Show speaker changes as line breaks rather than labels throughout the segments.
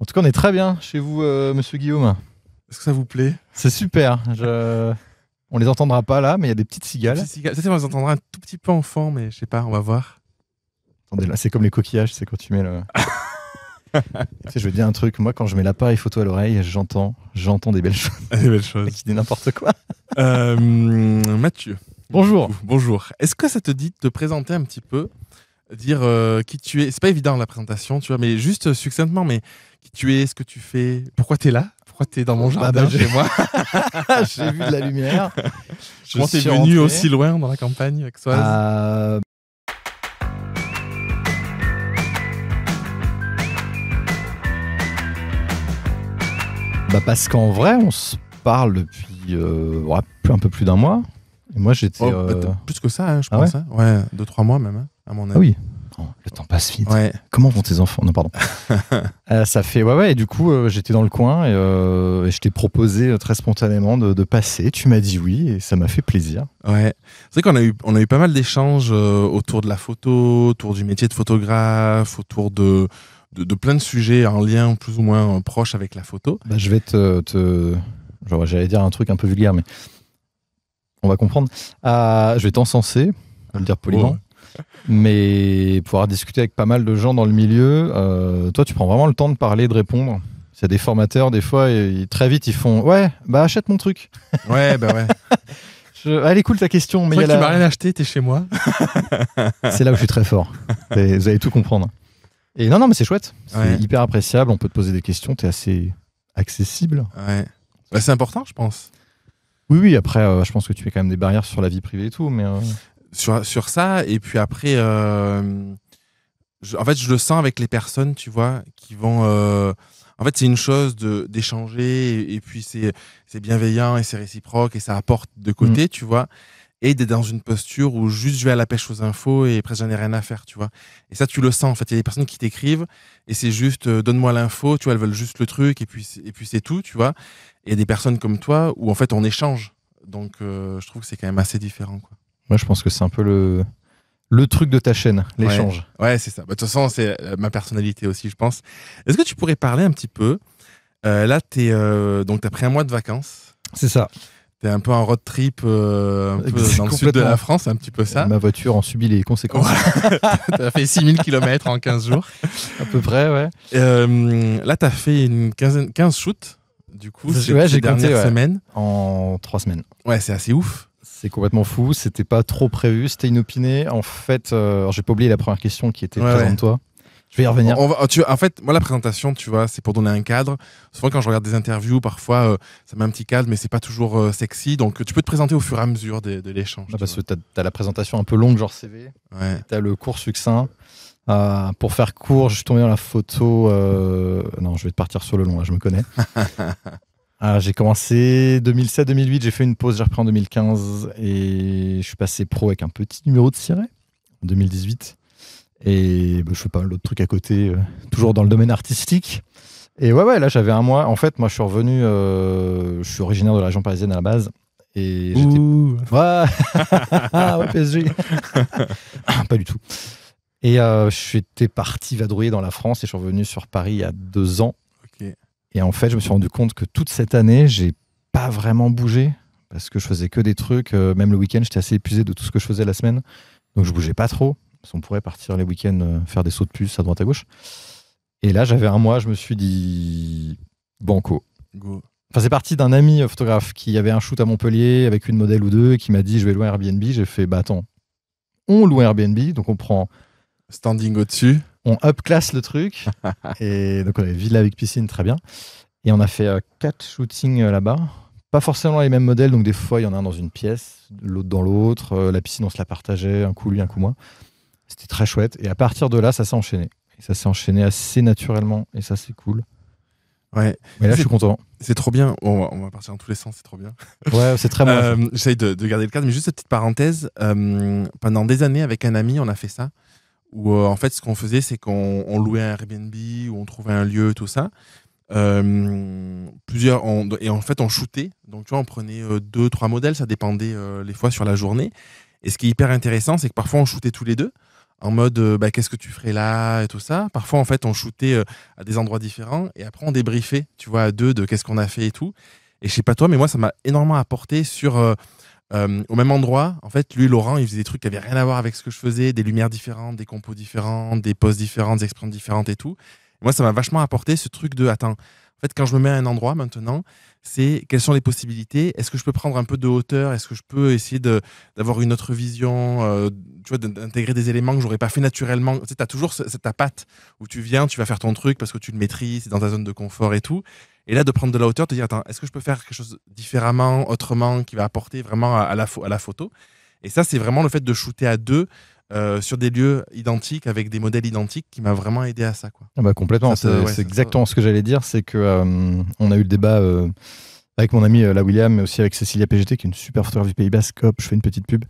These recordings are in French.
En tout cas, on est très bien chez vous, euh, monsieur Guillaume. Est-ce que ça vous plaît C'est super. Je... on les entendra pas là, mais il y a des petites cigales. on les entendra un tout petit peu enfant, mais je sais pas, on va voir. Attendez, là, c'est comme les coquillages, c'est quand tu mets le. tu sais, je veux dire un truc. Moi, quand je mets l'appareil photo à l'oreille, j'entends, j'entends des belles choses. Des belles choses. Qui dit n'importe quoi. euh, Mathieu. Bonjour. Bonjour. Est-ce que ça te dit de te présenter un petit
peu, dire euh, qui tu es C'est pas évident la présentation, tu vois, mais juste succinctement. Mais tu es, ce que tu fais, pourquoi tu es là, pourquoi tu es dans mon ah, jardin bah, chez moi. j'ai vu de la lumière. Je Comment t'es venu aussi loin dans la campagne avec
euh... bah Parce qu'en vrai, on se parle depuis euh, un peu plus d'un mois. Et moi, j'étais. Oh, euh, plus que ça, hein, je ah pense. Hein. Ouais, deux, trois mois même, hein, à mon ah avis. oui le temps passe vite. Ouais. Comment vont tes enfants Non, pardon. Euh, ça fait, ouais, ouais. Et du coup, euh, j'étais dans le coin et, euh, je t'ai proposé très spontanément de, passer. Tu m'as dit oui et ça m'a fait plaisir.
Ouais. C'est vrai qu'on a eu, on a eu pas mal d'échanges autour de la photo, autour du métier de photographe, autour de, de, plein de sujets en lien plus ou moins proche avec la photo.
Bah, je vais te. J'allais dire un truc un peu vulgaire, mais on va comprendre. Ah, je vais t'encenser, le dire poliment mais pouvoir discuter avec pas mal de gens dans le milieu, euh, toi, tu prends vraiment le temps de parler, de répondre. C'est des formateurs, des fois, et, très vite, ils font Ouais, bah achète mon truc. Ouais, bah ouais.
Elle est cool ta question, mais. Toi m'as rien acheté, t'es chez moi.
c'est là où je suis très fort. Vous allez tout comprendre. Et non, non, mais c'est chouette. C'est hyper appréciable. On peut te poser des questions. T'es assez accessible. Ouais. Bah, c'est important, je pense. Oui, oui. Après, euh, je pense que tu mets quand même des barrières sur la vie privée et tout, mais. Euh, sur, sur ça. Et puis après,
euh, je, en fait, je le sens avec les personnes, tu vois, qui vont. Euh, en fait, c'est une chose d'échanger, et, puis c'est bienveillant, et c'est réciproque, et ça apporte de côté, mm. tu vois. Et d'être dans une posture où juste je vais à la pêche aux infos et après j'en ai rien à faire, tu vois. Et ça, tu le sens, en fait. Il y a des personnes qui t'écrivent et c'est juste euh, donne-moi l'info, tu vois, elles veulent juste le truc et puis, et puis c'est tout, tu vois. Et il y a des personnes comme toi où en fait on échange. Donc euh, je trouve que c'est quand même assez différent. Quoi.
Moi, je pense que c'est un peu le, le truc de ta chaîne, l'échange.
Ouais, c'est ça. Bah, de toute façon, c'est euh, ma personnalité aussi, je pense. Est-ce que tu pourrais parler un petit peu euh, Là, tu euh, as pris un mois de vacances. C'est ça. Tu es un peu en road trip un peu dans le sud de la
France, un petit peu ça. Ma voiture en subit les conséquences. tu as fait 6000 km en 15 jours. À peu près, ouais. là,
tu as fait une quinzaine, 15 shoots, du coup, c'est ouais, dernières
semaine En 3 semaines. Ouais, c'est assez ouf. C'est complètement fou. C'était pas trop prévu. C'était inopiné. En fait, euh, j'ai pas oublié la première question qui était ouais, toi Je vais y revenir. Oh, en fait, moi, la présentation, tu vois,
c'est pour donner un cadre. Souvent, quand je regarde des interviews, parfois, euh, ça met un petit cadre, mais c'est pas toujours euh, sexy.
Donc, tu peux te présenter au fur et à mesure de, l'échange. Ah, parce que tu as, la présentation un peu longue, genre CV. Tu as le cours succinct. Ah, pour faire court, je suis tombé dans la photo. Non, je vais te partir sur le long, là, je me connais. Ah, j'ai commencé 2007-2008, j'ai fait une pause, j'ai repris en 2015 et je suis passé pro avec un petit numéro de ciré en 2018. Et bah, je fais pas l'autre truc à côté, euh, toujours dans le domaine artistique. Et ouais, ouais, là j'avais un mois. En fait, moi je suis revenu, euh, je suis originaire de la région parisienne à la base. Et Ouais. Ah, PSG Pas du tout. Et euh, j'étais parti vadrouiller dans la France et je suis revenu sur Paris il y a deux ans et en fait, je me suis rendu compte que toute cette année, j'ai pas vraiment bougé parce que je faisais que des trucs. Euh, même le week-end, j'étais assez épuisé de tout ce que je faisais la semaine. Donc, je bougeais pas trop. Parce on pourrait partir les week-ends euh, faire des sauts de puce à droite à gauche. Et là, j'avais un mois, je me suis dit banco. Enfin, c'est parti d'un ami photographe qui avait un shoot à Montpellier avec une modèle ou deux et qui m'a dit je vais louer Airbnb. J'ai fait bah attends, on loue Airbnb, donc on prend. Standing au-dessus on upclasse le truc. et donc, on avait villa avec piscine, très bien. Et on a fait euh, quatre shootings euh, là-bas. Pas forcément les mêmes modèles, donc des fois, il y en a un dans une pièce, l'autre dans l'autre. Euh, la piscine, on se la partageait, un coup lui, un coup moi. C'était très chouette. Et à partir de là, ça s'est enchaîné. Et ça s'est enchaîné assez naturellement, et ça, c'est cool. Ouais. Mais là, je suis content. C'est trop bien.
On va, partir dans tous les sens, c'est trop bien.
Ouais, c'est très bon.
J'essaye de, de, garder le cadre, mais juste cette petite parenthèse. pendant des années, avec un ami, on a fait ça où euh, en fait ce qu'on faisait c'est qu'on louait un Airbnb ou on trouvait un lieu tout ça euh, plusieurs et en fait on shootait donc tu vois on prenait euh, deux trois modèles ça dépendait les fois sur la journée et ce qui est hyper intéressant c'est que parfois on shootait tous les deux en mode bah, qu'est-ce que tu ferais là et tout ça parfois en fait on shootait à des endroits différents et après on débriefait tu vois à deux de qu'est-ce qu'on a fait et tout et je sais pas toi mais moi ça m'a énormément apporté sur euh, au même endroit, en fait, lui, Laurent, il faisait des trucs qui n'avaient rien à voir avec ce que je faisais, des lumières différentes, des compos différentes, des poses différentes, des expressions différentes et tout. moi, ça m'a vachement apporté ce truc de, attends, en fait, quand je me mets à un endroit maintenant, c'est quelles sont les possibilités Est-ce que je peux prendre un peu de hauteur Est-ce que je peux essayer d'avoir une autre vision euh, Tu vois, d'intégrer des éléments que j'aurais pas fait naturellement. Tu sais, as toujours cette ta patte où tu viens, tu vas faire ton truc parce que tu le maîtrises, c'est dans ta zone de confort et tout. Et là, de prendre de la hauteur, de dire attends, est-ce que je peux faire quelque chose différemment, autrement, qui va apporter vraiment à la photo Et ça, c'est vraiment le fait de shooter à deux. Euh, sur des lieux identiques avec des modèles identiques qui m'a vraiment aidé à ça. Quoi. Ah bah, complètement, c'est exactement
ce que j'allais dire, c'est que euh, on a eu le débat euh, avec mon ami la William, mais aussi avec Cécilia PGT, qui est une super photographe du Pays Basque, je fais une petite pub,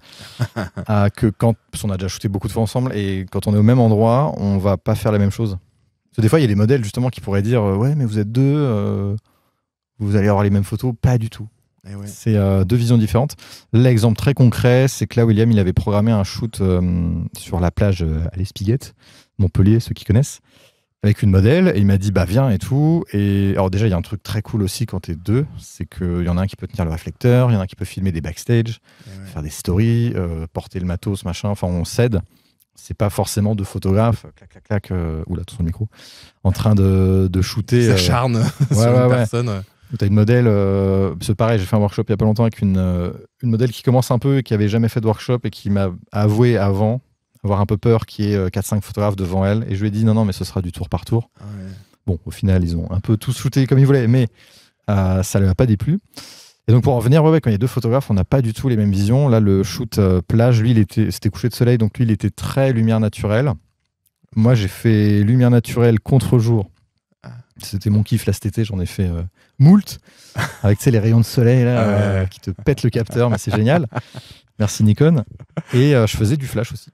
à ah, que quand, parce qu'on a déjà shooté beaucoup de fois ensemble, et quand on est au même endroit, on va pas faire la même chose. Parce que des fois, il y a des modèles justement qui pourraient dire, ouais, mais vous êtes deux, vous allez avoir les mêmes photos, pas du tout. Eh c'est euh, deux visions différentes. L'exemple très concret, c'est que là, William, il avait programmé un shoot euh, sur la plage euh, à l'Espiguette, Montpellier, ceux qui connaissent, avec une modèle. Et il m'a dit, bah viens et tout. Et alors, déjà, il y a un truc très cool aussi quand t'es deux, c'est qu'il y en a un qui peut tenir le réflecteur, il y en a un qui peut filmer des backstage, eh faire des stories, porter le matos, machin. Enfin, on cède c'est pas forcément de photographe, clac, clac, clac, oula, tout son micro, en train de, shooter. Ça charne sur une personne. Tu as une modèle, euh, c'est pareil, j'ai fait un workshop il n'y a pas longtemps avec euh, une, modèle qui commence un peu et qui avait jamais fait de workshop et qui m'a avoué avant avoir un peu peur qu'il y ait 4-5 euh, photographes devant elle. Et je lui ai dit non, non, mais ce sera du tour par tour. Ah bon, au final, ils ont un peu tous shooté comme ils voulaient, mais ça ne lui a pas déplu. Et donc pour en revenir, quand il y a deux photographes, on n'a pas du tout les mêmes visions. Là, le shoot plage, lui, c'était couché de soleil, donc lui, il était très lumière naturelle. Moi, j'ai fait lumière naturelle contre-jour c'était mon kiff là cet été, j'en ai fait euh, moult, avec les rayons de soleil euh, qui te pètent le capteur, mais c'est génial. Merci Nikon. Et euh, je faisais du flash aussi.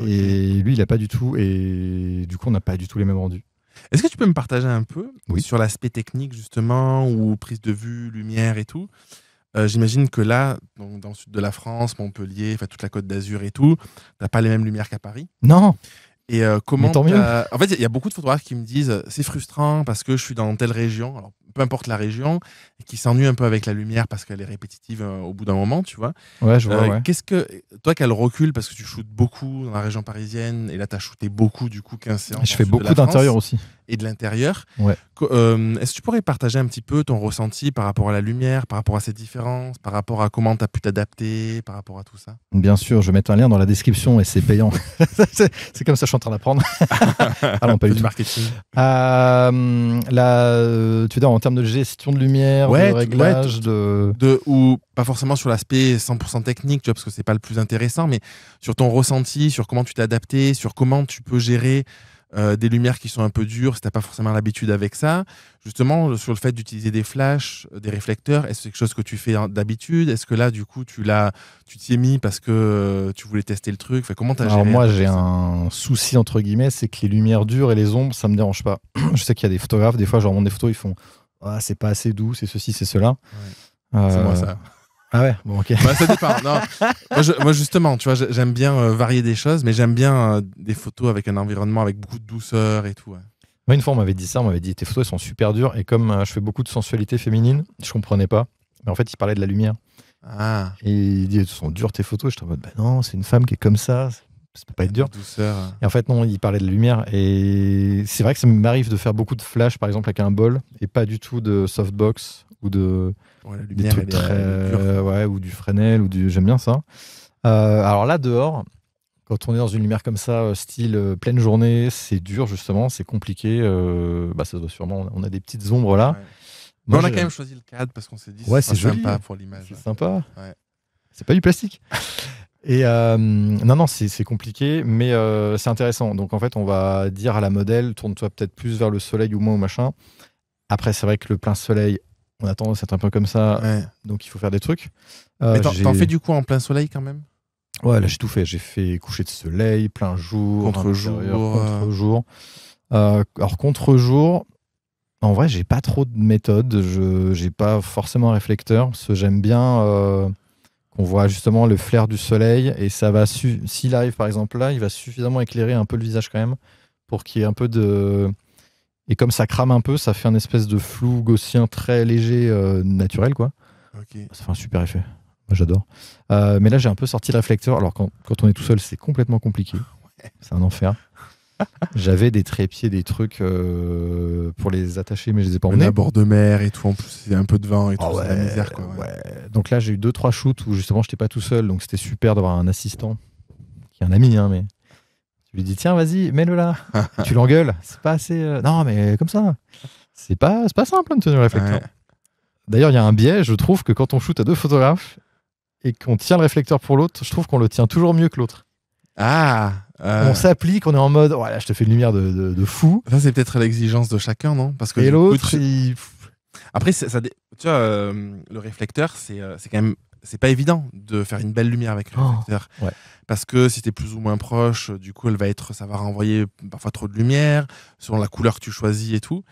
Et lui, il n'a pas du tout, et du coup, on n'a pas du tout les mêmes rendus. Est-ce que tu
peux me partager un peu sur l'aspect technique justement, ou prise de vue, lumière et tout J'imagine que là, dans le sud de la France, Montpellier, toute la côte d'Azur et tout, tu n'as pas les mêmes lumières qu'à Paris. Non et euh, comment En fait, il y, a beaucoup de photographes qui me disent euh, c'est frustrant parce que je suis dans telle région, peu importe la région, qui s'ennuie un peu avec la lumière parce qu'elle est répétitive euh, au bout d'un moment, tu vois. Ouais, je vois. Qu'est-ce que toi, qu'elle recule parce que tu shootes beaucoup dans la région parisienne et là, tu as shooté beaucoup du coup 15 Je fais beaucoup d'intérieur aussi et de l'intérieur. Ouais. Euh, est-ce que tu pourrais partager un petit peu ton ressenti par rapport à la lumière, par rapport à ces différences, par rapport à comment tu as pu t'adapter, par rapport à tout ça
Bien sûr, je vais mettre un lien dans la description et c'est payant. c'est comme ça, je suis en train d'apprendre. Allons, ah pas du tout. marketing. Euh, euh, tu veux en termes de gestion de lumière, de réglage, de... Ou pas forcément
sur l'aspect 100% technique, parce que c'est pas le plus intéressant, mais sur ton ressenti, sur comment tu t'es adapté, sur comment tu peux gérer euh, des lumières qui sont un peu dures, si t'as pas forcément l'habitude avec ça. Justement, euh, sur le fait d'utiliser des flashs, euh, des réflecteurs, est-ce quelque chose que tu fais d'habitude Est-ce que là, du coup, tu l'as, tu t'y es mis parce que tu voulais tester le truc Comment t'as Alors géré moi, j'ai
un souci entre guillemets, c'est que les lumières dures et les ombres, ça me dérange pas. Je sais qu'il y a des photographes, des fois, je leur montre des photos, ils font ah, c'est pas assez doux, c'est ceci, c'est cela. c'est moi ça. Ah ouais, bon, ok. Bah, ça dépend. non. Moi, justement, tu vois, j'aime bien euh, varier des choses, mais j'aime bien
euh, des photos avec un environnement avec beaucoup de douceur et tout.
Moi, une fois, on m'avait dit ça, on m'avait dit tes photos elles sont super dures, et comme euh, je fais beaucoup de sensualité féminine, je comprenais pas. Mais en fait, il parlait de la lumière. Ah. Et il dit elles sont dures tes photos. suis en mode bah non, c'est une femme qui est comme ça, ça peut pas être dur. Hein. Et en fait, non, il parlait de la lumière. Et c'est vrai que ça m'arrive de faire beaucoup de flash, par exemple, avec un bol, et pas du tout de softbox ou de. Euh, ouais, ou du Fresnel, ou du. J'aime bien ça. Euh, alors là, dehors, quand on est dans une lumière comme ça, euh, style pleine journée, c'est dur justement, c'est compliqué. bah, ça doit sûrement. On a des petites ombres là. Mais on a quand même choisi le cadre parce qu'on s'est dit. Ouais, c'est sympa pour l'image. C'est sympa. C'est pas du plastique. Et non, non, c'est compliqué, mais c'est intéressant. Donc en fait, on va dire à la modèle, tourne-toi peut-être plus vers le soleil ou moins au machin. Après, c'est vrai que le plein soleil on attend, c'est un peu comme ça, donc il faut faire des trucs. Mais euh, t'en fais du
coup en plein soleil quand même
Ouais, là j'ai tout fait. J'ai fait coucher de soleil, plein jour, contre-jour. Contre-jour. Euh, alors, contre-jour, en vrai, j'ai pas trop de méthode. Je j'ai pas forcément un réflecteur j'aime bien euh, qu'on voit justement le flair du soleil et ça va. S'il arrive par exemple là, il va suffisamment éclairer un peu le visage quand même pour qu'il y ait un peu de et comme ça crame un peu, ça fait un espèce de flou gaussien très léger, euh, naturel, quoi. Ça fait un super effet. Moi, j'adore. Euh, mais là, j'ai un peu sorti le réflecteur. Alors, quand, on est tout seul, c'est complètement compliqué. C'est un enfer. J'avais des trépieds, des trucs euh, pour les attacher, mais je les ai pas emmenés. à bord de mer et tout, en plus, il y a un peu de vent et tout, ah c'est la misère. Quoi, Donc là, j'ai eu deux, trois shoots où justement, j'étais pas tout seul, donc c'était super d'avoir un assistant, qui est un ami, hein, mais je lui dis, tiens, vas-y, mets-le là. tu l'engueules. C'est pas assez. Euh, non, mais comme ça. C'est pas, pas simple hein, de tenir le réflecteur. D'ailleurs, il y a un biais, je trouve que quand on shoot à deux photographes et qu'on tient le réflecteur pour l'autre, je trouve qu'on le tient toujours mieux que l'autre. Ah euh. On s'applique, on est en mode, ouais, oh je te fais une lumière de, fou. Ça, c'est peut-être l'exigence de chacun, non Parce que Et l'autre,
Après, ça, ça tu vois, euh, le réflecteur, c'est quand même c'est pas évident de faire une belle lumière avec le oh, Parce que si tu es plus ou moins proche, euh, du coup, elle va être, ça va renvoyer parfois trop de lumière, selon la couleur que tu choisis et tout.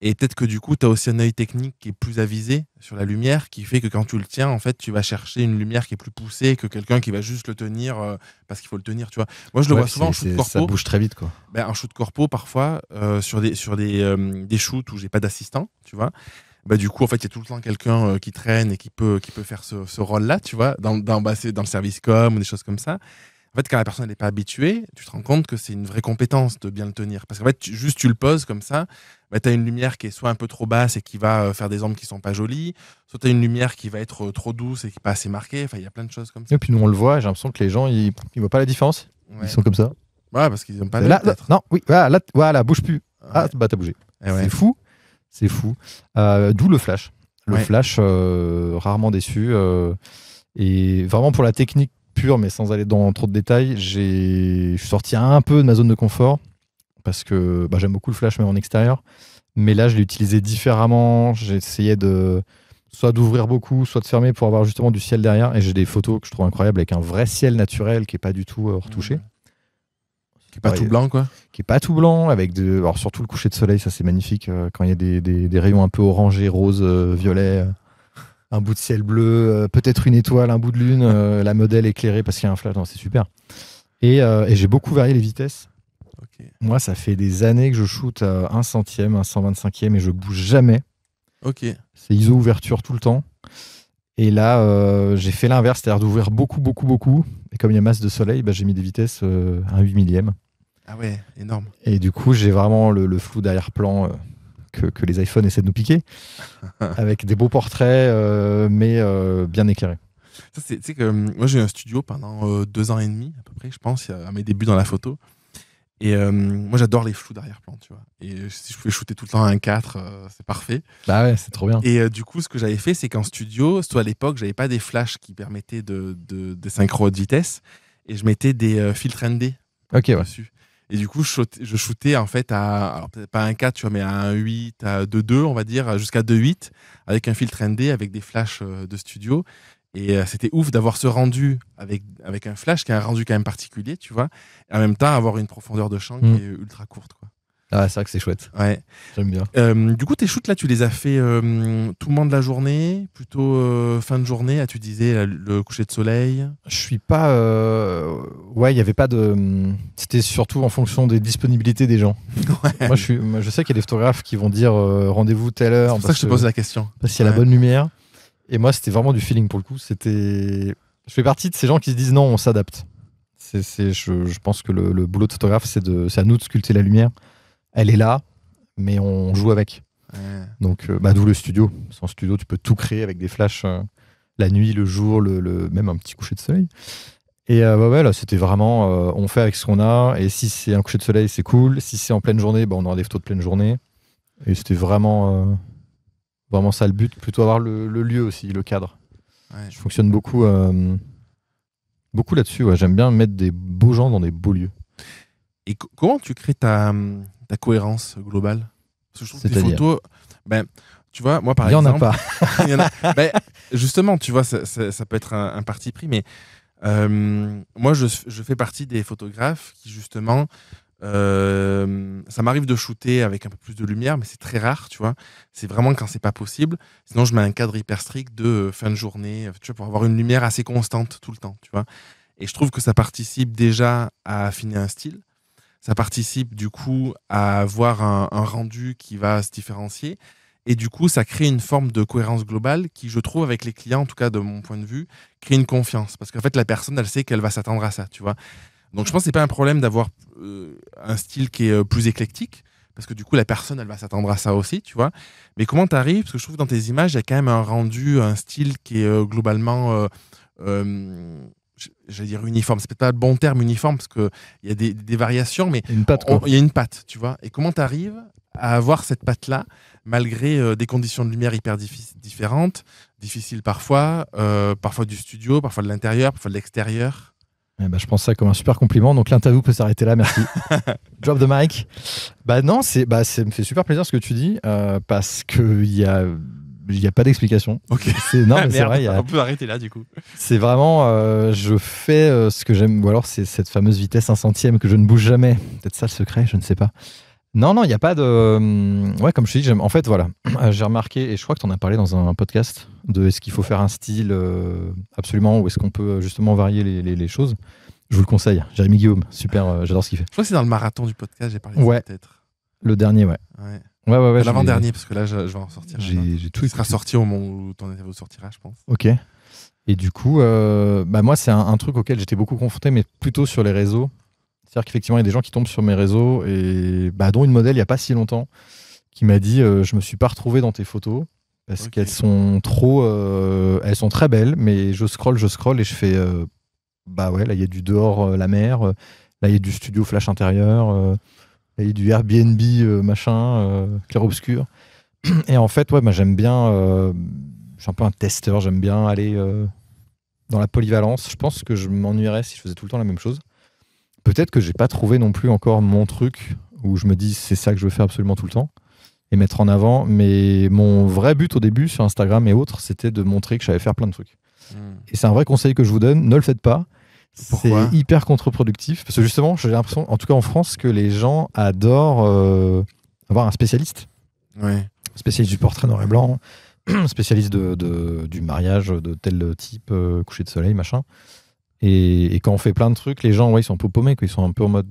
Et peut-être que du coup, tu as aussi un œil technique qui est plus avisé sur la lumière, qui fait que quand tu le tiens, en fait, tu vas chercher une lumière qui est plus poussée que quelqu'un qui va juste le tenir euh, parce qu'il faut le tenir, tu vois. Moi, je le vois souvent en shoot corpo. Ça bouge très vite, quoi. Ben, en shoot corpo, parfois, euh, sur des, sur des, des shoots où j'ai pas d'assistant, tu vois, bah, du coup, en fait, il y a tout le temps quelqu'un euh, qui traîne et qui peut, qui peut faire ce, ce rôle-là, tu vois, dans, dans, bah, dans le service com ou des choses comme ça. En fait, quand la personne n'est pas habituée, tu te rends compte que c'est une vraie compétence de bien le tenir. Parce qu'en fait, juste tu le poses comme ça, bah, tu as une lumière qui est soit un peu trop basse et qui va euh, faire des ombres qui sont pas jolies, soit tu as une lumière qui va être euh, trop douce et qui n'est pas assez marquée. Enfin, il y a plein de choses comme ça. Et puis
nous, on le voit, j'ai l'impression que les gens, ils ne voient pas la différence. Ils sont comme ça. Ouais, parce qu'ils n'ont pas là, là, Non, oui, voilà, là, voilà, bouge plus. Ah, bah t'as bougé. Eh c'est fou. C'est fou. Euh, d'où le Flash. Le Flash, euh, rarement déçu. Euh, et vraiment pour la technique pure, mais sans aller dans trop de détails, je suis sorti un peu de ma zone de confort parce que bah, j'aime beaucoup le flash, mais en extérieur. Mais là, je l'ai utilisé différemment. J'ai essayé de soit d'ouvrir beaucoup, soit de fermer pour avoir justement du ciel derrière. Et j'ai des photos que je trouve incroyables avec un vrai ciel naturel qui n'est pas du tout retouché. Qui est pas tout blanc, quoi. Qui est pas tout blanc, avec de, surtout le coucher de soleil, ça c'est magnifique euh, quand il y a des, rayons un peu orangés, roses, euh, violets, euh, un bout de ciel bleu, peut-être une étoile, un bout de lune, la modèle éclairée parce qu'il y a un flash, c'est super. Et, j'ai beaucoup varié les vitesses. Moi, ça fait des années que je shoote à 1 centième, 1 125e et je bouge jamais. Ok. C'est ISO ouverture tout le temps. Et là, j'ai fait l'inverse, c'est-à-dire d'ouvrir beaucoup, beaucoup, beaucoup. Et comme il y a masse de soleil, bah, j'ai mis des vitesses à 1 8 millième. Ah ouais, énorme. Et du coup, j'ai vraiment le, flou d'arrière-plan euh, que, les iPhones essaient de nous piquer, avec des beaux portraits, euh, mais euh, bien éclairés.
c'est, tu sais que hum, moi, j'ai eu un studio pendant deux ans et demi, à peu près, je pense, à mes débuts dans la photo. Et hum, moi, j'adore les flous d'arrière-plan, tu vois. Et si je pouvais shooter tout le temps un 1.4 c'est parfait. Bah ouais, c'est trop bien. Et du coup, ce que j'avais fait, c'est qu'en studio, soit à l'époque, j'avais pas des flashs qui permettaient de, de, de vitesse. Et je mettais des filtres ND. Ok, dessus. Et du coup, je, shootais en fait à, pas un 4, tu vois, mais à un 8, à 2-2, on va dire, jusqu'à 2-8, avec un filtre ND, avec des flashs euh, de studio. Et euh, c'était ouf d'avoir ce rendu avec, avec un flash, qui a un rendu quand même particulier, tu vois, et en même temps avoir une profondeur de champ qui mm. est ultra courte. Quoi. Ah, c'est vrai que c'est chouette. Ouais. J'aime bien. Euh, du coup, tes shoots là, tu les as fait euh, tout le monde de la journée, plutôt euh, fin de journée. tu
disais le coucher de soleil. Je suis pas. Ouais, il y avait pas de. C'était surtout en fonction des disponibilités des gens. Moi, je je sais qu'il y a des photographes qui vont dire rendez-vous telle heure. C'est ça que je te pose la question. Parce qu'il y a la bonne lumière. Et moi, c'était vraiment du feeling pour le coup. C'était. Je fais partie de ces gens qui se disent non, on s'adapte. C'est, je, pense que le, le boulot de photographe, c'est, de, c'est à nous de sculpter la lumière elle est là, mais on joue avec. Donc, euh, bah, d'où le studio. Sans studio, tu peux tout créer avec des flashs, euh, la nuit, le jour, le, même un petit coucher de soleil. Et euh, bah, ouais, c'était vraiment, on fait avec ce qu'on a. Et si c'est un coucher de soleil, c'est cool. Si c'est en pleine journée, bah, on aura des photos de pleine journée. Et c'était vraiment, vraiment ça le but. Plutôt avoir le, lieu aussi, le cadre. Je fonctionne beaucoup, beaucoup là-dessus. J'aime bien mettre des beaux gens dans des beaux lieux. Et comment tu crées ta, ta cohérence globale Parce que je trouve que photos,
ben, tu vois, moi par exemple. Il n'y en a pas. Ben, justement, tu vois, ça, ça, peut être un, parti pris, mais euh, moi je, fais partie des photographes qui, justement, euh, ça m'arrive de shooter avec un peu plus de lumière, mais c'est très rare, tu vois. C'est vraiment quand c'est pas possible. Sinon, je mets un cadre hyper strict de euh, fin de journée, tu vois, pour avoir une lumière assez constante tout le temps, tu vois. Et je trouve que ça participe déjà à affiner un style. Ça participe du coup à avoir un, rendu qui va se différencier. Et du coup, ça crée une forme de cohérence globale qui, je trouve, avec les clients, en tout cas de mon point de vue, crée une confiance. Parce qu'en fait, la personne, elle sait qu'elle va s'attendre à ça, tu vois. Donc, je pense que ce n'est pas un problème d'avoir euh, un style qui est euh, plus éclectique parce que du coup, la personne, elle va s'attendre à ça aussi, tu vois. Mais comment tu arrives Parce que je trouve que dans tes images, il y a quand même un rendu, un style qui est euh, globalement j'allais dire uniforme, c'est peut-être pas le bon terme uniforme parce qu'il y a des, variations, mais il y a une patte, tu vois. Et comment tu arrives à avoir cette patte-là malgré euh, des conditions de lumière hyper différentes, difficiles parfois, euh, parfois du
studio, parfois de l'intérieur, parfois de l'extérieur eh ben, je pense ça comme un super compliment. Donc l'interview peut s'arrêter là, merci. Drop the mic. Bah non, c'est bah, ça me fait super plaisir ce que tu dis euh, parce que il y a il n'y a pas d'explication. ok non, mais c'est vrai. On peut arrêter là du coup. C'est vraiment, euh, je fais euh, ce que j'aime, ou alors c'est cette fameuse vitesse un centième que je ne bouge jamais. Peut-être ça le secret, je ne sais pas. Non, non, il n'y a pas de. Euh, ouais, comme je te dis, en fait, voilà. J'ai remarqué, et je crois que tu en as parlé dans un podcast, de est-ce qu'il faut faire un style absolument, ou est-ce qu'on peut justement varier les, choses. Je vous le conseille. Jérémy Guillaume, super, j'adore ce qu'il fait. Je
crois que c'est dans le marathon du podcast, j'ai parlé ouais. peut-être.
Le dernier, ouais. L'avant-dernier, parce que là, je, vais en sortir. J'ai tout. sera sorti au moment où ton interview sortira, je pense. Ok. Et du coup, euh, bah moi, c'est un, truc auquel j'étais beaucoup confronté, mais plutôt sur les réseaux. C'est-à-dire qu'effectivement, il y a des gens qui tombent sur mes réseaux, et bah, dont une modèle, il n'y a pas si longtemps, qui m'a dit euh, Je me suis pas retrouvé dans tes photos. Parce qu'elles sont trop. Euh, elles sont très belles, mais je scroll, je scroll et je fais. bah ouais, là, il y a du dehors, la mer. là, il y a du studio flash intérieur. Et du Airbnb, euh, machin, euh, clair-obscur. Et en fait, ouais, bah, j'aime bien. Euh, je suis un peu un testeur, j'aime bien aller dans la polyvalence. Je pense que je m'ennuierais si je faisais tout le temps la même chose. Peut-être que j'ai pas trouvé non plus encore mon truc où je me dis c'est ça que je veux faire absolument tout le temps et mettre en avant. Mais mon vrai but au début sur Instagram et autres, c'était de montrer que je savais faire plein de trucs. Hmm. Et c'est un vrai conseil que je vous donne. Ne le faites pas. C'est hyper contre-productif. Parce que justement, j'ai l'impression, en tout cas en France, que les gens adorent euh, avoir un spécialiste. Ouais. Spécialiste du portrait noir et blanc, spécialiste de, du mariage de tel type, euh, coucher de soleil, machin. Et, quand on fait plein de trucs, les gens, ouais, ils sont un peu paumés, qu'ils ils sont un peu en mode,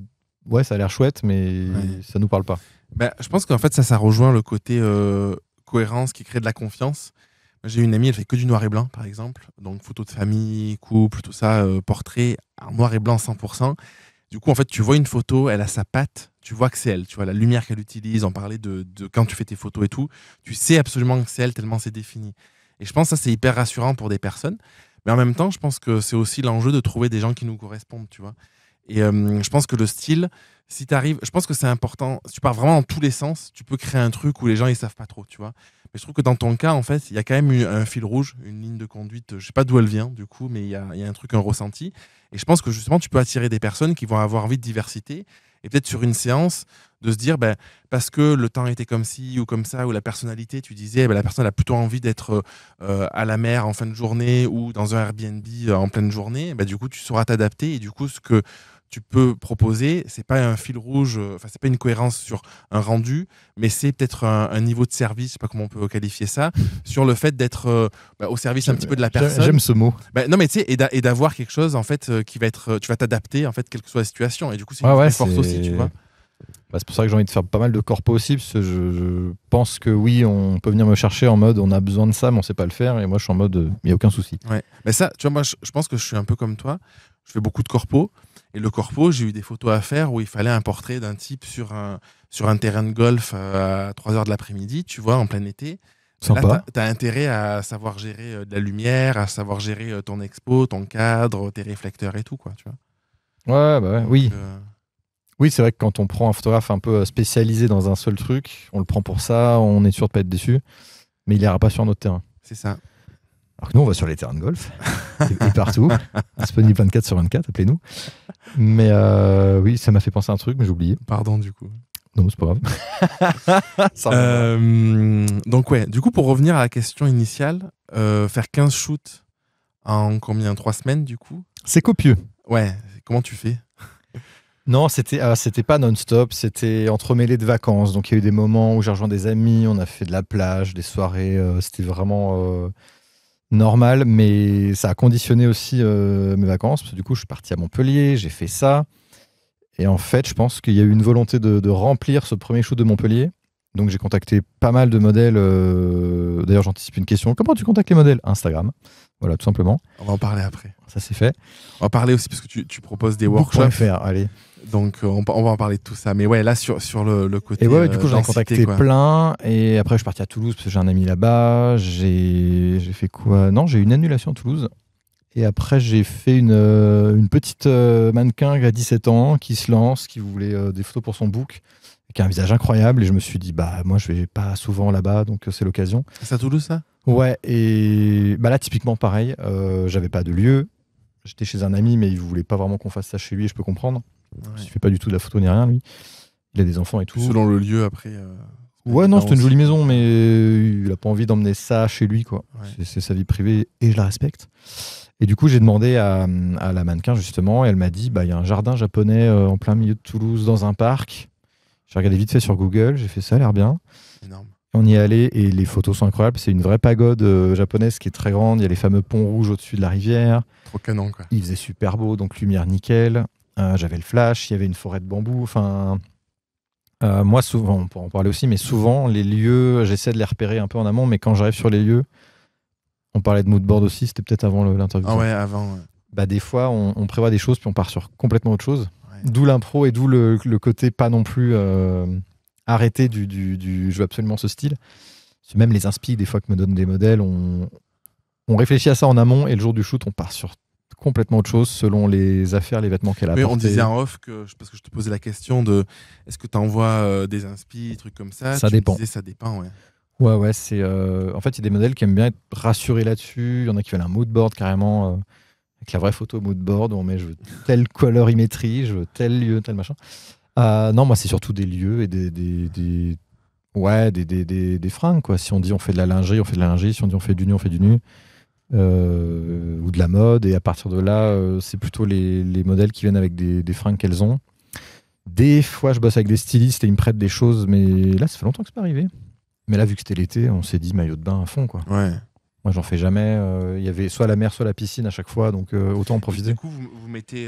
ouais, ça a l'air chouette, mais ça nous parle pas. Bah, je pense qu'en fait, ça, ça rejoint le côté euh,
cohérence qui crée de la confiance. J'ai une amie, elle fait que du noir et blanc, par exemple. Donc, photos de famille, couple, tout ça, euh, portrait en noir et blanc 100%. Du coup, en fait, tu vois une photo, elle a sa patte, tu vois que c'est elle, tu vois la lumière qu'elle utilise. On parlait de, quand tu fais tes photos et tout, tu sais absolument que c'est elle tellement c'est défini. Et je pense que ça, c'est hyper rassurant pour des personnes. Mais en même temps, je pense que c'est aussi l'enjeu de trouver des gens qui nous correspondent, tu vois. Et euh, je pense que le style, si tu arrives, je pense que c'est important. Si tu pars vraiment dans tous les sens, tu peux créer un truc où les gens ils savent pas trop, tu vois je trouve que dans ton cas, en fait, il y a quand même un fil rouge, une ligne de conduite. Euh, je sais pas d'où elle vient, du coup, mais il y, a, un truc, un ressenti. Et je pense que justement, tu peux attirer des personnes qui vont avoir envie de diversité et peut-être sur une séance de se dire ben, parce que le temps était comme ci ou comme ça ou la personnalité tu disais ben, la personne a plutôt envie d'être euh, euh, à la mer en fin de journée ou dans un Airbnb en pleine journée ben, du coup tu sauras t'adapter et du coup ce que tu peux proposer, c'est pas un fil rouge, euh, enfin c'est pas une cohérence sur un rendu, mais c'est peut-être un, niveau de service, je sais pas comment on peut qualifier ça, sur le fait d'être euh, bah, au service un petit peu de la personne. J'aime ce mot. Bah, non mais tu sais et d'avoir quelque chose en fait euh, qui va être, tu vas t'adapter en fait quelle que soit la situation et du coup c'est une force aussi, tu vois.
Bah, c'est pour ça que j'ai envie de faire pas mal de corps aussi, parce que je, pense que oui, on peut venir me chercher en mode on a besoin de ça, mais on sait pas le faire, et moi je suis en mode il n'y a aucun souci.
Ouais. Mais ça, tu vois, moi je, pense que je suis un peu comme toi, je fais beaucoup de corps et le corpo, j'ai eu des photos à faire où il fallait un portrait d'un type sur un, sur un terrain de golf euh, à 3 heures de l'après-midi, tu vois, en plein été. Sympa. tu as, intérêt à savoir gérer euh, de la lumière, à savoir gérer euh, ton expo, ton cadre, tes réflecteurs et tout, quoi, tu vois.
Ouais, bah oui. Oui, c'est vrai que quand on prend un photographe un peu spécialisé dans un seul truc, on le prend pour ça, on est sûr de pas être déçu, mais il n'ira pas sur notre terrain. C'est ça. Alors que nous, on va sur les terrains de golf, et, partout, disponible 24 sur 24, appelez-nous. Mais euh, oui, ça m'a fait penser à un truc, mais j'ai oublié. Pardon, du coup. Non, c'est pas grave. Euh,
donc, ouais, du coup, pour revenir à la question initiale, euh, faire 15 shoots en combien
3 semaines, du coup C'est copieux. Ouais, comment tu fais non, ah, c'était pas non-stop, c'était entremêlé de vacances. Donc il y a eu des moments où j'ai rejoint des amis, on a fait de la plage, des soirées. c'était vraiment normal, mais ça a conditionné aussi euh, mes vacances. Parce que du coup, je suis parti à Montpellier, j'ai fait ça. Et en fait, je pense qu'il y a eu une volonté de, remplir ce premier shoot de Montpellier. Donc, j'ai contacté pas mal de modèles. Euh, d'ailleurs, j'anticipe une question. Comment tu contactes les modèles Instagram. Voilà, tout simplement. On va en parler après. Ça, c'est fait. On va en parler aussi parce que tu, proposes des workshops. faire, allez. Donc euh, on, on,
va en parler de tout ça. Mais ouais, là sur, sur le, côté. Et ouais, du euh, coup j'en ai contacté
plein. Et après je suis parti à Toulouse parce que j'ai un ami là-bas. J'ai fait quoi Non, j'ai eu une annulation à Toulouse. Et après j'ai fait une, euh, une, petite mannequin qui a 17 ans, qui se lance, qui voulait des photos pour son book qui a un visage incroyable. Et je me suis dit, bah, moi, je vais pas souvent là-bas, donc c'est l'occasion. C'est à Toulouse, ça Ouais, et bah là, typiquement, pareil, j'avais pas de lieu. J'étais chez un ami, mais il voulait pas vraiment qu'on fasse ça chez lui, je peux comprendre. Il ne fait pas du tout de la photo ni rien, lui. Il a des enfants et tout. Selon le lieu, après. Euh, ouais, non, c'est une jolie maison, mais il a pas envie d'emmener ça chez lui, quoi. C'est sa vie privée et je la respecte. Et du coup, j'ai demandé à, la mannequin, justement, et elle m'a dit bah, il y a un jardin japonais euh, en plein milieu de Toulouse, dans un parc. J'ai regardé vite fait sur Google, j'ai fait ça, a l'air bien. Énorme. On y est allé et les photos sont incroyables. C'est une vraie pagode euh, japonaise qui est très grande. Il y a les fameux ponts rouges au-dessus de la rivière. Trop canon, quoi. Il faisait super beau, donc lumière nickel. Euh, j'avais le flash, il y avait une forêt de bambou. Enfin, euh, moi, souvent, on en parler aussi, mais souvent, les lieux, j'essaie de les repérer un peu en amont, mais quand j'arrive sur les lieux, on parlait de moodboard aussi, c'était peut-être avant l'interview. Ah ouais, avant. Bah, des fois, on, prévoit des choses, puis on part sur complètement autre chose. D'où l'impro et d'où le, côté pas non plus euh, arrêté du, du, je veux absolument ce style. Même les inspi des fois, que me donnent des modèles, on, on réfléchit à ça en amont et le jour du shoot, on part sur complètement autre chose selon les affaires, les vêtements qu'elle a. Mais on disait en
off que parce que je te posais la question de est-ce que tu envoies euh, des inspi, trucs comme ça. Ça dépend. ça dépend, ouais.
Ouais, ouais, c'est euh, en fait il y a des modèles qui aiment bien être rassurés là-dessus. Il y en a qui veulent un mood board carrément euh, avec la vraie photo mood board où on met je veux telle colorimétrie, je veux tel lieu, tel machin. non, moi c'est surtout des lieux et des, des, ouais des, des, fringues quoi. Si on dit on fait de la lingerie, on fait de la lingerie. Si on dit on fait du nu, on fait du nu. Euh, ou de la mode. Et à partir de là, euh, c'est plutôt les, modèles qui viennent avec des, des fringues qu'elles ont. Des fois, je bosse avec des stylistes et ils me prêtent des choses, mais là, ça fait longtemps que c'est pas arrivé. Mais là, vu que c'était l'été, on s'est dit maillot de bain à fond, quoi. Ouais. Moi, j'en fais jamais. Euh, il y avait soit la mer, soit la piscine à chaque fois, donc autant en profiter. Du coup, vous, vous mettez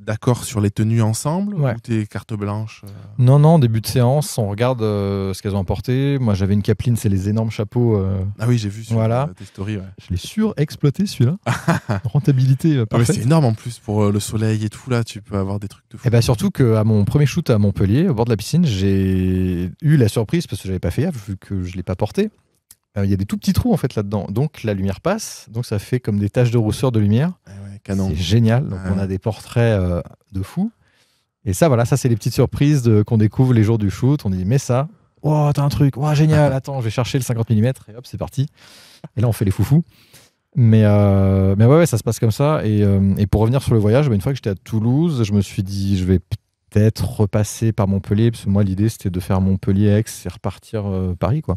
d'accord sur les tenues ensemble ou tes cartes blanches euh Non, non, début de séance, on regarde euh, ce qu'elles ont apporté. Moi, j'avais une capeline c'est les énormes chapeaux. Euh. ah oui, j'ai vu sur voilà. tes stories. Je l'ai surexploité celui-là. Rentabilité ah parfaite. c'est énorme en plus pour le soleil et tout là, tu peux avoir des trucs de fou. Et eh bah ben, surtout qu'à mon premier shoot à Montpellier, au bord de la piscine, j'ai eu la surprise parce que j'avais pas fait vu que je l'ai pas porté. Il y a des tout petits trous en fait là-dedans. Donc la lumière passe, donc ça fait comme des taches de rousseur de lumière. Ah c'est génial. Donc, on euh. a des portraits euh, de fous. Et ça, voilà, ça, c'est les petites surprises qu'on découvre les jours du shoot. On dit, mais ça, oh, t'as un truc, oh, génial, attends, je vais chercher le 50 mm. Et hop, c'est parti. Et là, on fait les foufous. Mais, euh, mais ouais, ça se passe comme ça. Et, et pour revenir sur le voyage, bah, une fois que j'étais à Toulouse, je me suis dit, je vais peut-être repasser par Montpellier, parce que moi, l'idée, c'était de faire Montpellier-Aix et repartir Paris, quoi.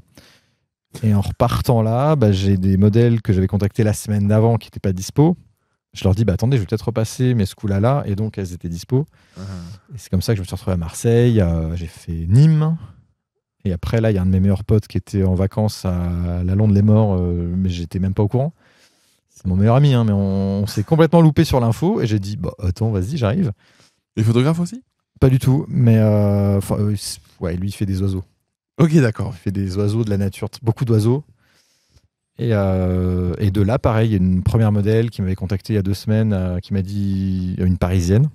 Et en repartant là, bah, j'ai des modèles que j'avais contactés la semaine d'avant qui n'étaient pas dispo je leur dis, bah attendez, je vais peut-être repasser, mais ce là et donc elles étaient dispo. Uh-huh. c'est comme ça que je me suis retrouvé à Marseille, euh, j'ai fait Nîmes. Et après, là, il y a un de mes meilleurs potes qui était en vacances à la Londe les Morts, euh, mais j'étais même pas au courant. C'est mon meilleur ami, hein, mais on, s'est complètement loupé sur l'info, et j'ai dit, bah attends, vas-y, j'arrive. Et photographes aussi Pas du tout, mais euh, ouais, lui, il fait des oiseaux. Ok, d'accord. Il fait des oiseaux, de la nature, beaucoup d'oiseaux. Euh, et, de là, pareil, il y a une première modèle qui m'avait contacté il y a deux semaines, euh, qui m'a dit euh, une parisienne.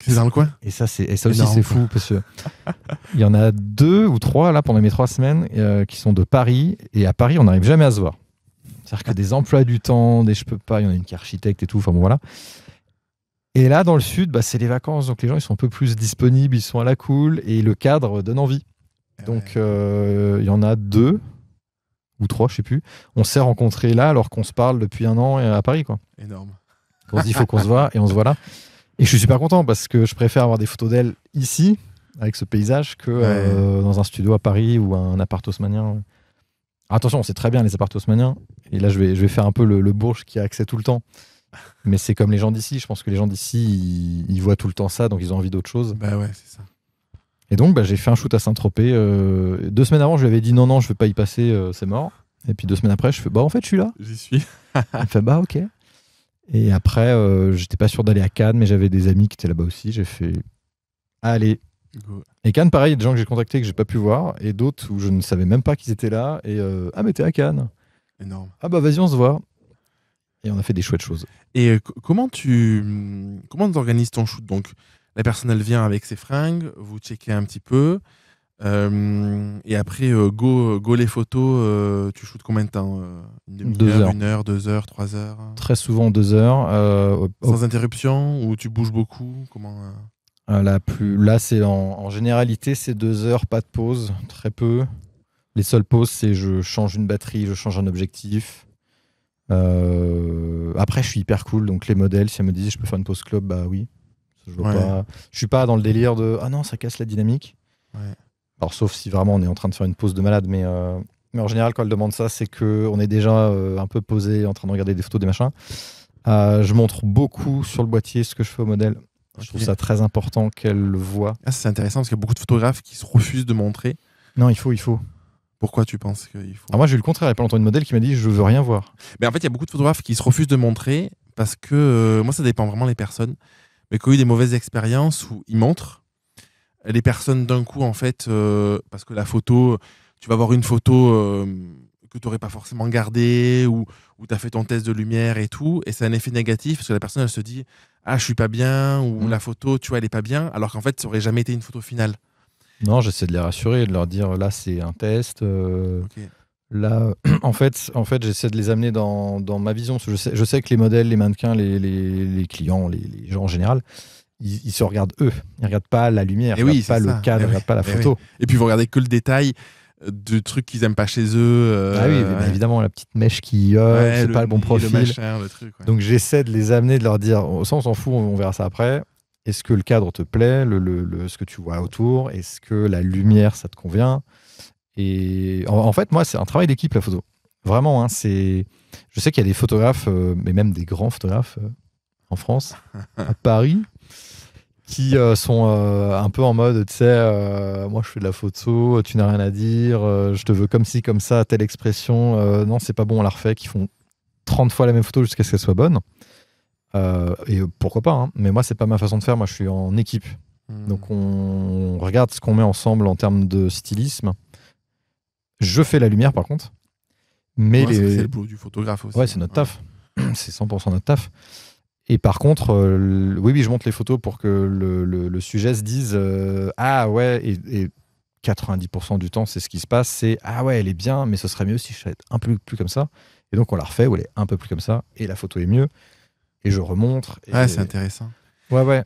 C'est dans le coin Et ça, c'est, ça aussi, c'est fou, parce il y en a deux ou trois, là, pendant mes trois semaines, qui sont de Paris. Et à Paris, on n'arrive jamais à se voir. C'est-à-dire que des emplois du temps, des je peux pas, il y en a une qui est architecte et tout, enfin bon, voilà. Et là, dans le sud, bah, c'est les vacances, donc les gens, ils sont un peu plus disponibles, ils sont à la cool, et le cadre donne envie. Ah donc, il y en a deux ou trois, je sais plus. On s'est rencontrés là alors qu'on se parle depuis un an euh, à Paris, quoi. Énorme. On se dit, il faut qu'on se voit et on se voit là. Et je suis super content parce que je préfère avoir des photos d'elle ici, avec ce paysage, que euh, dans un studio à Paris ou un appart haussmanien. Attention, on sait très bien les appart haussmanniens. Et là, je vais, je vais faire un peu le, bourge qui a accès tout le temps. Mais c'est comme les gens d'ici. Je pense que les gens d'ici, ils, ils, voient tout le temps ça, donc ils ont envie d'autre chose. Bah ouais, c'est ça. Et donc, bah, j'ai fait un shoot à Saint-Tropez. Euh, deux semaines avant, je lui avais dit non, non, je ne veux pas y passer, euh, c'est mort. Et puis deux semaines après, je fais bah, en fait, je suis là. J'y suis. Elle fait bah, ok. Et après, euh, j'étais pas sûr d'aller à Cannes, mais j'avais des amis qui étaient là-bas aussi. J'ai fait allez. Et Cannes, pareil, il y a des gens que j'ai contactés que j'ai pas pu voir, et d'autres où je ne savais même pas qu'ils étaient là. Et euh, ah, mais t'es à Cannes. Énorme. Ah, bah, vas-y, on se voit. Et on a fait des chouettes choses.
Et comment tu hum, comment organises ton shoot Donc, la personne, elle vient avec ses fringues, vous checkez un petit peu. Euh, et après, euh, go, go les photos, euh, tu shootes combien de temps Une deux heure, heures. Une heure, deux heures, trois heures
hein Très souvent deux heures. Sans interruption Ou tu bouges beaucoup Comment la plus... Là, c'est en, en, généralité, c'est deux heures, pas de pause, très peu. Les seules pauses, c'est je change une batterie, je change un objectif. Après, je suis hyper cool, donc les modèles, si elles me disent je peux faire une pause club, bah oui. Je ne suis pas dans le délire de ah non, ça casse la dynamique. Alors, sauf si vraiment on est en train de faire une pause de malade, mais, euh, mais en général, quand elle demande ça, c'est que on est déjà euh, un peu posé, en train de regarder des photos, des machins. Euh, je montre beaucoup sur le boîtier ce que je fais au modèle. Je trouve ça très important qu'elle le voit. Ah, c'est intéressant parce qu'il y a beaucoup de photographes qui se refusent de montrer. Non, il faut, il faut. Pourquoi tu penses qu'il faut
ah, Moi, j'ai eu le contraire. Il n'y a pas longtemps, une modèle qui m'a dit Je veux rien voir. Mais en fait, il y a beaucoup de photographes qui se refusent de montrer parce que moi, ça dépend vraiment des personnes mais qui ont eu des mauvaises expériences où ils montrent les personnes d'un coup, en fait, euh, parce que la photo, tu vas voir une photo euh, que tu n'aurais pas forcément gardée, ou, ou tu as fait ton test de lumière et tout, et c'est un effet négatif, parce que la personne, elle se dit, ah, je suis pas bien, ou mm. la photo, tu vois, elle est pas bien, alors qu'en fait, ça aurait jamais été une
photo finale. Non, j'essaie de les rassurer, de leur dire, là, c'est un test. Euh, OK. Là, en fait, en fait j'essaie de les amener dans, ma vision. Je sais, que les modèles, les mannequins, les, clients, les, gens en général, ils, se regardent eux. Ils ne regardent pas la lumière, eh ils ne regardent pas le cadre, eh ils ne regardent pas la eh photo.
Et puis vous regardez que le détail euh, de trucs qu'ils n'aiment pas chez eux. Euh,
ah oui, évidemment, la petite mèche qui c'est pas le bon profil. Donc j'essaie de les amener, de leur dire, ça on s'en fout, on verra ça après. Est-ce que le cadre te plaît, le ce que tu vois autour, est-ce que la lumière ça te convient et en, fait, moi, c'est un travail d'équipe, la photo. Vraiment, hein, c'est. Je sais qu'il y a des photographes, euh, mais même des grands photographes euh, en France, à Paris, qui euh, sont un peu en mode, tu sais, moi je fais de la photo, tu n'as rien à dire, je te veux comme ci, comme ça, telle expression, non, c'est pas bon, on la refait, qui font 30 fois la même photo jusqu'à ce qu'elle soit bonne. et pourquoi pas, hein, mais moi c'est pas ma façon de faire, moi je suis en équipe. Hmm. Donc on regarde ce qu'on met ensemble en termes de stylisme je fais la lumière, par contre.
Mais les... C'est le boulot du photographe
aussi. Ouais, c'est notre taf. C'est 100% notre taf. Et par contre, euh, oui, oui, je monte les photos pour que le, sujet se dise euh, Ah ouais, et, 90% du temps, c'est ce qui se passe c'est Ah ouais, elle est bien, mais ce serait mieux si je serais un peu plus comme ça. Et donc, on la refait, où elle est un peu plus comme ça, et la photo est mieux. Et je remontre. Et... c'est intéressant. Ouais, ouais.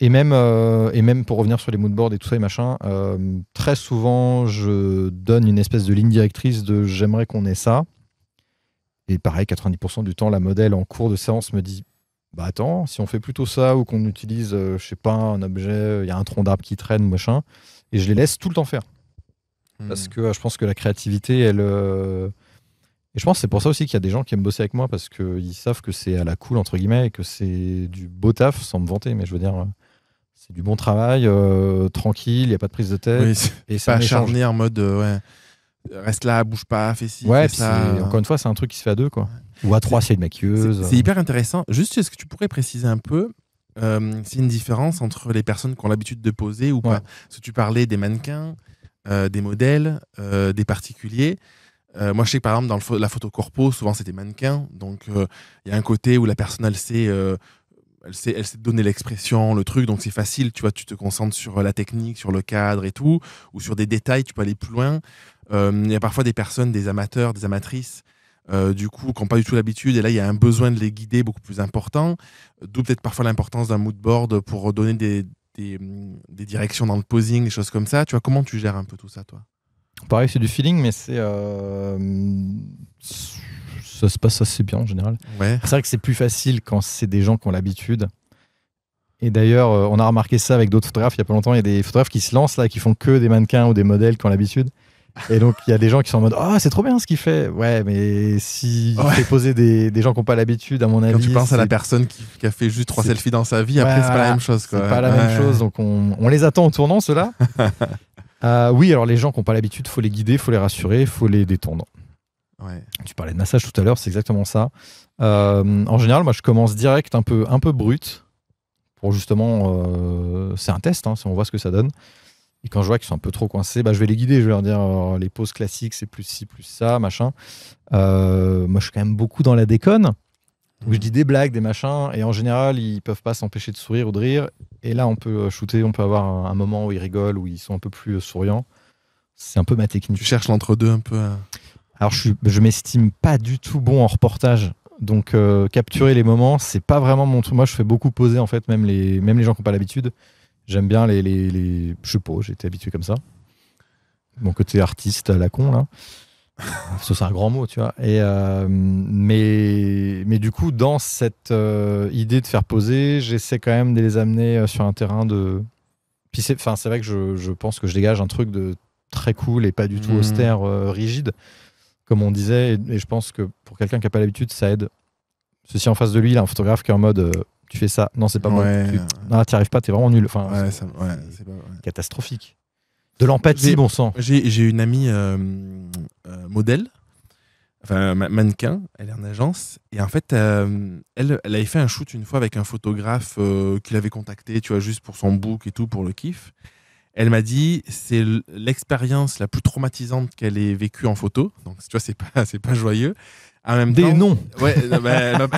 Et même, euh, et même pour revenir sur les moodboards et tout ça et machin, euh, très souvent je donne une espèce de ligne directrice de j'aimerais qu'on ait ça. Et pareil, 90% du temps, la modèle en cours de séance me dit Bah attends, si on fait plutôt ça ou qu'on utilise, euh, je sais pas, un objet, il y a un tronc d'arbre qui traîne, machin. Et je les laisse tout le temps faire. Hmm. Parce que je pense que la créativité, elle. Et je pense c'est pour ça aussi qu'il y a des gens qui aiment bosser avec moi parce qu'ils savent que c'est à la cool, entre guillemets, et que c'est du beau taf sans me vanter. Mais je veux dire c'est du bon travail, euh, tranquille, il n'y a pas de prise de tête. et ça pas acharné
en mode euh, reste là, bouge pas, fais ci, ça. Encore une
fois, c'est un truc qui se fait à deux, quoi. Ou à trois, c'est une maquilleuse. Euh. C'est hyper
intéressant. Juste, est-ce que tu pourrais préciser un peu euh, c'est une différence entre
les personnes qui ont l'habitude de poser ou pas
Parce que tu parlais des mannequins, des modèles, des particuliers. moi, je sais que par exemple, dans la photo corpo, souvent c'est des mannequins. Donc, il y a un côté où la personne, elle sait elle sait, donner l'expression, le truc, donc c'est facile, tu vois, tu te concentres sur la technique, sur le cadre et tout, ou sur des détails, tu peux aller plus loin. Euh, il y a parfois des personnes, des amateurs, des amatrices, euh, du coup, qui n'ont pas du tout l'habitude, et là, il y a un besoin de les guider beaucoup plus important, d'où peut-être parfois l'importance d'un mood board pour donner hum, des, directions dans le
posing, des choses comme ça. Tu vois, comment tu gères un peu tout ça, toi Pareil, c'est du feeling, mais c'est... Euh, ça se passe assez bien en général. C'est vrai que c'est plus facile quand c'est des gens qui ont l'habitude. Et d'ailleurs, euh, on a remarqué ça avec d'autres photographes il y a pas longtemps. Il y a des photographes qui se lancent là, qui font que des mannequins ou des modèles qui ont l'habitude. Et donc, il y a des gens qui sont en mode Ah, oh, c'est trop bien ce qu'il fait. Ouais, mais si tu fais poser des, gens qui n'ont pas l'habitude, à mon avis. Quand tu penses à la personne qui, a fait juste trois selfies dans sa vie, après, c'est pas la même chose. C'est pas la même chose. Donc, on, les attend en tournant, ceux-là. Euh, oui, alors les gens qui n'ont pas l'habitude, faut les guider, faut les rassurer, faut les détendre. Tu parlais de massage tout à l'heure, c'est exactement ça. Euh, en général, moi, je commence direct un peu, un peu brut. Pour justement, euh, c'est un test, hein, si on voit ce que ça donne. Et quand je vois qu'ils sont un peu trop coincés, bah, je vais les guider. Je vais leur dire oh, les pauses classiques, c'est plus ci, plus ça, machin. Euh, moi, je suis quand même beaucoup dans la déconne. je dis des blagues, des machins, et en général, ils peuvent pas s'empêcher de sourire ou de rire. Et là, on peut shooter, on peut avoir un moment où ils rigolent, où ils sont un peu plus souriants. C'est un peu ma technique. Tu cherches l'entre-deux un peu. À... Hein. Alors, je, m'estime pas du tout bon en reportage. Donc, euh, capturer les moments, c'est pas vraiment mon truc. Moi, je fais beaucoup poser, en fait, même les, même les gens qui n'ont pas l'habitude. J'aime bien les, les, Je sais pas, j'étais habitué comme ça. Mon côté artiste à la con, là. Ça, c'est un grand mot, tu vois. Et, euh, mais, mais du coup, dans cette euh, idée de faire poser, j'essaie quand même de les amener sur un terrain de. Puis c'est, vrai que je, je, pense que je dégage un truc de très cool et pas du tout mmh. austère, rigide comme on disait, et, je pense que pour quelqu'un qui n'a pas l'habitude, ça aide. Ceci en face de lui, il a un photographe qui est en mode euh, tu fais ça, non, c'est pas moi, bon, tu arrives pas, t'es vraiment nul. Enfin, catastrophique. De l'empathie, bon sang.
J'ai une amie euh, euh, modèle, enfin mannequin, elle est en agence, et en fait, elle, elle avait fait un shoot une fois avec un photographe qu'il avait contacté, tu vois, juste pour son book et tout, pour le kiff. Elle m'a dit c'est l'expérience la plus traumatisante qu'elle ait vécue en photo. Donc tu vois c'est pas c'est pas joyeux. En même Des temps, noms. Ouais, elle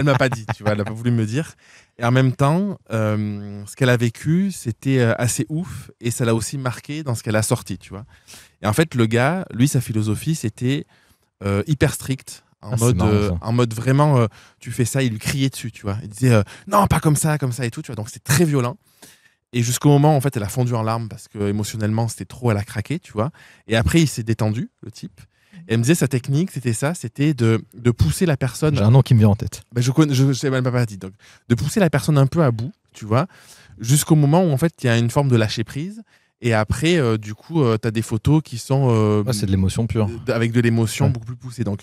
m'a pas dit, tu vois, elle a pas voulu me dire. Et en même temps, euh, ce qu'elle a vécu, c'était euh, assez ouf et ça l'a aussi marqué dans ce qu'elle a sorti, tu vois. Et en fait, le gars, lui, sa philosophie, c'était euh, hyper strict en ah, mode en mode vraiment tu fais ça il lui criait dessus tu vois il disait non pas comme ça comme ça et tout tu vois donc c'est très violent et jusqu'au moment, en fait, elle a fondu en larmes parce que émotionnellement, c'était trop, elle a craqué, tu vois. Et après, il s'est détendu, le type. Et elle me disait sa technique, c'était ça, c'était de, pousser la personne. J'ai un nom qui me vient en tête. mais ben, je connais, je, sais même pas dit. Donc, de pousser la personne un peu à bout, tu vois, jusqu'au moment où en fait il y a une forme de lâcher prise. Et après, euh, du coup, euh, tu as des photos qui sont. Euh, ah, c'est de l'émotion pure. Avec de l'émotion beaucoup plus poussée. Donc,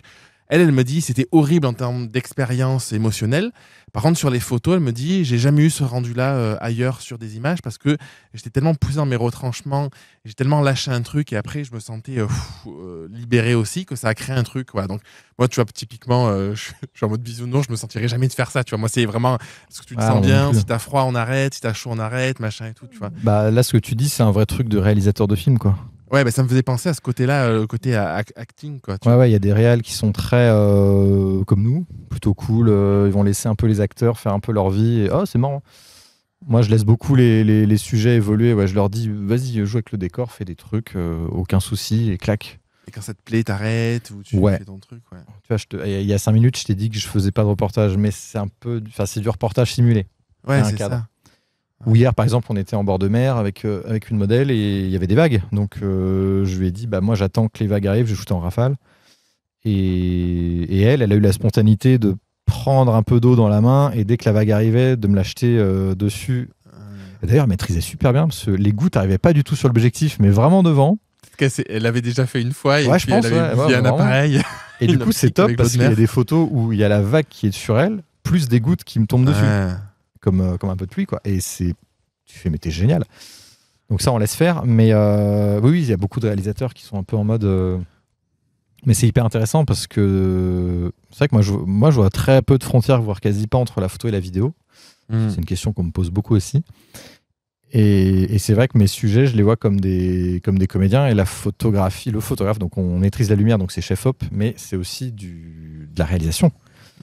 elle, elle me dit c'était horrible en termes d'expérience émotionnelle. Par contre, sur les photos, elle me dit j'ai jamais eu ce rendu-là euh, ailleurs sur des images parce que j'étais tellement poussé dans mes retranchements, j'ai tellement lâché un truc et après je me sentais euh, euh, libéré aussi que ça a créé un truc. Voilà. Donc moi, tu vois, typiquement, je suis en mode bisounours, je me sentirais jamais de faire ça. Tu vois, moi, c'est vraiment ce que tu te bah, sens bien. Si Si t'as froid, on arrête. Si t'as chaud, on arrête, machin et tout. Tu vois.
Bah là, ce que tu dis, c'est un vrai truc de réalisateur de film, quoi.
Ouais, bah, ça me faisait penser à ce côté-là, euh, le côté acting. Quoi, ouais,
il y a des réels qui sont très euh, comme nous, plutôt cool. Euh, ils vont laisser un peu les acteurs faire un peu leur vie. oh, c'est marrant. Moi, je laisse beaucoup les, les, sujets évoluer. Ouais, je leur dis, vas-y, joue avec le décor, fais des trucs, aucun souci, et claque. Et quand ça te plaît, t'arrêtes ou tu fais ton truc. Ouais. Tu vois, il y a cinq minutes, je t'ai dit que je faisais pas de reportage, mais c'est un peu, enfin, c'est du reportage simulé. Ouais, c'est ça. Ou hier, par exemple, on était en bord de mer avec, euh, avec une modèle et il y avait des vagues. Donc, euh, je lui ai dit, bah, moi, j'attends que les vagues arrivent, je shoot en rafale. Et, elle, elle a eu la spontanéité de prendre un peu d'eau dans la main et dès que la vague arrivait, de me l'acheter euh, dessus. D'ailleurs, elle maîtrisait super bien parce que les gouttes n'arrivaient pas du tout sur l'objectif, mais vraiment devant. elle avait déjà fait une fois et puis elle avait un appareil. Et du coup, c'est top parce qu'il y a des photos où il y a la vague qui est sur elle, plus des gouttes qui me tombent dessus comme, euh, comme un peu de pluie, quoi. Et c'est. Tu fais, mais t'es génial. Donc ça, on laisse faire. Mais euh, oui, il y a beaucoup de réalisateurs qui sont un peu en mode. Euh, mais c'est hyper intéressant parce que c'est vrai que moi je, moi, je vois très peu de frontières, voire quasi pas entre la photo et la vidéo. Hmm. C'est une question qu'on me pose beaucoup aussi. Et, et c'est vrai que mes sujets, je les vois comme des, comme des comédiens. Et la photographie, le photographe, donc on maîtrise la lumière, donc c'est chef-op, mais c'est aussi du, de la réalisation.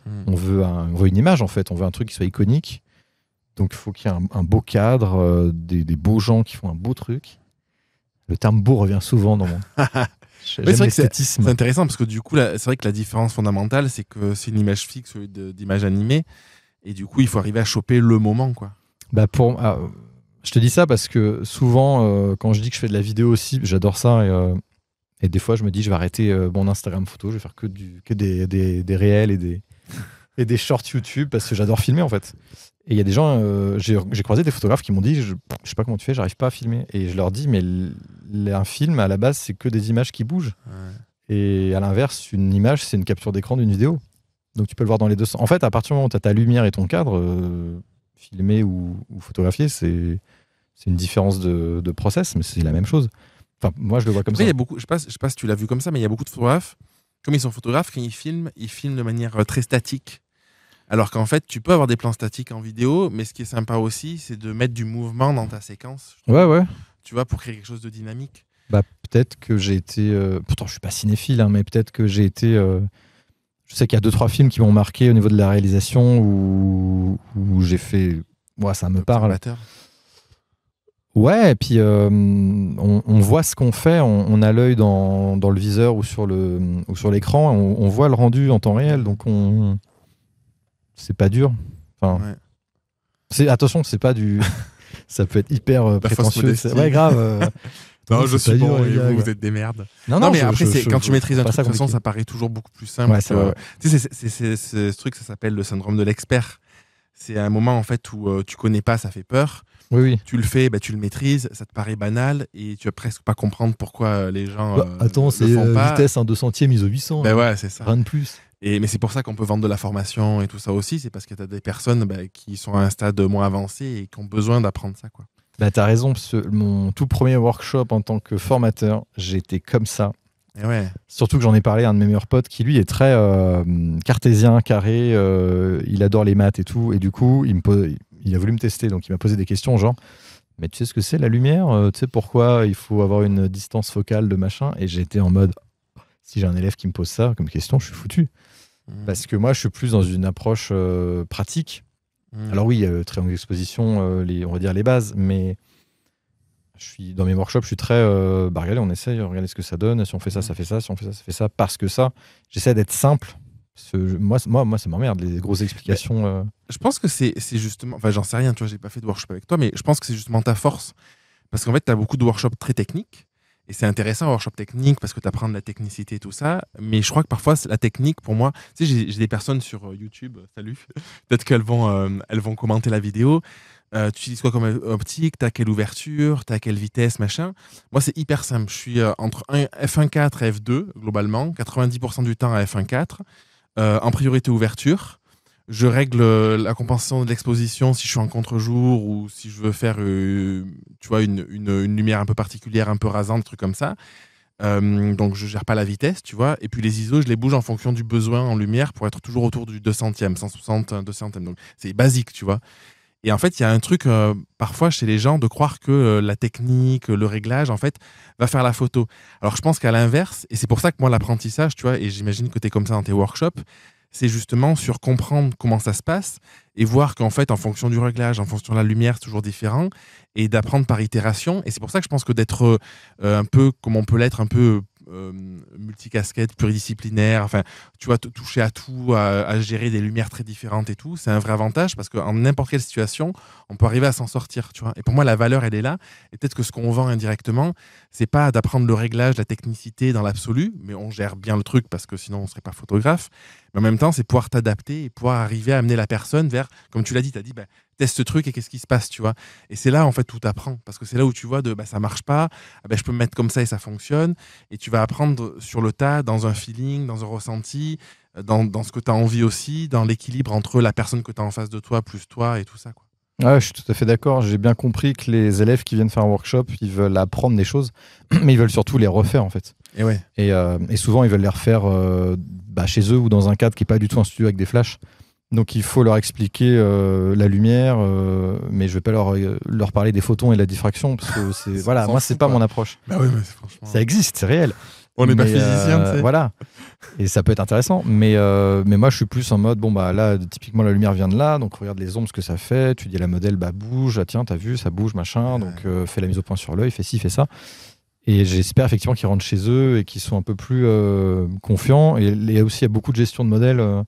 Hmm. On, veut on veut une image, en fait. On veut un truc qui soit iconique. Donc, il faut qu'il y ait un, beau cadre, euh, des, des, beaux gens qui font un beau truc. Le terme beau revient souvent dans mon. esthétisme. C'est
intéressant parce que du coup, c'est vrai que la différence fondamentale, c'est que c'est une image fixe d'image animée. Et du coup, il faut arriver
à choper le moment. quoi. Bah pour, ah, je te dis ça parce que souvent, euh, quand je dis que je fais de la vidéo aussi, j'adore ça. Et, euh, et, des fois, je me dis, je vais arrêter mon Instagram photo, je vais faire que, que des, réels et des, et des shorts YouTube parce que j'adore filmer en fait. Et il y a des gens, euh, j'ai croisé des photographes qui m'ont dit, je, sais pas comment tu fais, j'arrive pas à filmer. Et je leur dis, mais un film, à la base, c'est que des images qui bougent. Et à l'inverse, une image, c'est une capture d'écran d'une vidéo. Donc tu peux le voir dans les deux sens. En fait, à partir du moment où tu ta lumière et ton cadre, euh, filmer ou, photographier, c'est une différence de, process, mais c'est la même chose. Enfin, moi, je le vois comme ça.
beaucoup, je ne sais, sais pas si tu l'as vu comme ça, mais il y a beaucoup de photographes, comme ils sont photographes, quand ils filment, ils filment de manière euh, très statique. Alors qu'en fait, tu peux avoir des plans statiques en vidéo, mais ce qui est sympa aussi, c'est de mettre du mouvement dans ta séquence. Ouais, ouais. Tu vois, pour créer quelque chose de dynamique.
Bah, peut-être que j'ai été. Euh, pourtant, je suis pas cinéphile, hein, mais peut-être que j'ai été. Euh, je sais qu'il y a deux, trois films qui m'ont marqué au niveau de la réalisation où, j'ai fait. Ouais, ça me parle. Ouais, et puis euh, on, voit ce qu'on fait, on, a l'œil dans, dans, le viseur ou sur l'écran, on, on voit le rendu en temps réel, donc on, c'est pas dur. c'est attention, c'est pas du. ça peut être hyper euh, prétentieux. Ouais, grave. Euh. non, je suis bon, et vous, vous, êtes des merdes. Non, mais après, quand tu maîtrises un truc, ça paraît toujours beaucoup plus simple.
Tu sais, c'est ce truc, ça s'appelle le syndrome de l'expert. C'est un moment en fait où euh, tu connais pas, ça fait peur. Oui, oui. Tu le fais, bah, tu le maîtrises, ça te paraît banal et tu vas presque pas comprendre pourquoi les gens. attend bah, attends, c'est vitesse
un 200 centième au 800. Ben ouais, c'est ça. Rien de plus
mais c'est pour ça qu'on peut vendre de la formation et tout ça aussi, c'est parce que tu as des personnes bah, qui sont à un stade moins avancé et qui ont besoin d'apprendre ça.
Quoi. Bah, tu as raison, mon tout premier workshop en tant que formateur, j'étais comme ça. Eh ouais. Surtout que j'en ai parlé à un de mes meilleurs potes qui, lui, est très euh, cartésien, carré, euh, il adore les maths et tout. Et du coup, il, me il a voulu me tester, donc il m'a posé des questions genre mais tu sais ce que c'est la lumière euh, Tu sais pourquoi il faut avoir une distance focale de machin Et j'étais en mode, si j'ai un élève qui me pose ça comme question, je suis foutu. Mhm. Parce que moi, je suis plus dans une approche euh, pratique. Mhm. Alors oui, euh, triangle d'exposition, euh, les, on va dire les bases, mais je suis dans mes workshops, je suis très bah regardez, on essaye, regardez ce que ça donne. Si on fait ça, ça mhm. fait ça. Si on fait ça, ça fait ça. Parce que ça, j'essaie d'être simple. Ce, moi, moi, moi, ça m'emmerde les grosses explications. Je pense que c'est
justement, enfin, j'en sais rien, tu vois, j'ai pas fait de workshop avec toi, mais je pense que c'est justement ta force. Parce qu'en fait, tu as beaucoup de workshops très techniques et c'est intéressant un shop technique parce que tu apprends de la technicité et tout ça. Mais je crois que parfois, la technique, pour moi, tu sais, j'ai des personnes sur euh, YouTube, euh, salut, peut-être qu'elles vont, euh, elles vont commenter la vidéo. tu utilises quoi comme optique T'as quelle ouverture T'as quelle vitesse Machin. Moi, c'est hyper simple. Je suis entre F1.4 et F2, globalement, 90% du temps à F1.4. en priorité ouverture je règle euh, la compensation de l'exposition si je suis en contre-jour ou si je veux faire euh, tu vois, une, lumière un peu particulière, un peu rasante, truc comme ça. Euh, donc je gère pas la vitesse, tu vois. Et puis les ISO, je les bouge en fonction du besoin en lumière pour être toujours autour du 200e, 160, 200e. Donc c'est basique, tu vois. Et en fait, il y a un truc parfois chez les gens de croire que la technique, le réglage, en fait, va faire la photo. Alors je pense qu'à l'inverse, et c'est pour ça que moi l'apprentissage, tu vois, et j'imagine que tu es comme ça dans tes workshops, c'est justement sur comprendre comment ça se passe et voir qu'en fait, en fonction du réglage, en fonction de la lumière, c'est toujours différent et d'apprendre par itération. Et c'est pour ça que je pense que d'être euh, un peu comme on peut l'être, un peu euh, multicasquette, pluridisciplinaire, enfin, tu vois, toucher à tout, à, gérer des lumières très différentes et tout, c'est un vrai avantage parce qu'en n'importe quelle situation, on peut arriver à s'en sortir, tu vois. Et pour moi, la valeur, elle est là. Et peut-être que ce qu'on vend indirectement, c'est pas d'apprendre le réglage, la technicité dans l'absolu, mais on gère bien le truc parce que sinon, on serait pas photographe. Mais en même temps, c'est pouvoir t'adapter et pouvoir arriver à amener la personne vers, comme tu l'as dit, tu as dit, bah, teste ce truc et qu'est-ce qui se passe, tu vois. Et c'est là, en fait, où tu apprends. Parce que c'est là où tu vois de, bah, ça marche pas, ah, bah, je peux me mettre comme ça et ça fonctionne. Et tu vas apprendre sur le tas, dans un feeling, dans un ressenti, euh, dans, ce que tu as envie aussi, dans l'équilibre entre la personne que tu as en face de toi, plus toi et tout ça, quoi.
je suis tout à fait d'accord. J'ai bien compris que les élèves qui viennent faire un workshop, ils veulent apprendre des choses, mais ils veulent surtout les refaire en fait. Et, ouais. et, euh, souvent, ils veulent les refaire euh, bah, chez eux ou dans un cadre qui n'est pas du tout un studio avec des flashs. Donc il faut leur expliquer euh, la lumière, euh, mais je vais pas leur, euh, leur parler des photons et la diffraction parce que c'est voilà, moi c'est pas mon approche. Bah ça existe, c'est réel. On n'est pas physicien, voilà. Et ça peut être intéressant, mais mais moi je suis plus en mode bon bah là typiquement la lumière vient de là, donc regarde les ombres ce que ça fait. Tu dis à la modèle bah bouge, ah, tiens t'as vu ça bouge machin, donc fais la mise au point sur l'œil, fais ci, fais ça. Et j'espère effectivement qu'ils rentrent chez eux et qu'ils sont un peu plus euh, confiants. Et, aussi, il y a beaucoup de gestion de modèles. Euh.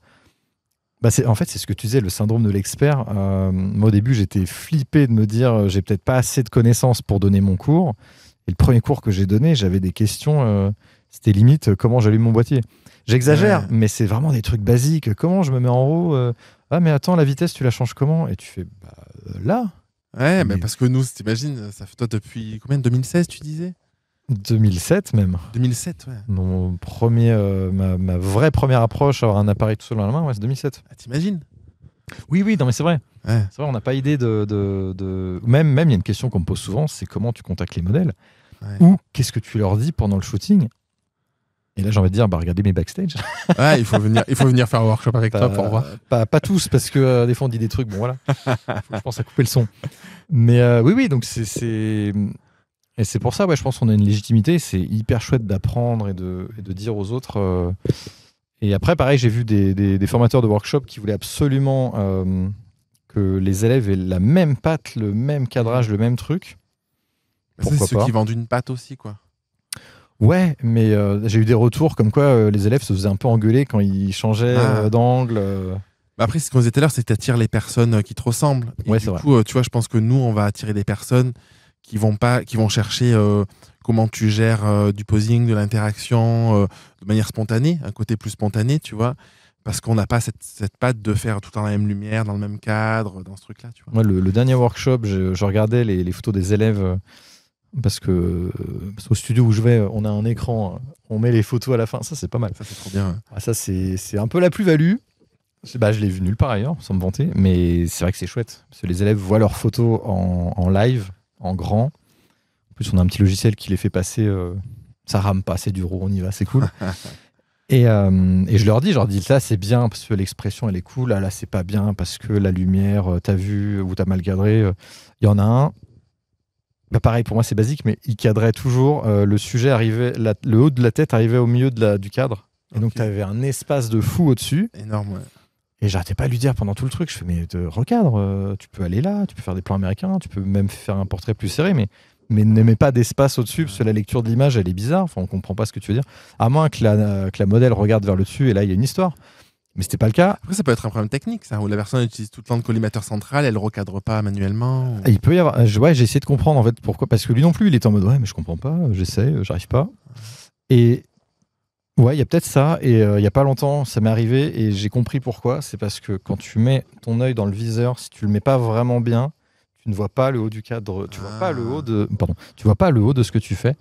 Bah, en fait, c'est ce que tu disais, le syndrome de l'expert. Euh, moi, au début, j'étais flippé de me dire, j'ai peut-être pas assez de connaissances pour donner mon cours. Et le premier cours que j'ai donné, j'avais des questions. C'était limite comment j'allume mon boîtier. J'exagère, mais c'est vraiment des trucs basiques. Comment je me mets en roue Ah, mais attends, la vitesse, tu la changes comment Et tu fais, bah, là. Ouais, mais... parce que nous, t'imagines, ça fait toi
depuis combien
2016, tu disais 2007 même. 2007, ouais. Mon premier, euh, ma, vraie première approche, avoir un appareil tout seul dans la main, ouais, c'est 2007. Ah, T'imagines Oui, oui, non, mais c'est vrai. C'est vrai, on n'a pas idée de, Même, même, il y a une question qu'on me pose souvent c'est comment tu contactes les modèles Ou qu'est-ce que tu leur dis pendant le shooting et là, j'ai envie de dire, bah, regardez mes backstage. il faut venir, il faut venir faire un workshop avec pas, toi pour voir. Pas, tous, parce que euh, des fois, on dit des trucs, bon voilà. je pense à couper le son. Mais euh, oui, oui, donc c'est et c'est pour ça, ouais, je pense qu'on a une légitimité. C'est hyper chouette d'apprendre et de, dire aux autres. Euh, et après, pareil, j'ai vu des, formateurs de workshop qui voulaient absolument euh, que les élèves aient la même patte, le même cadrage, le même truc. Bah, c'est ceux qui vendent une
patte aussi, quoi.
Ouais, mais euh, j'ai eu des retours comme quoi les élèves se faisaient un peu engueuler quand ils changeaient ah. d'angle.
Bah, après, ce qu'on disait tout à l'heure, c'est que tu attires les personnes qui te ressemblent. Et ouais, du coup, tu vois, je pense que nous, on va attirer des personnes qui vont pas, qui vont chercher euh, comment tu gères euh, du posing, de l'interaction euh, de manière spontanée, un côté plus spontané, tu vois. Parce qu'on n'a pas cette, cette patte de faire tout en la même lumière, dans le même cadre, dans ce
truc-là. Tu vois. le, dernier workshop, je, regardais les, photos des élèves parce que au studio où je vais, on a un écran, on met les photos à la fin. Ça, c'est pas mal. Ça, c'est trop bien. Ah, ça, c'est un peu la plus-value. Bah, je l'ai vu nulle part ailleurs, sans me vanter, mais c'est vrai que c'est chouette. Parce que les élèves voient leurs photos en, en live en grand. En plus, on a un petit logiciel qui les fait passer. Euh, ça rame pas, c'est du roux, on y va, c'est cool. Euh, et, je leur dis, je dis ça, c'est bien parce que l'expression elle est cool, ah là, c'est pas bien parce que la lumière, euh, t'as vu ou t'as mal cadré. Il y en a un, bah pareil, pour moi, c'est basique, mais il cadrait toujours. le sujet arrivait, le haut de la tête arrivait au milieu du cadre. Et donc, tu avais un espace de fou au-dessus. Énorme, et j'arrêtais pas à lui dire pendant tout le truc, je fais, mais te recadre, euh, tu peux aller là, tu peux faire des plans américains, tu peux même faire un portrait plus serré, mais, mais ne mets pas d'espace au-dessus, parce que la lecture de l'image, elle est bizarre, enfin, on comprend pas ce que tu veux dire. À moins que la, que la modèle regarde vers le dessus, et là, il y a une histoire. Mais c'était pas le cas. Après, ça peut être un problème technique, ça, où la personne utilise tout le temps le collimateur central,
elle recadre pas manuellement. Ah, il
peut y avoir. Euh, ouais, j'ai essayé de comprendre en fait pourquoi. Parce que lui non plus, il est en mode ouais, mais je comprends pas, j'essaie, euh, j'arrive pas. Et, Ouais, il y a peut-être ça. Et euh, il y n'y a pas longtemps, ça m'est arrivé et j'ai compris pourquoi. C'est parce que quand tu mets ton œil dans le viseur, si tu le mets pas vraiment bien, tu ne vois pas le haut du cadre. Tu ne vois pas le ah. haut de. Pardon. Tu vois pas le haut de ce que tu fais.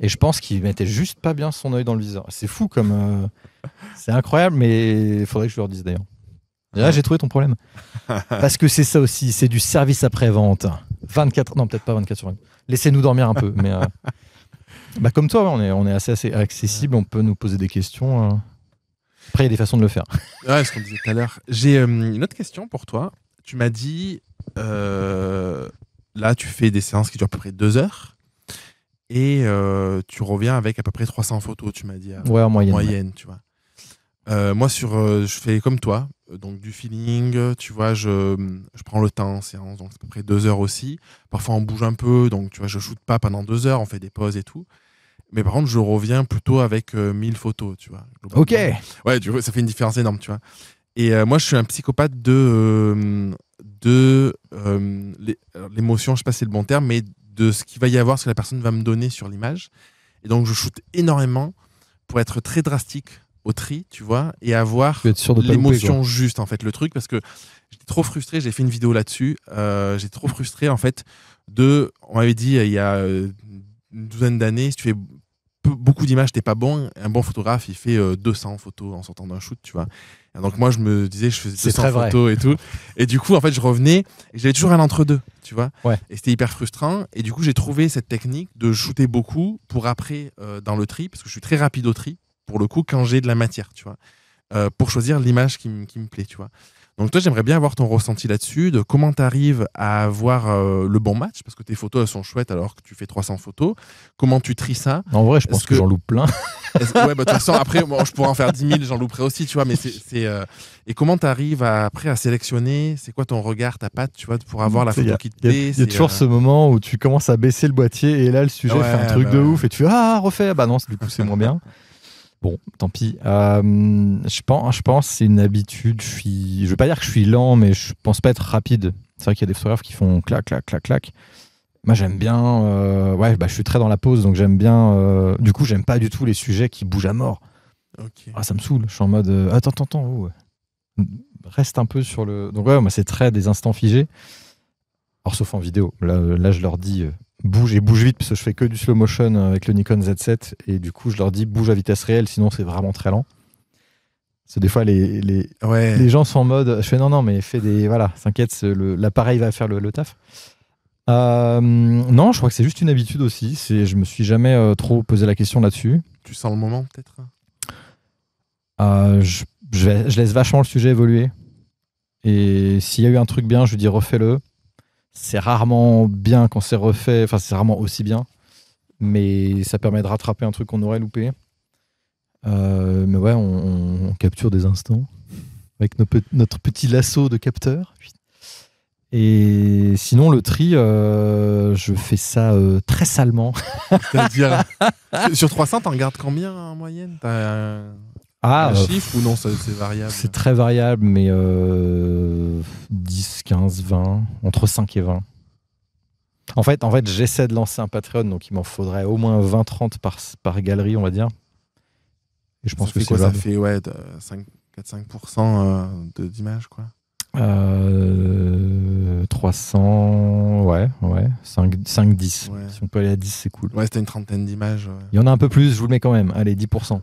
Et je pense qu'il mettait juste pas bien son œil dans le viseur. C'est fou comme. Euh, c'est incroyable, mais il faudrait que je leur dise d'ailleurs. Là, j'ai trouvé ton problème. Parce que c'est ça aussi, c'est du service après-vente. 24, non, peut-être pas 24 sur Laissez-nous dormir un peu. Mais, euh, bah comme toi, on est, on est assez, accessible, on peut nous poser des questions. Euh. Après, il y a des façons de le faire.
Ouais, ce qu'on disait tout à l'heure. J'ai euh, une autre question pour toi. Tu m'as dit, euh, là, tu fais des séances qui durent à peu près deux heures et tu reviens avec à peu près 300 photos, tu m'as dit. ouais, en moyenne. tu vois. moi, sur, je fais comme toi, donc du feeling, tu vois, je, je prends le temps en séance, donc à peu près deux heures aussi. Parfois, on bouge un peu, donc tu vois, je shoote pas pendant deux heures, on fait des pauses et tout. Mais par contre, je reviens plutôt avec 1000 euh, photos, tu vois. Ok. Ouais, tu vois, ça fait une différence énorme, tu vois. Et euh, moi, je suis un psychopathe de, euh, de l'émotion, je sais pas si c'est le bon terme, mais de ce qu'il va y avoir, ce que la personne va me donner sur l'image. Et donc, je shoote énormément pour être très drastique au tri, tu vois, et avoir l'émotion juste, en fait, le truc, parce que j'étais trop frustré, j'ai fait une vidéo là-dessus, j'étais trop frustré, en fait, de, on m'avait dit, il y a une douzaine d'années, si tu fais beaucoup d'images, t'es pas bon. Un bon photographe, il fait 200 euh, photos en sortant d'un shoot, tu vois. donc moi, je me disais, je faisais 200 photos et tout. Et du coup, en fait, je revenais et j'avais toujours un entre-deux, tu vois. Et c'était hyper frustrant. Et du coup, j'ai trouvé cette technique de shooter beaucoup pour après, euh, dans le tri, parce que je suis très rapide au tri, pour le coup, quand j'ai de la matière, tu vois, euh, pour choisir l'image qui, qui me plaît, tu vois. Donc toi, j'aimerais bien avoir ton ressenti là-dessus, de comment tu arrives à avoir euh, le bon match, parce que tes photos, elles sont chouettes alors que tu fais 300 photos. Comment tu tries ça
En vrai, je pense que, j'en loupe plein. Ouais, bah, de toute façon, après,
moi je pourrais en faire 10 000, j'en louperais aussi, tu vois, mais c'est... Euh, et comment tu arrives après à sélectionner C'est quoi ton regard, ta patte, tu
vois, pour avoir la photo qui te plaît Il y a toujours euh, ce moment où tu commences à baisser le boîtier et là, le sujet fait un truc bah de ouf et tu fais « Ah, refais ah, !» Bah non, du coup, c'est moins bien. Bon, tant pis. Euh, je pense, je pense, c'est une habitude. Je suis, veux pas dire que je suis lent, mais je pense pas être rapide. C'est vrai qu'il y a des photographes qui font clac, clac, clac, clac. Moi, j'aime bien. Euh, ouais, bah, je suis très dans la pause, donc j'aime bien. Euh, du coup, j'aime pas du tout les sujets qui bougent à mort. Ah, ça me saoule. Je suis en mode. attends, attends, attends. Reste un peu sur le. Donc ouais, moi, c'est très des instants figés. Or, sauf en vidéo. là je leur dis, bouge et bouge vite parce que je fais que du slow motion euh, avec le Nikon Z7 et du coup je leur dis bouge à vitesse réelle sinon c'est vraiment très lent. c'est des fois les, les, gens sont en mode je fais non non mais fais des voilà s'inquiète l'appareil va faire le, taf. Euh, non je crois que c'est juste une habitude aussi c'est je me suis jamais euh, trop posé la question là-dessus. Tu sens le moment peut-être. je, laisse vachement le sujet évoluer et s'il y a eu un truc bien je dis refais-le c'est rarement bien quand c'est refait, enfin c'est rarement aussi bien, mais ça permet de rattraper un truc qu'on aurait loupé. Euh, mais ouais, on, capture des instants avec notre petit lasso de capteur Et sinon, le tri, euh, je fais ça euh, très salement.
sur 300, t'en gardes combien en moyenne ah, un euh, chiffre ou
non, c'est variable C'est très variable, mais 10, 15, 20, entre 5 et 20. En fait, en fait j'essaie de lancer un Patreon, donc il m'en faudrait au moins 20-30 par, par galerie, on va dire. Et je pense que ça fait ouais, 4-5%
euh, d'images quoi.
300, euh, ouais, ouais, 5, 5 10. Si on peut aller à 10, c'est cool. Ouais, c'était
une trentaine d'images.
Il y en a un peu plus, je vous le mets quand même. Allez, 10%.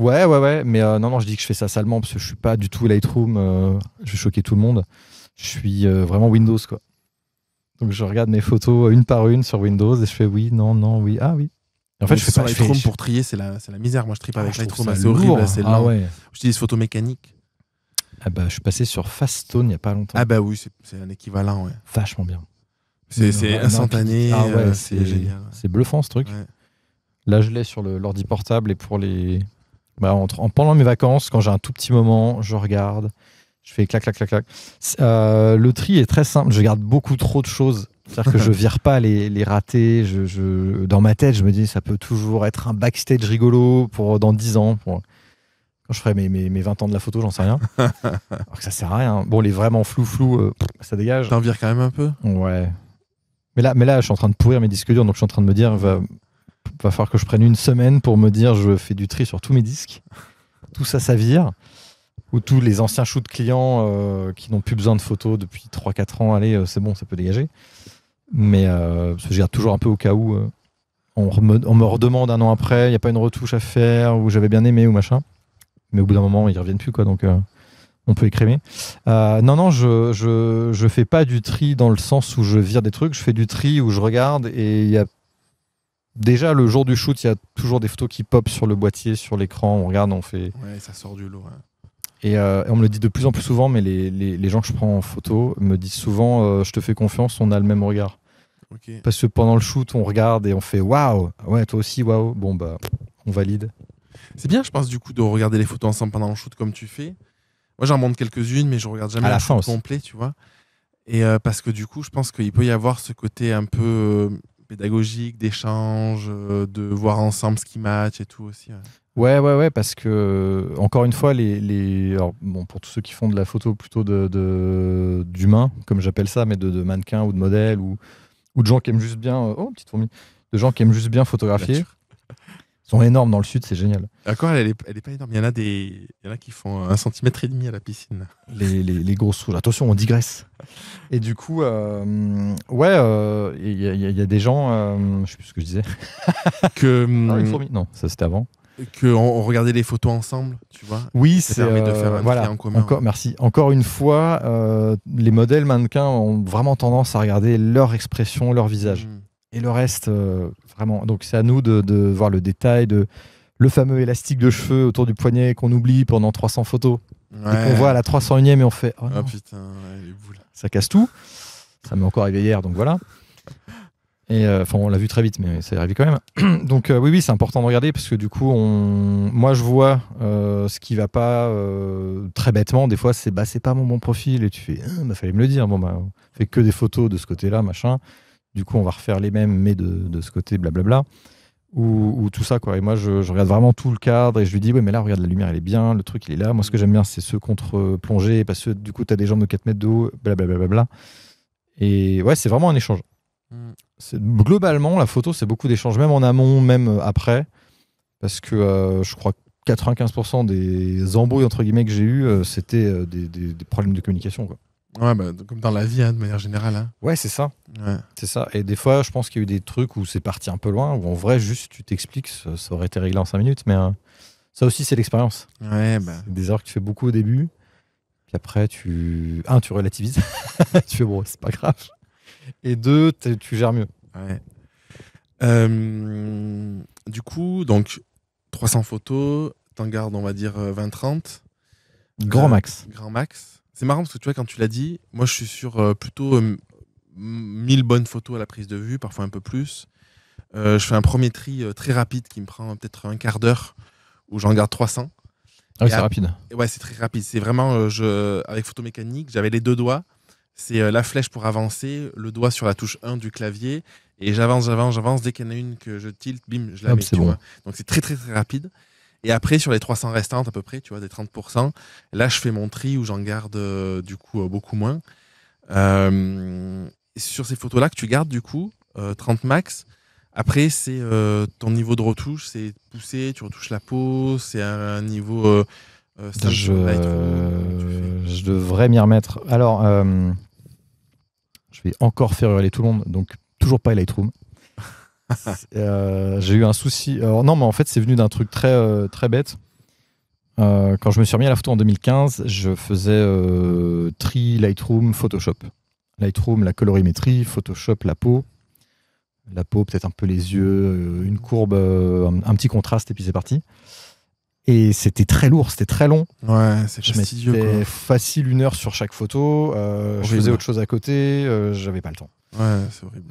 Ouais, ouais, ouais. Mais euh, non, non, je dis que je fais ça salement parce que je suis pas du tout Lightroom. Euh, je vais choquer tout le monde. Je suis euh, vraiment Windows, quoi. Donc je regarde mes photos une par une sur Windows et je fais oui, non, non, oui, ah oui. en fait, je fais pas Lightroom pour
trier, c'est la, la, misère. Moi, je pas ah, avec Lightroom, c'est horrible, c'est ah, J'utilise photo mécanique. Ah bah, je suis passé sur Fastone il y a pas longtemps. Ah bah oui, c'est un
équivalent, Vachement bien. C'est instantané, ah ouais, c'est génial. C'est bluffant ce truc. Là, je l'ai sur l'ordi portable et pour les bah, en, pendant mes vacances, quand j'ai un tout petit moment, je regarde, je fais clac, clac, clac, clac. Euh, le tri est très simple. Je garde beaucoup trop de choses. C'est-à-dire que je vire pas les, les ratés. dans ma tête, je me dis, ça peut toujours être un backstage rigolo pour dans 10 ans. quand je ferai mes, mes, 20 ans de la photo, j'en sais rien. Alors que ça sert à rien. Bon, les vraiment flou flou, euh, ça dégage. T'en vires quand même un peu Ouais. Mais là, mais là, je suis en train de pourrir mes disques durs, donc je suis en train de me dire, va falloir que je prenne une semaine pour me dire je fais du tri sur tous mes disques. Tout ça, ça vire. Ou tous les anciens shoots clients euh, qui n'ont plus besoin de photos depuis 3-4 ans, allez, euh, c'est bon, ça peut dégager. Mais euh, je garde toujours un peu au cas où on, me, redemande un an après, il n'y a pas une retouche à faire, ou j'avais bien aimé, ou machin. Mais au bout d'un moment, ils ne reviennent plus, quoi. Donc on peut écrimer non, non, je, je, je, fais pas du tri dans le sens où je vire des trucs, je fais du tri où je regarde et il y a déjà le jour du shoot, il y a toujours des photos qui popent sur le boîtier, sur l'écran. On regarde, on fait.
Ouais, ça sort du lot.
Euh, et, on me le dit de plus en plus souvent, mais les, gens que je prends en photo me disent souvent euh, Je te fais confiance, on a le même regard. Parce que pendant le shoot, on regarde et on fait Waouh Ouais, toi aussi, waouh Bon, bah, on valide.
C'est bien, je pense, du coup, de regarder les photos ensemble pendant le shoot comme tu fais. Moi, j'en montre quelques-unes, mais je regarde jamais la le complet, tu vois. Et euh,
parce que du coup, je
pense qu'il peut y avoir ce côté un peu pédagogique, d'échange, euh, de voir ensemble ce qui match et tout aussi. Hein.
Ouais, ouais, ouais, parce que, euh, encore une fois, les, les bon, pour tous ceux qui font de la photo plutôt d'humains, de, d'humain comme j'appelle ça, mais de, de mannequins ou de modèles ou, ou de gens qui aiment juste bien. Euh, oh, petite fourmi! De gens qui aiment juste bien photographier sont énormes dans le sud, c'est génial.
D'accord, elle n'est est pas énorme. Il y en a des, il y en a qui font un centimètre et demi à la piscine.
Les, les, les grosses rouges. Attention, on digresse. Et du coup, euh, ouais, euh, il y, a des gens, euh, je sais plus ce que je disais. que ah hum, non, ça c'était avant. Que on, regardait les photos ensemble, tu vois. Oui, c'est de faire un voilà. commun, encore, Merci. Encore une fois, les modèles mannequins ont vraiment tendance à regarder leur expression, leur visage. Hum. Et le reste, euh, vraiment. Donc, c'est à nous de, voir le détail de le fameux élastique de cheveux autour du poignet qu'on oublie pendant 300 photos. Et qu'on voit à la 301 e et on fait. Oh, ah, putain, Ça casse tout. Ça m'est encore arrivé hier, donc voilà. Et euh, enfin, on l'a vu très vite, mais c'est arrive quand même. Donc euh, oui, oui, c'est important de regarder parce que du coup, on... moi, je vois ce qui va pas très bêtement. Des fois, c'est bah, c'est pas mon bon profil et tu fais, il hein, bah, fallait me le dire. Bon bah, fait que des photos de ce côté-là, machin. Du coup, on va refaire les mêmes, mais de, ce côté, blablabla. Ou, ou, tout ça, quoi. Et moi, je, regarde vraiment tout le cadre et je lui dis, ouais, mais là, regarde, la lumière, elle est bien, le truc, il est là. Moi, ce que j'aime bien, c'est ce contre-plongée, parce que du coup, tu as des jambes de 4 mètres de haut, blablabla. Et ouais, c'est vraiment un échange. Mm. Globalement, la photo, c'est beaucoup d'échanges, même en amont, même euh, après. Parce que euh, je crois que 95% des embrouilles entre guillemets que j'ai eu, euh, c'était des, des, problèmes de communication. Quoi. Ouais, bah, comme dans la vie, hein, de manière générale. Hein. Ouais, c'est ça. C'est ça. Et des fois, je pense qu'il y a eu des trucs où c'est parti un peu loin, où en vrai, juste tu t'expliques, ça, aurait été réglé en 5 minutes. Mais euh, ça aussi, c'est l'expérience. Bah. Des heures que tu fais beaucoup au début. Puis après, tu. Un, tu relativises. tu fais, bon, c'est pas grave. Et deux, tu gères mieux.
du coup, donc, 300 photos, t'en gardes, on va dire, 20-30. Euh, grand euh, max. Grand max. C'est marrant parce que tu vois, quand tu l'as dit, moi je suis sur euh, plutôt 1000 euh, bonnes photos à la prise de vue, parfois un peu plus. Euh, je fais un premier tri très rapide qui me prend peut-être un quart d'heure où j'en garde 300. Ah oui, c'est rapide. Ouais, c'est très rapide. C'est vraiment, je, avec photomécanique, j'avais les deux doigts. C'est la flèche pour avancer, le doigt sur la touche 1 du clavier. Et j'avance, j'avance, j'avance. Dès qu'il y en a une que je tilte, bim, je la mets. Donc c'est très, très, très rapide. Et après, sur les 300 restantes, à peu près, tu vois, des 30%, là, je fais mon tri où j'en garde euh, du coup euh, beaucoup moins. Euh, sur ces photos-là que tu gardes, du coup, 30 max, après, c'est ton niveau de retouche, c'est poussé, tu retouches la peau, c'est un, niveau. Je,
devrais m'y remettre. Alors, je vais encore faire hurler tout le monde, donc toujours pas Lightroom. Euh, j'ai eu un souci. Euh, non, mais en fait, c'est venu d'un truc très, euh, très bête. quand je me suis remis à la photo en 2015, je faisais tri Lightroom, Photoshop. Lightroom, la colorimétrie, Photoshop, la peau. La peau, peut-être un peu les yeux, une courbe, un, petit contraste, et puis c'est parti. Et c'était très lourd, c'était très long. Ouais, c'est facile une heure sur chaque photo. je faisais autre chose à côté, j'avais pas le temps.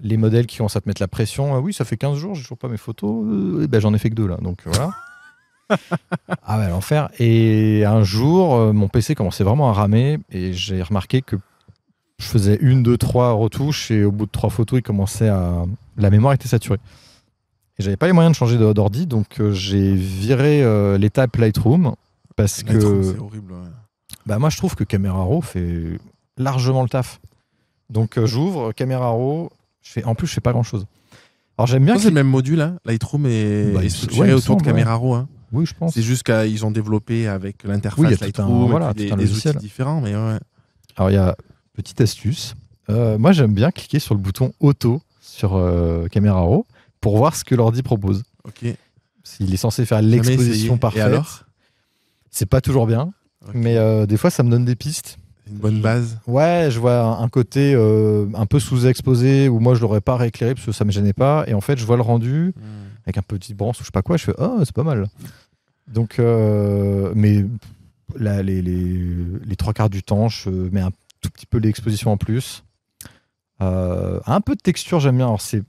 Les modèles qui commencent à te mettre la pression, ah oui, ça fait 15 jours, j'ai toujours pas mes photos, et euh, eh ben j'en ai fait que deux là, donc voilà. ah bah l'enfer. Et un jour, euh, mon PC commençait vraiment à ramer et j'ai remarqué que je faisais une, deux, trois retouches et au bout de trois photos, il commençait à. La mémoire était saturée. Et j'avais pas les moyens de changer d'ordi, donc euh, j'ai viré l'étape Lightroom parce que. C'est horrible. Bah moi, je trouve que Camera Raw fait largement le taf. Donc euh, j'ouvre, caméra raw. Je fais, en plus, je fais pas grand chose. Alors j'aime bien. C'est le même module, hein, Lightroom est, bah, autour de Camera Raw. Hein. Oui, je pense.
C'est juste qu'ils ont développé avec l'interface Lightroom des, outils différents. Mais Alors
il y a petite astuce. Euh, moi, j'aime bien cliquer sur le bouton auto sur euh, Raw pour voir ce que l'ordi propose. Ok. S'il est censé faire l'exposition parfaite. C'est pas toujours bien, mais euh, des fois, ça me donne des pistes bonne base. Ouais, je vois un, côté euh, un peu sous-exposé où moi je l'aurais pas rééclairé parce que ça me gênait pas. Et en fait, je vois le rendu hmm. avec un petit bronze ou je sais pas quoi. Je fais oh c'est pas mal. Donc, euh, mais là, les, les, trois quarts du temps, je mets un tout petit peu l'exposition en plus. Euh, un peu de texture, j'aime bien. Alors c'est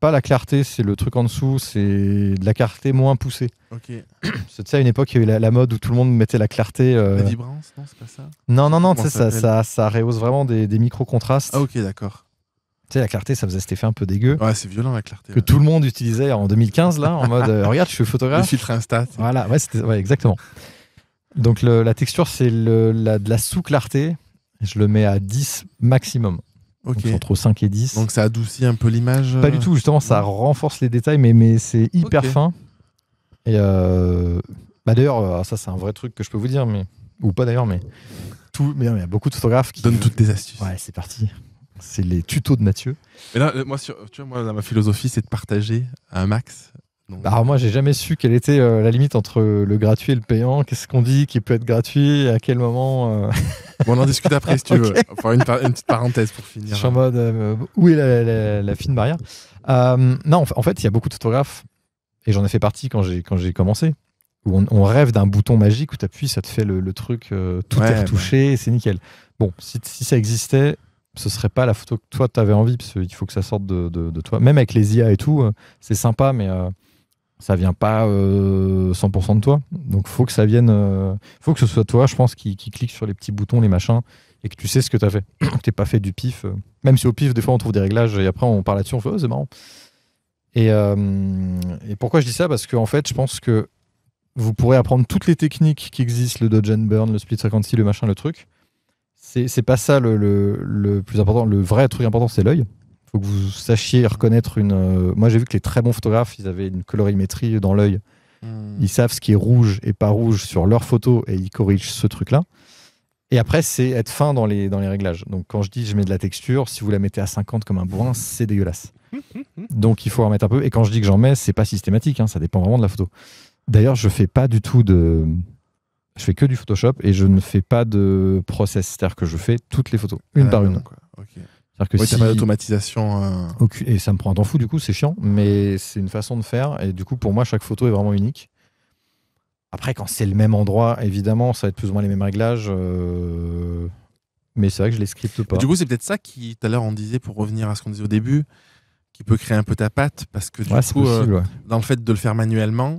pas la clarté, c'est le truc en dessous, c'est de la clarté moins poussée. Ok. C'est à une époque, il y a eu la, mode où tout le monde mettait la clarté. Euh, la vibrance, non, c'est pas ça Non, non, non, tu sais, ça, ça, ça, rehausse vraiment des, des micro-contrastes. Ah, ok, d'accord. Tu sais, la clarté, ça faisait cet effet un peu dégueu. Ouais, c'est violent la clarté. Que tout le monde utilisait en 2015, là, en mode euh, regarde, je suis photographe. Le filtre Insta. Voilà, ouais, ouais exactement. Donc la texture, c'est la, de la sous-clarté. Je le mets à 10 maximum entre 5 et 10. Donc ça adoucit un peu l'image Pas du euh, tout, justement, ça renforce les détails, mais, mais c'est hyper fin. Et euh, bah, d'ailleurs, euh, ça c'est un vrai truc que je peux vous dire, mais ou pas d'ailleurs, mais tout, il y a beaucoup de photographes qui donnent toutes des astuces. Ouais, c'est parti. C'est les tutos de Mathieu.
Mais là, moi, tu vois, moi, ma philosophie,
c'est de partager un max bah, alors moi, j'ai jamais su quelle était euh, la limite entre le gratuit et le payant. Qu'est-ce qu'on dit qui peut être gratuit À quel moment euh On en discute après si tu veux. Enfin, une, petite parenthèse pour finir. Je suis en mode euh, où est la, fine barrière Non, en fait, il y a beaucoup photographes et j'en ai fait partie quand j'ai quand j'ai commencé. Où on, rêve d'un bouton magique où tu appuies, ça te fait le, truc tout est retouché, c'est nickel. Bon, si, ça existait, ce serait pas la photo que toi tu avais envie parce qu'il faut que ça sorte de, de, de, toi. Même avec les IA et tout, c'est sympa, mais ça vient pas 100% euh, de toi. Donc faut que ça vienne, euh, faut que ce soit toi, je pense, qui, clique sur les petits boutons, les machins, et que tu sais ce que t'as fait. T'es pas fait du pif. Euh. Même si au pif, des fois, on trouve des réglages et après on parle là-dessus, on oh, c'est marrant. Et, pourquoi je dis ça Parce que en fait, je pense que vous pourrez apprendre toutes les techniques qui existent, le dodge and burn, le split 56, le machin, le truc. C'est pas ça le, le plus important. Le vrai truc important, c'est l'œil faut que vous sachiez reconnaître une. Euh, moi, j'ai vu que les très bons photographes, ils avaient une colorimétrie dans l'œil. Hmm. Ils savent ce qui est rouge et pas rouge sur leur photo et ils corrigent ce truc-là. Et après, c'est être fin dans les, dans les réglages. Donc, quand je dis je mets de la texture, si vous la mettez à 50 comme un bourrin, c'est dégueulasse. Donc, il faut en mettre un peu. Et quand je dis que j'en mets, c'est pas systématique. Hein, ça dépend vraiment de la photo. D'ailleurs, je fais pas du tout de. Je fais que du Photoshop et je ne fais pas de process. C'est-à-dire que je fais toutes les photos, une ah, par une. Ok. C'est-à-dire que oui, si... Euh. Et ça me prend un temps fou, du coup, c'est chiant, mais c'est une façon de faire. Et du coup, pour moi, chaque photo est vraiment unique. Après, quand c'est le même endroit, évidemment, ça va être plus ou moins les mêmes réglages. Euh, mais c'est vrai que je les scripte pas. du
coup, c'est peut-être ça qui, tout à l'heure, on disait, pour revenir à ce qu'on disait au début, qui peut créer un peu ta patte, parce que
du coup, euh,
dans le fait de le faire manuellement,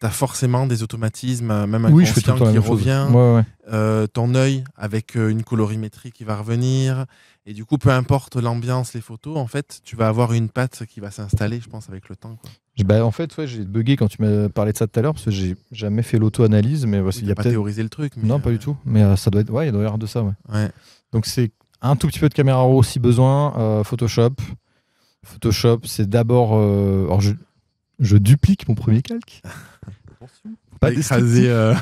tu as forcément des automatismes, euh, même oui, inconscients, qui revient. Ouais, ouais. Euh, ton œil avec euh, une colorimétrie qui va revenir. Et du coup, peu importe l'ambiance, les photos, en fait, tu vas avoir une patte qui va s'installer, je pense, avec le temps.
Bah, en fait, ouais, j'ai bugué quand tu m'as parlé de ça tout à l'heure, parce que j'ai jamais fait l'auto-analyse. Mais voici il n'y a pas théorisé le truc. non, pas du euh, tout. Mais ça doit être... ouais, il doit y avoir de ça. Ouais. Donc, c'est un tout petit peu de caméra raw si besoin, Photoshop. Photoshop, c'est d'abord je duplique mon premier calque. Pas euh,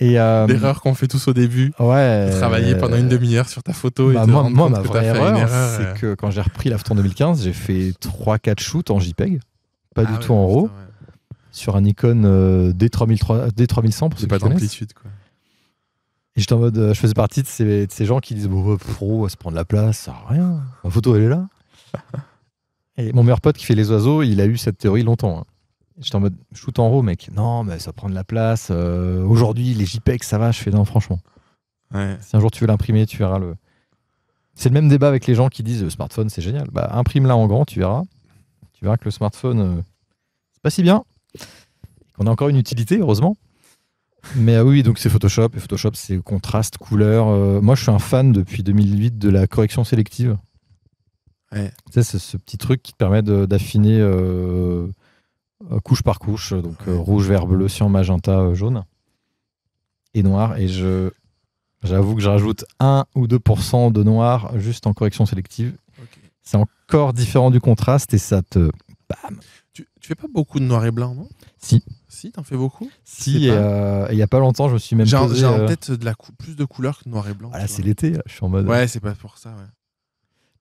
euh, l'erreur qu'on fait tous au début. Ouais. Travailler pendant une demi-heure sur ta photo. et bah, moi, ma vraie erreur, c'est euh. que
quand j'ai repris l'Afton 2015, j'ai fait 3-4 shoots en JPEG, pas ah du tout en RAW, sur un Nikon d 3100 pour ceux pas d'amplitude quoi. Et j'étais en mode, je faisais partie de ces, gens qui disent, bon, oh, pro, oh, à oh, se prendre la place, à rien. Ma photo, elle est là. Et mon meilleur pote qui fait les oiseaux, il a eu cette théorie longtemps. Hein. J'étais en mode shoot en haut, mec. Non, mais ça prend de la place. Euh, aujourd'hui, les JPEG, ça va. Je fais non, franchement. Si un jour tu veux l'imprimer, tu verras le. C'est le même débat avec les gens qui disent le euh, smartphone, c'est génial. Bah, imprime-la en grand, tu verras. Tu verras que le smartphone, euh, c'est pas si bien. Qu'on a encore une utilité, heureusement. Mais ah oui, donc c'est Photoshop. Et Photoshop, c'est contraste, couleur. moi, je suis un fan depuis 2008 de la correction sélective c'est ce petit truc qui te permet d'affiner euh, euh, couche par couche, donc euh, rouge, vert, bleu, cyan, magenta, jaune et noir. Et je j'avoue que je rajoute 1 ou 2% de noir juste en correction sélective. C'est encore différent du contraste et ça te. Bam. Tu, fais pas beaucoup de noir et blanc, non
Si. Si, t'en fais beaucoup Si, il
y a pas longtemps, je me suis même. J'ai en, tête de la plus de couleurs que noir et blanc. Ah c'est l'été, je suis en mode. Ouais, c'est
pas pour ça. Ouais.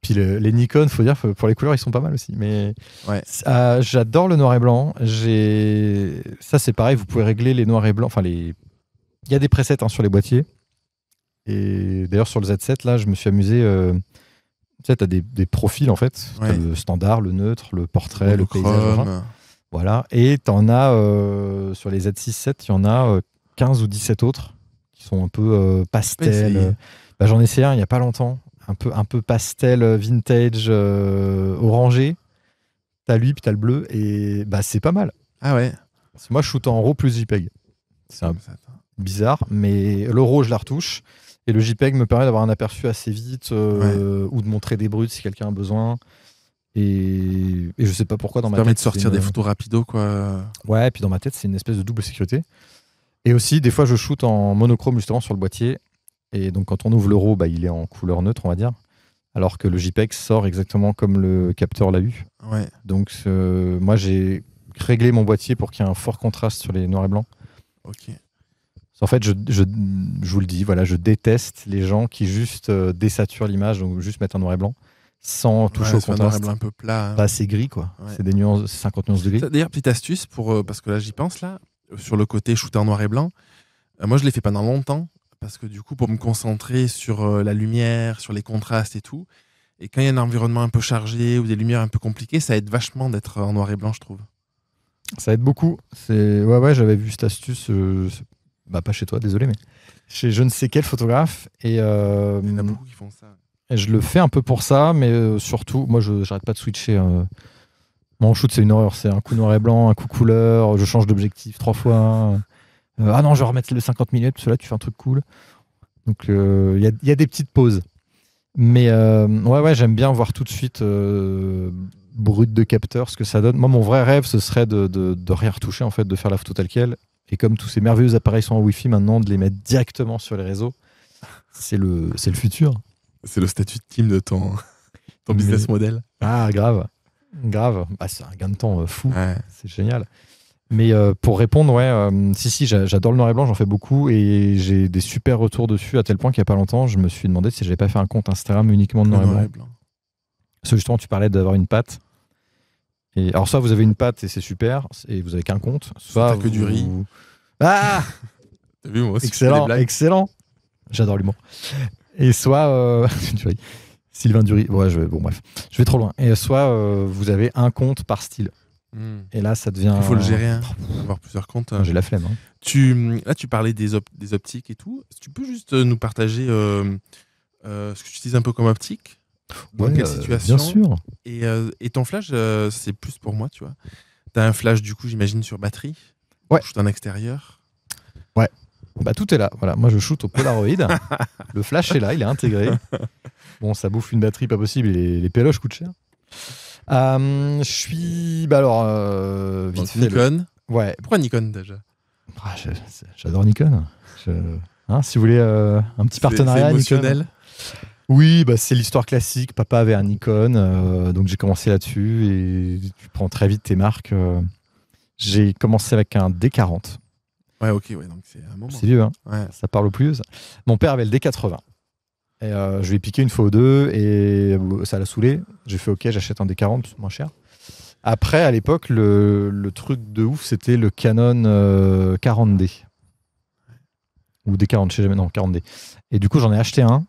Puis les Nikon, faut dire, pour les couleurs, ils sont pas mal aussi. Mais ah, j'adore le noir et blanc. ça, c'est pareil. Vous pouvez régler les noirs et blancs. Enfin, il y a des presets hein, sur les boîtiers. Et d'ailleurs sur le Z7, là, je me suis amusé. Euh, tu sais, des, profils en fait. le standard, le neutre, le portrait, le, paysage. Voilà. Et t'en as euh, sur les Z6, 7, il y en a 15 euh, ou 17 autres qui sont un peu pastels. Bah, j'en ai essayé un il n'y a pas longtemps un peu, un peu pastel, euh, vintage, euh, orangé. T'as lui, puis t'as le bleu, et bah, c'est pas mal. Ah ouais Moi, je shoot en RAW plus JPEG. C'est bizarre, mais le RAW, je la retouche. Et le JPEG me permet d'avoir un aperçu assez vite euh, ou de montrer des brutes si quelqu'un a besoin. Et, et je sais pas pourquoi dans Ça permet de sortir des photos rapido, quoi. Ouais, et puis dans ma tête, c'est une espèce de double sécurité. Et aussi, des fois, je shoot en monochrome justement sur le boîtier et donc, quand on ouvre le RAW, bah, il est en couleur neutre, on va dire. Alors que le JPEG sort exactement comme le capteur l'a eu. Ouais. Donc, moi, j'ai réglé mon boîtier pour qu'il y ait un fort contraste sur les noirs et blancs. Ok. En fait, je, vous le dis, voilà, je déteste les gens qui juste euh, désaturent l'image, donc juste mettent un noir et blanc sans toucher au contraste. Un, noir et blanc un peu plat. Pas hein. bah, c'est gris, quoi. C'est des nuances, 50 nuances de gris.
D'ailleurs, petite astuce, pour, euh, parce que là, j'y pense, là, sur le côté shooter en noir et blanc, euh, moi, je l'ai fait dans longtemps parce que du coup, pour me concentrer sur euh, la lumière, sur les contrastes et tout, et quand il y a un environnement un peu chargé ou des lumières un peu compliquées, ça aide vachement d'être euh, en noir et blanc, je trouve.
Ça aide beaucoup. ouais ouais, j'avais vu cette astuce. Euh, bah, pas chez toi, désolé, mais chez je ne sais quel photographe. Et, Il y en a beaucoup qui font ça. Et je le fais un peu pour ça, mais surtout, moi, je j'arrête pas de switcher. Mon shoot, c'est une horreur. C'est un coup noir et blanc, un coup couleur. Je change d'objectif trois fois. Euh, ah non, je vais remettre le 50 minutes, parce que là, tu fais un truc cool. Donc, euh, il y, a, des petites pauses. Mais euh, ouais, ouais, j'aime bien voir tout de suite brut de capteur ce que ça donne. Moi, mon vrai rêve, ce serait de, de, rien retoucher, en fait, de faire la photo telle qu'elle. Et comme tous ces merveilleux appareils sont en Wi-Fi maintenant, de les mettre directement sur les réseaux, c'est le, le futur. C'est le statut de team de ton, ton business model. Ah, grave. Grave. Bah, c'est un gain de temps fou. C'est génial. Mais euh, pour répondre, ouais, euh, si, si, j'adore le noir et blanc, j'en fais beaucoup et j'ai des super retours dessus à tel point qu'il n'y a pas longtemps, je me suis demandé si j'avais pas fait un compte Instagram uniquement de noir, et, blanc. Parce que justement, tu parlais d'avoir une pâte. Et alors, soit vous avez une pâte et c'est super, et vous avez qu'un compte, soit. que du riz. Ah moi aussi. Excellent, excellent. J'adore l'humour. Et soit. Euh, Sylvain Dury. Ouais, bon, bref. Je vais trop loin. Et soit vous avez un compte par style. Hmm. Et là, ça devient. Il faut le gérer, hein. avoir plusieurs comptes. Hein. J'ai la flemme. Hein.
Tu, là, tu parlais des, optiques et tout. Tu peux juste euh, nous partager euh, euh, ce que tu utilises un peu comme optique Dans quelle situation Bien sûr. Et, ton flash, c'est plus pour moi, tu vois. Tu as un
flash, du coup, j'imagine, sur batterie. Ouais. Shoot en extérieur. Ouais. Bah, tout est là. Voilà, moi je shoot au Polaroid. le flash est là, il est intégré. Bon, ça bouffe une batterie pas possible les, les péloches coûtent cher. Euh, je suis. Bah alors, euh, vite Nikon. Ouais. Pourquoi Nikon déjà ah, J'adore Nikon. Hein, si vous voulez euh, un petit partenariat. C'est émotionnel. Oui, bah c'est l'histoire classique. Papa avait un Nikon, donc j'ai commencé là-dessus et tu prends très vite tes marques. j'ai commencé avec un D40. Ouais, ok, ouais, donc c'est un moment. C'est vieux, hein. ça parle au plus. Mon père avait le D80. Euh, je lui ai piqué une fois ou deux et euh, ça l'a saoulé. J'ai fait OK, j'achète un D40, moins cher. Après, à l'époque, le, truc de ouf, c'était le Canon 40D. Euh, ou D40, je sais jamais, non, 40D. Et du coup, j'en ai acheté un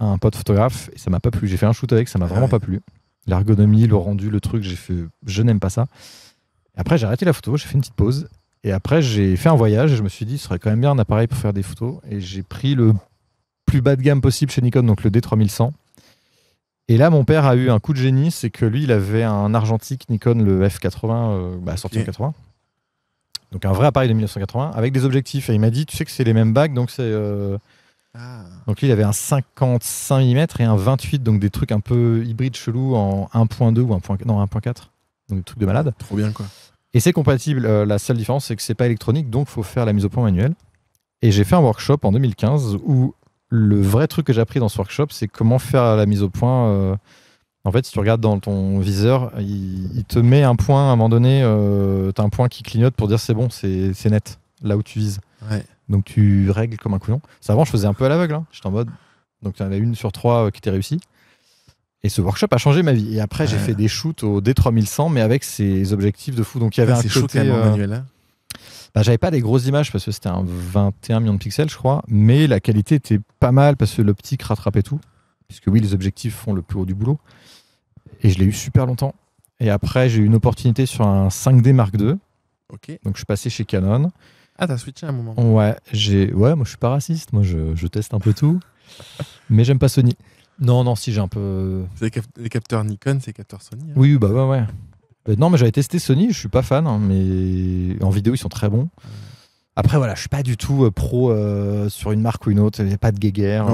à un pote photographe et ça m'a pas plu. J'ai fait un shoot avec, ça m'a ah vraiment pas plu. L'ergonomie, le rendu, le truc, j'ai fait, je n'aime pas ça. après, j'ai arrêté la photo, j'ai fait une petite pause et après, j'ai fait un voyage et je me suis dit, ce serait quand même bien un appareil pour faire des photos. Et j'ai pris le plus bas de gamme possible chez Nikon, donc le D3100. Et là, mon père a eu un coup de génie, c'est que lui, il avait un argentique Nikon, le F80, euh, bah, sorti en 80. Donc un vrai appareil de 1980 avec des objectifs. Et il m'a dit, tu sais que c'est les mêmes bagues, donc c'est. Euh, ah. Donc lui, il avait un 55 mm et un 28, donc des trucs un peu hybrides chelous en 1.2 ou 1.4, 1.4, donc des trucs de malade. Trop bien quoi. Et c'est compatible. Euh, la seule différence, c'est que c'est pas électronique, donc faut faire la mise au point manuelle. Et j'ai fait un workshop en 2015 où le vrai truc que j'ai appris dans ce workshop, c'est comment faire la mise au point. Euh, en fait, si tu regardes dans ton viseur, il, te met un point à un moment donné, euh, tu un point qui clignote pour dire c'est bon, c'est net, là où tu vises. Donc tu règles comme un couillon. avant, je faisais un peu à l'aveugle. Hein. J'étais en mode. Donc tu en as une sur trois euh, qui t'est réussi. Et ce workshop a changé ma vie. Et après, j'ai fait des shoots au D3100, mais avec ces objectifs de fou. Donc il y avait un côté. Shoot, manuel, hein. Bah, j'avais pas des grosses images parce que c'était un 21 millions de pixels, je crois, mais la qualité était pas mal parce que l'optique rattrapait tout. Puisque oui, les objectifs font le plus haut du boulot. Et je l'ai eu super longtemps. Et après, j'ai eu une opportunité sur un 5D Mark II. Donc je suis passé chez Canon.
Ah, t'as switché à un moment.
Ouais, j'ai... ouais moi je suis pas raciste, moi je, je teste un peu tout. mais j'aime pas Sony. Non, non, si j'ai un peu. Euh, c'est les capteurs Nikon, c'est les capteurs Sony. Hein. Oui, bah ouais, ouais. Euh, non, mais j'avais testé Sony, je suis pas fan, hein, mais en vidéo, ils sont très bons. Après, voilà, je suis pas du tout euh, pro euh, sur une marque ou une autre, il pas de guéguerre.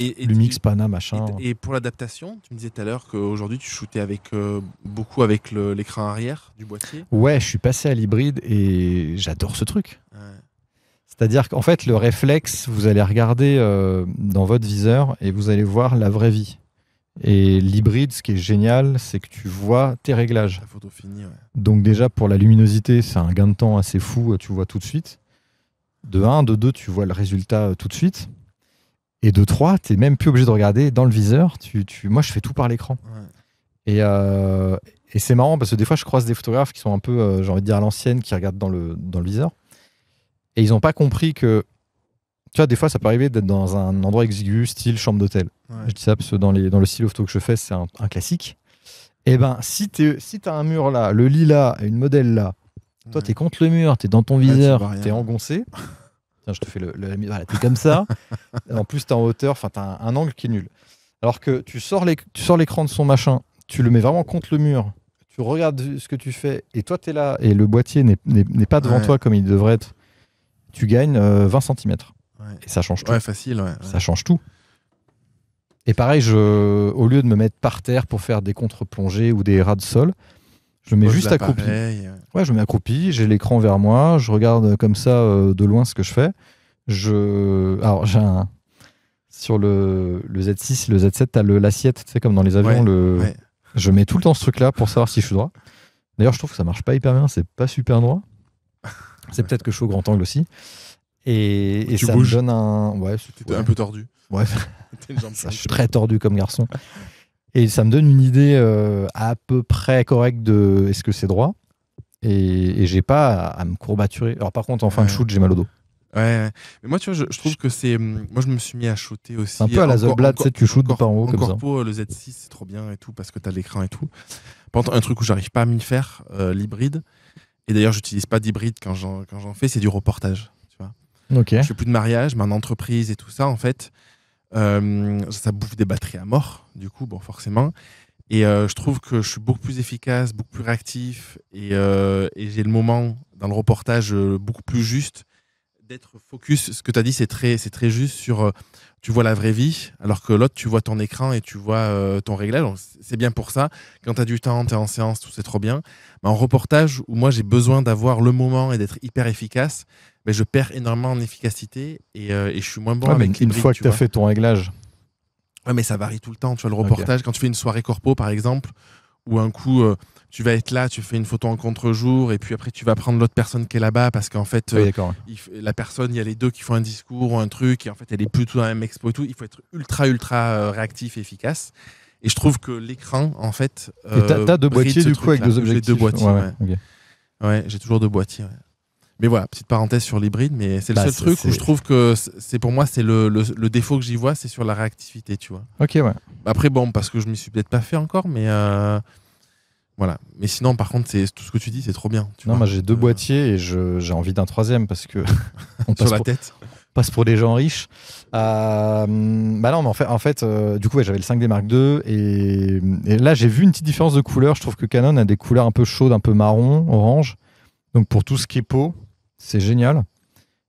Et, Lumix, Pana, machin.
Et, pour l'adaptation, tu me disais tout à l'heure qu'aujourd'hui tu shootais avec, beaucoup avec l'écran arrière
du boîtier. Ouais, je suis passé à l'hybride et j'adore ce truc. C'est-à-dire qu'en fait, le réflexe, vous allez regarder dans votre viseur et vous allez voir la vraie vie. Et l'hybride, ce qui est génial, c'est que tu vois tes réglages. La Donc déjà, pour la luminosité, c'est un gain de temps assez fou, euh, tu vois tout de suite. De 1, de 2, tu vois le résultat euh, tout de suite. Et de 3, tu n'es même plus obligé de regarder dans le viseur. Tu, tu... Moi, je fais tout par l'écran. Et, euh, et c'est marrant parce que des fois, je croise des photographes qui sont un peu, j'ai envie de dire, à l'ancienne, qui regardent dans le, dans le viseur. Et ils n'ont pas compris que tu vois, des fois, ça peut arriver d'être dans un endroit exigu, style chambre d'hôtel. Je dis ça parce que dans, les, dans le style of que je fais, c'est un, classique. Et eh ben, si tu si as un mur là, le lit là, une modèle là, toi, tu es contre le mur, tu es dans ton viseur, tu es engoncé. Tiens, je te fais le. voilà, tu es comme ça. en plus, tu es en hauteur, enfin, tu as un, angle qui est nul. Alors que tu sors l'écran de son machin, tu le mets vraiment contre le mur, tu regardes ce que tu fais, et toi, tu es là, et le boîtier n'est pas devant toi comme il devrait être, tu gagnes 20 euh, cm. Et ça change tout. Ouais, facile. Ouais, ça change tout. Et pareil, je, au lieu de me mettre par terre pour faire des contre-plongées ou des rats de sol, je me mets juste accroupi. Ouais, je mets accroupi j'ai l'écran vers moi, je regarde comme ça euh, de loin ce que je fais. Je, alors j'ai un sur le, le, Z6, le Z7, t'as l'assiette, tu sais comme dans les avions. le, je mets tout le temps ce truc-là pour savoir si je suis droit. D'ailleurs, je trouve que ça marche pas hyper bien, c'est pas super droit. C'est peut-être que je suis au grand angle aussi. Et, et ça me donne un. Ouais, un peu tordu. je suis très tordu comme garçon. Et ça me donne une idée euh, à peu près correcte de est-ce que c'est droit. Et, j'ai pas à, me courbaturer. Alors par contre, en fin de shoot, j'ai mal au dos. Ouais,
mais moi, tu vois, je, trouve que c'est. Hum, moi, je me suis mis à shooter aussi. Un peu à la Zoblad, tu sais, tu shoots par en haut comme ça. Euh, le Z6, c'est trop bien et tout, parce que t'as l'écran et tout. Par contre, un truc où j'arrive pas à m'y faire, euh, l'hybride, et d'ailleurs, j'utilise pas d'hybride quand j'en fais, c'est du reportage. Je Je fais plus de mariage, mais en entreprise et tout ça, en fait, euh, ça bouffe des batteries à mort, du coup, bon, forcément. Et euh, je trouve que je suis beaucoup plus efficace, beaucoup plus réactif, et, euh, j'ai le moment dans le reportage beaucoup plus juste d'être focus. Ce que tu as dit, c'est très, c'est très juste sur tu vois la vraie vie, alors que l'autre, tu vois ton écran et tu vois ton réglage. C'est bien pour ça. Quand tu as du temps, tu es en séance, tout c'est trop bien. Mais en reportage, où moi j'ai besoin d'avoir le moment et d'être hyper efficace, je perds énormément en efficacité et, euh, et je suis moins bon mais Une fois que tu as fait ton réglage. Oui, mais ça varie tout le temps. Tu vois, le reportage, quand tu fais une soirée corpo, par exemple, où un coup, euh, tu vas être là, tu fais une photo en contre-jour, et puis après, tu vas prendre l'autre personne qui est là-bas, parce qu'en fait, euh, la personne, il y a les deux qui font un discours ou un truc, et en fait, elle est plutôt dans la même expo et tout. Il faut être ultra, ultra réactif et efficace. Et je trouve que l'écran, en fait. Euh, as deux boîtiers, du coup, avec deux objectifs. J'ai deux boîtiers. Ouais, j'ai toujours deux boîtiers. Mais voilà, petite parenthèse sur l'hybride, mais c'est le bah, seul truc où je trouve que c'est pour moi c'est le, le, défaut que j'y vois, c'est sur la réactivité, tu vois. Ok, ouais. Après bon, parce que je m'y suis peut-être pas fait encore, mais euh, voilà. Mais sinon, par contre, c'est tout
ce que tu dis, c'est trop bien. Tu non, moi j'ai deux euh, boîtiers et j'ai envie d'un troisième parce que on passe sur la pour, tête. passe pour des gens riches. Euh, bah non, mais en fait, en fait du coup, j'avais le 5D Mark II et, et là j'ai vu une petite différence de couleur. Je trouve que Canon a des couleurs un peu chaudes, un peu marron, orange. Donc pour tout ce qui est peau, c'est génial.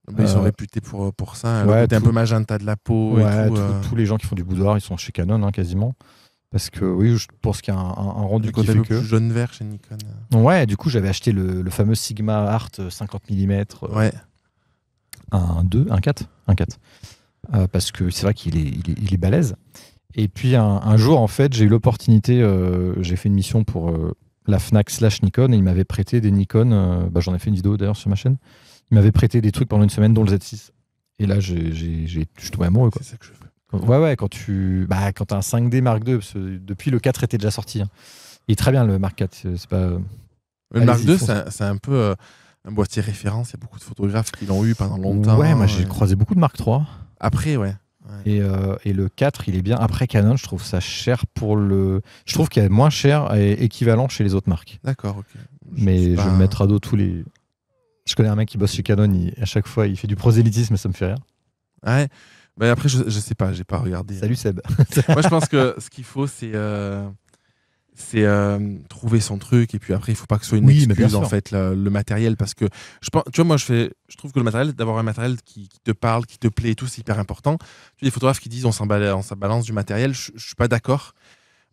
Ah bah, ils sont euh, réputés pour, pour ça. Ouais, un peu magenta de la peau. Euh. tous les gens qui font du boudoir, ils sont chez Canon hein, quasiment. Parce que oui, je pense qu'il y a un, rendu côté que... jaune vert chez Nikon. Ouais, du coup, j'avais acheté le, fameux Sigma Art 50 euh, mm. Ouais. Un 2, un 4, un 4. parce que c'est vrai qu'il est, il est, balèze. Et puis un, jour, en fait, j'ai eu l'opportunité, j'ai fait une mission pour, la Fnac slash Nikon et il m'avait prêté des Nikon. Euh, bah, J'en ai fait une vidéo d'ailleurs sur ma chaîne. Il m'avait prêté des trucs pendant une semaine, dont le Z6. Et là, j'ai, je amoureux. C'est ça que je ouais, ouais, quand tu bah, quand as un 5D Mark II, parce que depuis le 4 était déjà sorti. Il hein. est très bien le Mark 4. C'est pas... Le Mark II, c'est un, peu euh, un boîtier référence. Il y a beaucoup de photographes qui l'ont eu pendant longtemps. Ouais, moi j'ai euh. croisé beaucoup de Mark 3. Après, ouais. Euh, et, le 4, il est bien. Après Canon, je trouve ça cher pour le. Je trouve qu'il est moins cher et équivalent chez les autres marques. D'accord, ok. Mais je vais mettre à dos tous les. Je connais un mec qui bosse chez Canon, à chaque fois, il fait du prosélytisme et ça me fait rire.
Ah ouais. Mais après, je, sais pas, j'ai pas regardé. Salut Seb. Moi, je pense que ce qu'il faut, c'est. Euh, c'est euh, trouver son truc et puis après il faut pas que ce soit une excuse en fait le, matériel parce que je pense tu vois moi je fais je trouve que le matériel d'avoir un matériel qui, te parle qui te plaît et tout c'est hyper important tu vois des photographes qui disent on s'en balance du matériel je, suis pas d'accord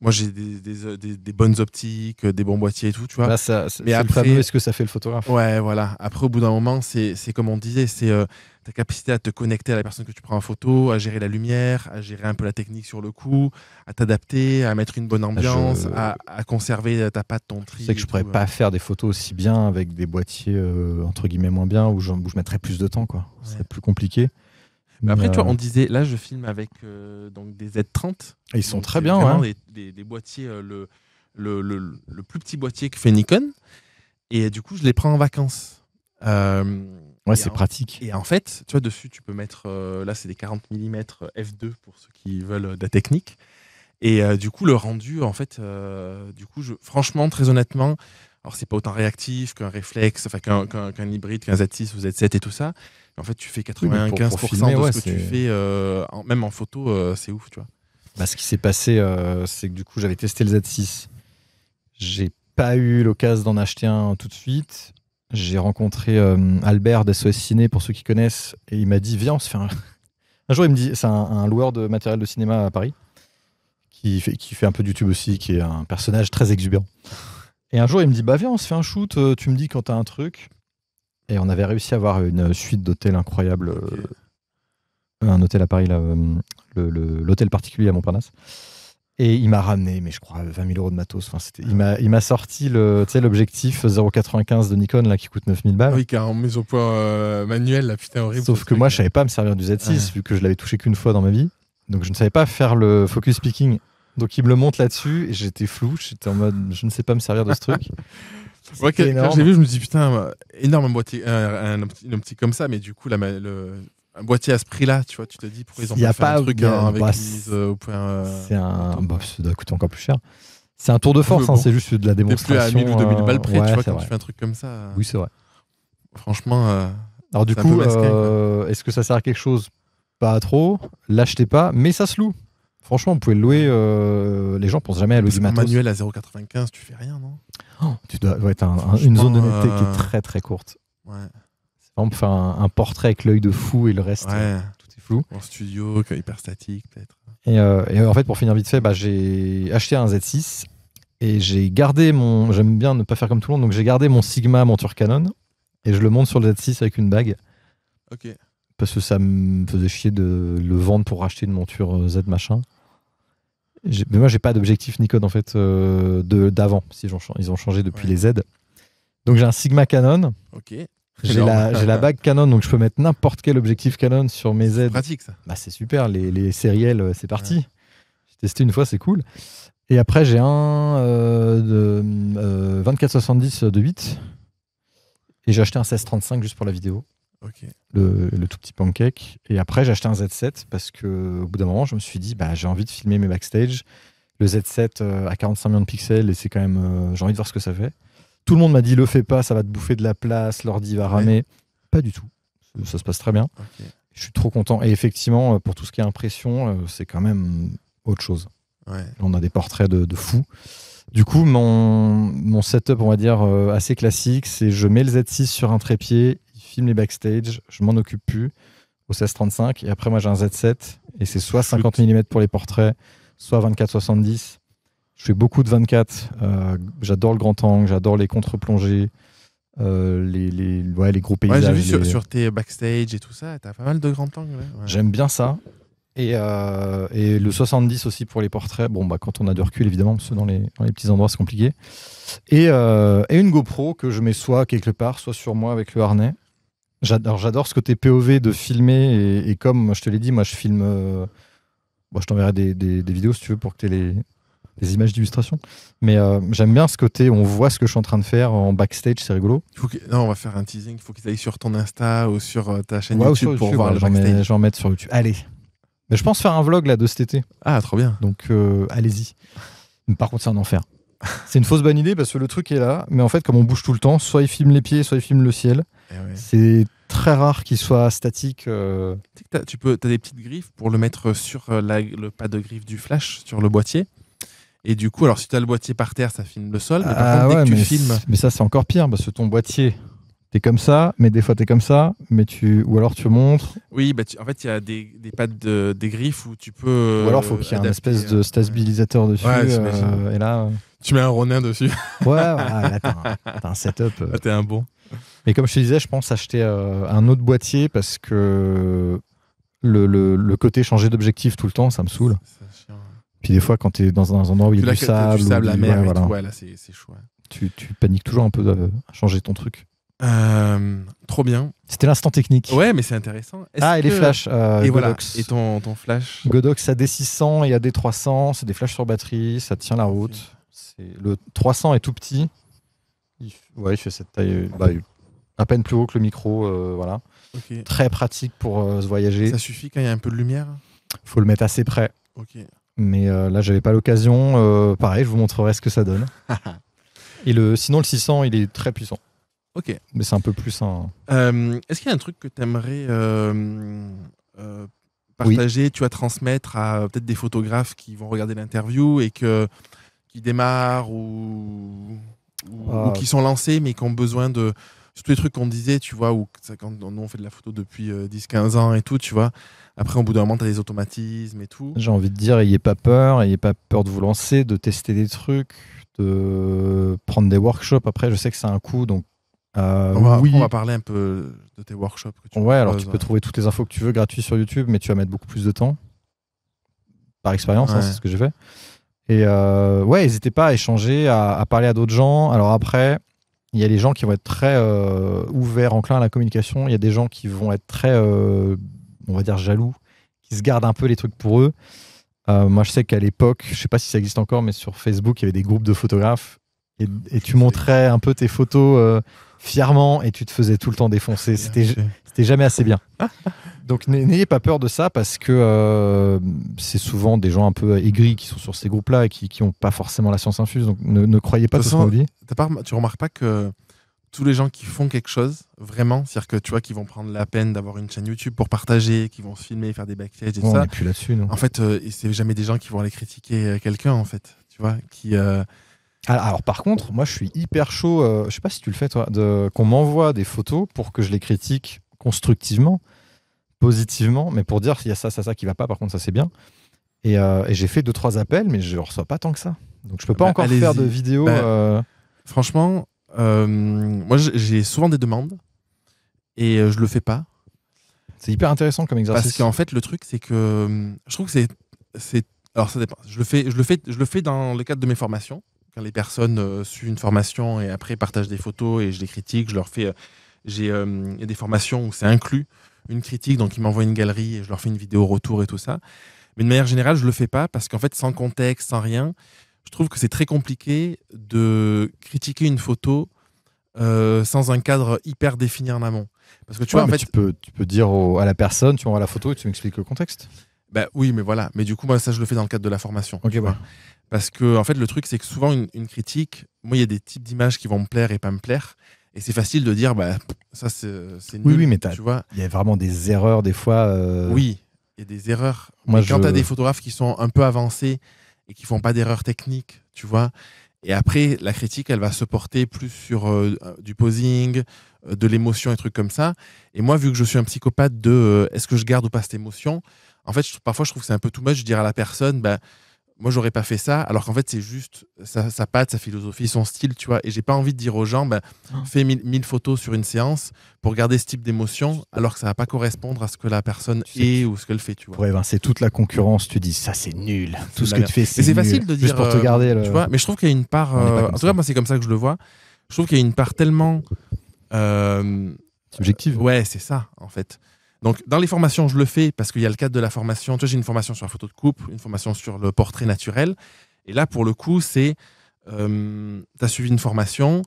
moi j'ai euh, des, bonnes optiques des bons boîtiers et tout tu vois bah, mais après est-ce que ça fait le photographe ouais voilà après au bout d'un moment c'est comme on disait c'est euh, ta capacité à te connecter à la personne que tu prends en photo, à gérer la lumière, à gérer un peu la technique sur le coup, à t'adapter, à mettre une bonne ah, ambiance, à, conserver ta patte, ton tri. C'est que je pourrais pas euh.
faire des photos aussi bien avec des boîtiers euh, entre guillemets moins bien où je, je mettrais plus de temps, quoi. C'est plus compliqué. Mais après, tu vois, euh, on
disait, là, je filme avec donc des Z30. Ils sont très bien, des, boîtiers, le, le, le, le, plus petit boîtier que fait Nikon. Et du coup, je les prends en vacances. Euh, Ouais, c'est pratique. Et en fait, tu vois, dessus, tu peux mettre. Euh, là, c'est des 40 mm f2 pour ceux qui veulent euh, de la technique. Et euh, du coup, le rendu, en fait, du coup, je, franchement, très honnêtement, alors c'est pas autant réactif qu'un réflexe, enfin qu'un hybride, qu'un Z6 ou Z7 et tout ça. En fait, tu fais 95% de ce que tu fais, même en photo, c'est ouf, tu vois.
Bah, ce qui s'est passé, c'est que du coup, j'avais testé le Z6. J'ai pas eu l'occasion d'en acheter un tout de suite j'ai rencontré euh, Albert d'SOS Ciné, pour ceux qui connaissent, et il m'a dit Viens, on se fait un. un jour, il me dit C'est un, loueur de matériel de cinéma à Paris, qui fait, qui fait un peu du YouTube aussi, qui est un personnage très exubérant. Et un jour, il me dit Bah, viens, on se fait un shoot, euh, tu me dis quand t'as un truc. Et on avait réussi à avoir une suite d'hôtels incroyable. Euh, un hôtel à Paris, l'hôtel particulier à Montparnasse. Et il m'a ramené, mais je crois, 20 000 euros de matos. Enfin, il m'a sorti l'objectif 0,95 de Nikon là, qui coûte 9 000 balles.
Oui, qui a en mise au point euh, manuel, la putain, horrible. Sauf que moi, je
savais pas me servir du Z6, vu que je l'avais touché qu'une fois dans ma vie. Donc, je ne savais pas faire le focus picking. Donc, il me le monte là-dessus et j'étais flou. J'étais en mode, je ne sais pas me servir de ce truc. quand, j'ai vu, je me
dis putain, euh, énorme boîte, euh, un, petit comme ça, mais du coup, la, le, un boîtier à ce prix-là, tu vois, tu te dis pourquoi ils il y a pas un truc avec bah, mise au c'est
un, ça doit coûter encore plus cher. C'est un tour de force, hein, c'est juste de la démonstration. Plus à 1000 ou 2000 euh, balles près, tu vois, quand tu fais un truc comme ça. Euh, oui, c'est vrai. Franchement. Euh, Alors, du coup, est-ce que ça sert à quelque chose Pas trop. L'achetez pas, mais ça se loue. Franchement, vous pouvez le louer. les gens pensent jamais à louer du matos. manuel
à 0,95, tu fais rien, non
oh, Tu dois être une zone de netteté qui est très très courte. Ouais exemple, faire un, portrait avec l'œil de fou et le reste, euh,
tout est flou. En studio, hyper statique, peut-être.
Euh, et, en fait, pour finir vite fait, bah, j'ai acheté un Z6 et j'ai gardé mon. J'aime bien ne pas faire comme tout le monde, donc j'ai gardé mon Sigma monture Canon et je le monte sur le Z6 avec une bague. Ok. Parce que ça me faisait chier de le vendre pour acheter une monture euh, Z machin. Mais moi, j'ai pas d'objectif Nikon en fait d'avant. Si ils ont changé depuis les Z. Donc j'ai un Sigma Canon. Ok. J'ai la, la, bague Canon, donc je peux mettre n'importe quel objectif Canon sur mes Z Pratique ça. Bah, c'est super, les, les sériels, euh, c'est parti. J'ai testé une fois, c'est cool. Et après, j'ai un euh, de 24-70 euh, de 8. Et j'ai acheté un 16-35 juste pour la vidéo. Le, le, tout petit pancake. Et après, j'ai acheté un Z7 parce que au bout d'un moment, je me suis dit, bah, j'ai envie de filmer mes backstage. Le Z7 euh, à 45 millions de pixels et c'est quand même, j'ai envie de voir ce que ça fait. Tout le monde m'a dit le fais pas, ça va te bouffer de la place, l'ordi va ramer. Pas du tout. Ça se passe très bien. Je suis trop content. Et effectivement, euh, pour tout ce qui est impression, euh, c'est quand même autre chose. On a des portraits de, de fous. Du coup, mon, mon, setup, on va dire, euh, assez classique, c'est je mets le Z6 sur un trépied, il filme les backstage, je m'en occupe plus au 16-35, et après moi j'ai un Z7, et c'est soit 50 mm pour les portraits, soit 24-70 je fais beaucoup de 24. Euh, j'adore le grand angle, j'adore les contre-plongées, euh, les, les, ouais, les gros paysages. j'ai vu sur,
tes backstage et tout ça, t'as pas mal de grand-angle.
J'aime bien ça. Et, euh, le 70 aussi pour les portraits. Bon, bah, quand on a du recul, évidemment, parce que dans les, dans les petits endroits, c'est compliqué. Et, une GoPro que je mets soit quelque part, soit sur moi avec le harnais. J'adore, j'adore ce côté POV de filmer. Et, comme je te l'ai dit, moi, je filme. je t'enverrai des, des, vidéos si tu veux pour que tu aies les, des images d'illustration. Mais euh, j'aime bien ce côté, on voit ce que je suis en train de faire en backstage, c'est rigolo.
Non, on va faire un teasing, il faut qu'ils aillent sur ton Insta ou sur euh, ta chaîne YouTube, sur YouTube, pour voir ouais, le
J'en mets, sur YouTube. Allez. Mais je pense faire un vlog là de cet été. Ah, trop bien. Donc euh, allez-y. Par contre, c'est un enfer. c'est une fausse bonne idée parce que le truc est là, mais en fait, comme on bouge tout le temps, soit il filme les pieds, soit il filme le ciel. Eh c'est très rare qu'il soit statique. Tu,
as, tu peux, as des petites griffes pour le mettre sur le pas de griffe du flash, sur le boîtier. Et du coup, alors si tu as le boîtier par terre, ça filme le sol. Mais par ah, contre, ouais, tu mais filmes.
Mais ça, c'est encore pire parce que ton boîtier, t'es comme ça, mais des fois t'es comme ça, mais tu ou alors tu montres.
Oui, bah en fait il y a des, des pattes de, des griffes où tu peux. Ou alors faut qu'il y ait un euh, espèce de
euh, stabilisateur dessus. Euh, et là. Tu mets un Ronin dessus. Ouais, ouais t'as un, setup. Ah, t'es un bon. Mais comme je te disais, je pense acheter un autre boîtier parce que le, le, le côté changer d'objectif tout le temps, ça me saoule. Chiant, puis des fois, quand tu es dans un endroit où il y a du sable, sable, la mer, voilà. là, c'est chaud. Tu, paniques toujours un peu à changer ton truc.
Euh, trop bien. C'était l'instant technique. Ouais, mais c'est intéressant. ah, et les flashs. Euh, et Et ton, ton flash
Godox des 600 et des 300 c'est des flashs sur batterie, ça tient la route. Le 300 est tout petit. Ouais, il fait cette taille euh, bah, à peine plus haut que le micro. voilà. Très pratique pour se voyager. Ça suffit quand il y a un peu de lumière Faut le mettre assez près. ok. Mais euh, là, j'avais pas l'occasion. Euh, pareil, je vous montrerai ce que ça donne. Et le, sinon, le 600, il est très puissant. Ok. Mais c'est un peu plus un.
Euh, est-ce qu'il y a un truc que tu aimerais partager, tu vas transmettre à peut-être des photographes qui vont regarder l'interview et que, qui démarrent ou ah. qui sont lancés mais qui ont besoin de, tous les trucs qu'on disait, tu vois, ou quand nous on fait de la photo depuis 10-15 euh, ans et tout, tu vois. Après, au bout d'un moment, tu as les automatismes et tout. J'ai
envie de dire, ayez pas peur, ayez pas peur de vous lancer, de tester des trucs, de prendre des workshops. Après, je sais que c'est un coût, donc euh, on, va, oui. on, va,
parler un peu de tes workshops. ouais, alors tu peux
trouver toutes les infos que tu veux gratuites sur YouTube, mais tu vas mettre beaucoup plus de temps. Par expérience, hein, c'est ce que j'ai fait. Et euh, ouais, n'hésitez pas à échanger, à parler à d'autres gens. Alors après, il y a des gens qui vont être très euh, ouverts, enclins à la communication. Il y a des gens qui vont être très, euh, on va dire, jaloux, qui se gardent un peu les trucs pour eux. Euh, moi, je sais qu'à l'époque, je sais pas si ça existe encore, mais sur Facebook, il y avait des groupes de photographes et, et tu montrais un peu tes photos fièrement et tu te faisais tout le temps défoncer. C'était, t'es jamais assez bien. Donc n'ayez pas peur de ça parce que euh, c'est souvent des gens un peu aigris qui sont sur ces groupes-là et qui n'ont pas forcément la science infuse. Donc ne, ne croyez pas de tout ce qu'on dit.
tu remarques pas que tous les gens qui font quelque chose, vraiment, c'est-à-dire que tu vois, qui vont prendre la peine d'avoir une chaîne YouTube pour partager, qui vont se filmer, faire des backstage et on plus là-dessus, En fait, euh, c'est jamais des gens qui vont aller critiquer euh, quelqu'un, en fait.
Tu vois, qui. Ah, alors, par contre, moi je suis hyper chaud, je sais pas si tu le fais toi, de qu'on m'envoie des photos pour que je les critique constructivement, positivement, mais pour dire, s'il y a ça, ça, ça qui va pas, par contre, ça c'est bien. Et, euh, j'ai fait deux, trois appels, mais je reçois pas tant que ça. Donc je peux pas bah, encore faire de vidéos. Bah,
euh, franchement, euh, moi j'ai souvent des demandes et je le fais pas. C'est
hyper intéressant comme exercice. Parce qu'en
fait, le truc, c'est que je trouve que c'est. Alors ça dépend. Je le, fais, je, le fais, je le fais dans le cadre de mes formations. Quand les personnes suivent une formation et après partagent des photos et je les critique, je leur fais. J'ai euh, a des formations où c'est inclus une critique, donc ils m'envoient une galerie et je leur fais une vidéo retour et tout ça. Mais de manière générale, je le fais pas parce qu'en fait, sans contexte, sans rien, je trouve que c'est très compliqué de critiquer une photo euh, sans un cadre hyper défini en amont. Parce que tu vois, en fait, tu
peux, dire à la personne, tu envoies la photo et tu m'expliques le
contexte. Bah oui, mais voilà. Mais du coup, moi, ça, je le fais dans le cadre de la formation. Ok, Parce que, en fait, le truc, c'est que souvent, une, une critique, moi, il y a des types d'images qui vont me plaire et pas me plaire. Et c'est facile de dire, bah, ça c'est nul. Oui, mais tu vois, il y a
vraiment des erreurs des fois. Euh, oui,
il y a des erreurs. Moi, quand tu as des photographes qui sont un peu avancés et qui font pas d'erreurs techniques, tu vois. Et après, la critique, elle va se porter plus sur euh, euh, du posing, de l'émotion et trucs comme ça. Et moi, vu que je suis un psychopathe de est-ce que je garde ou pas cette émotion, en fait, parfois, je trouve que c'est un peu too much. de dire à la personne, bah, moi j'aurais pas fait ça alors qu'en fait c'est juste sa, patte sa philosophie son style tu vois et j'ai pas envie de dire aux gens bah, fais 1000 photos sur une séance pour garder ce type d'émotion alors que ça va pas correspondre à ce que la personne est ou ce qu'elle fait
tu vois ouais ben, c'est toute la concurrence tu dis ça c'est nul tout ce que tu fais c'est facile de dire juste pour te euh, garder tu vois mais je trouve qu'il y a une part euh, en tout
cas moi c'est comme ça que je le vois je trouve qu'il y a une part tellement euh, subjective ouais c'est ça en fait donc, dans les formations, je le fais parce qu'il y a le cadre de la formation. Tu vois, j'ai une formation sur la photo de coupe, une formation sur le portrait naturel. Et là, pour le coup, c'est euh, tu as suivi une formation,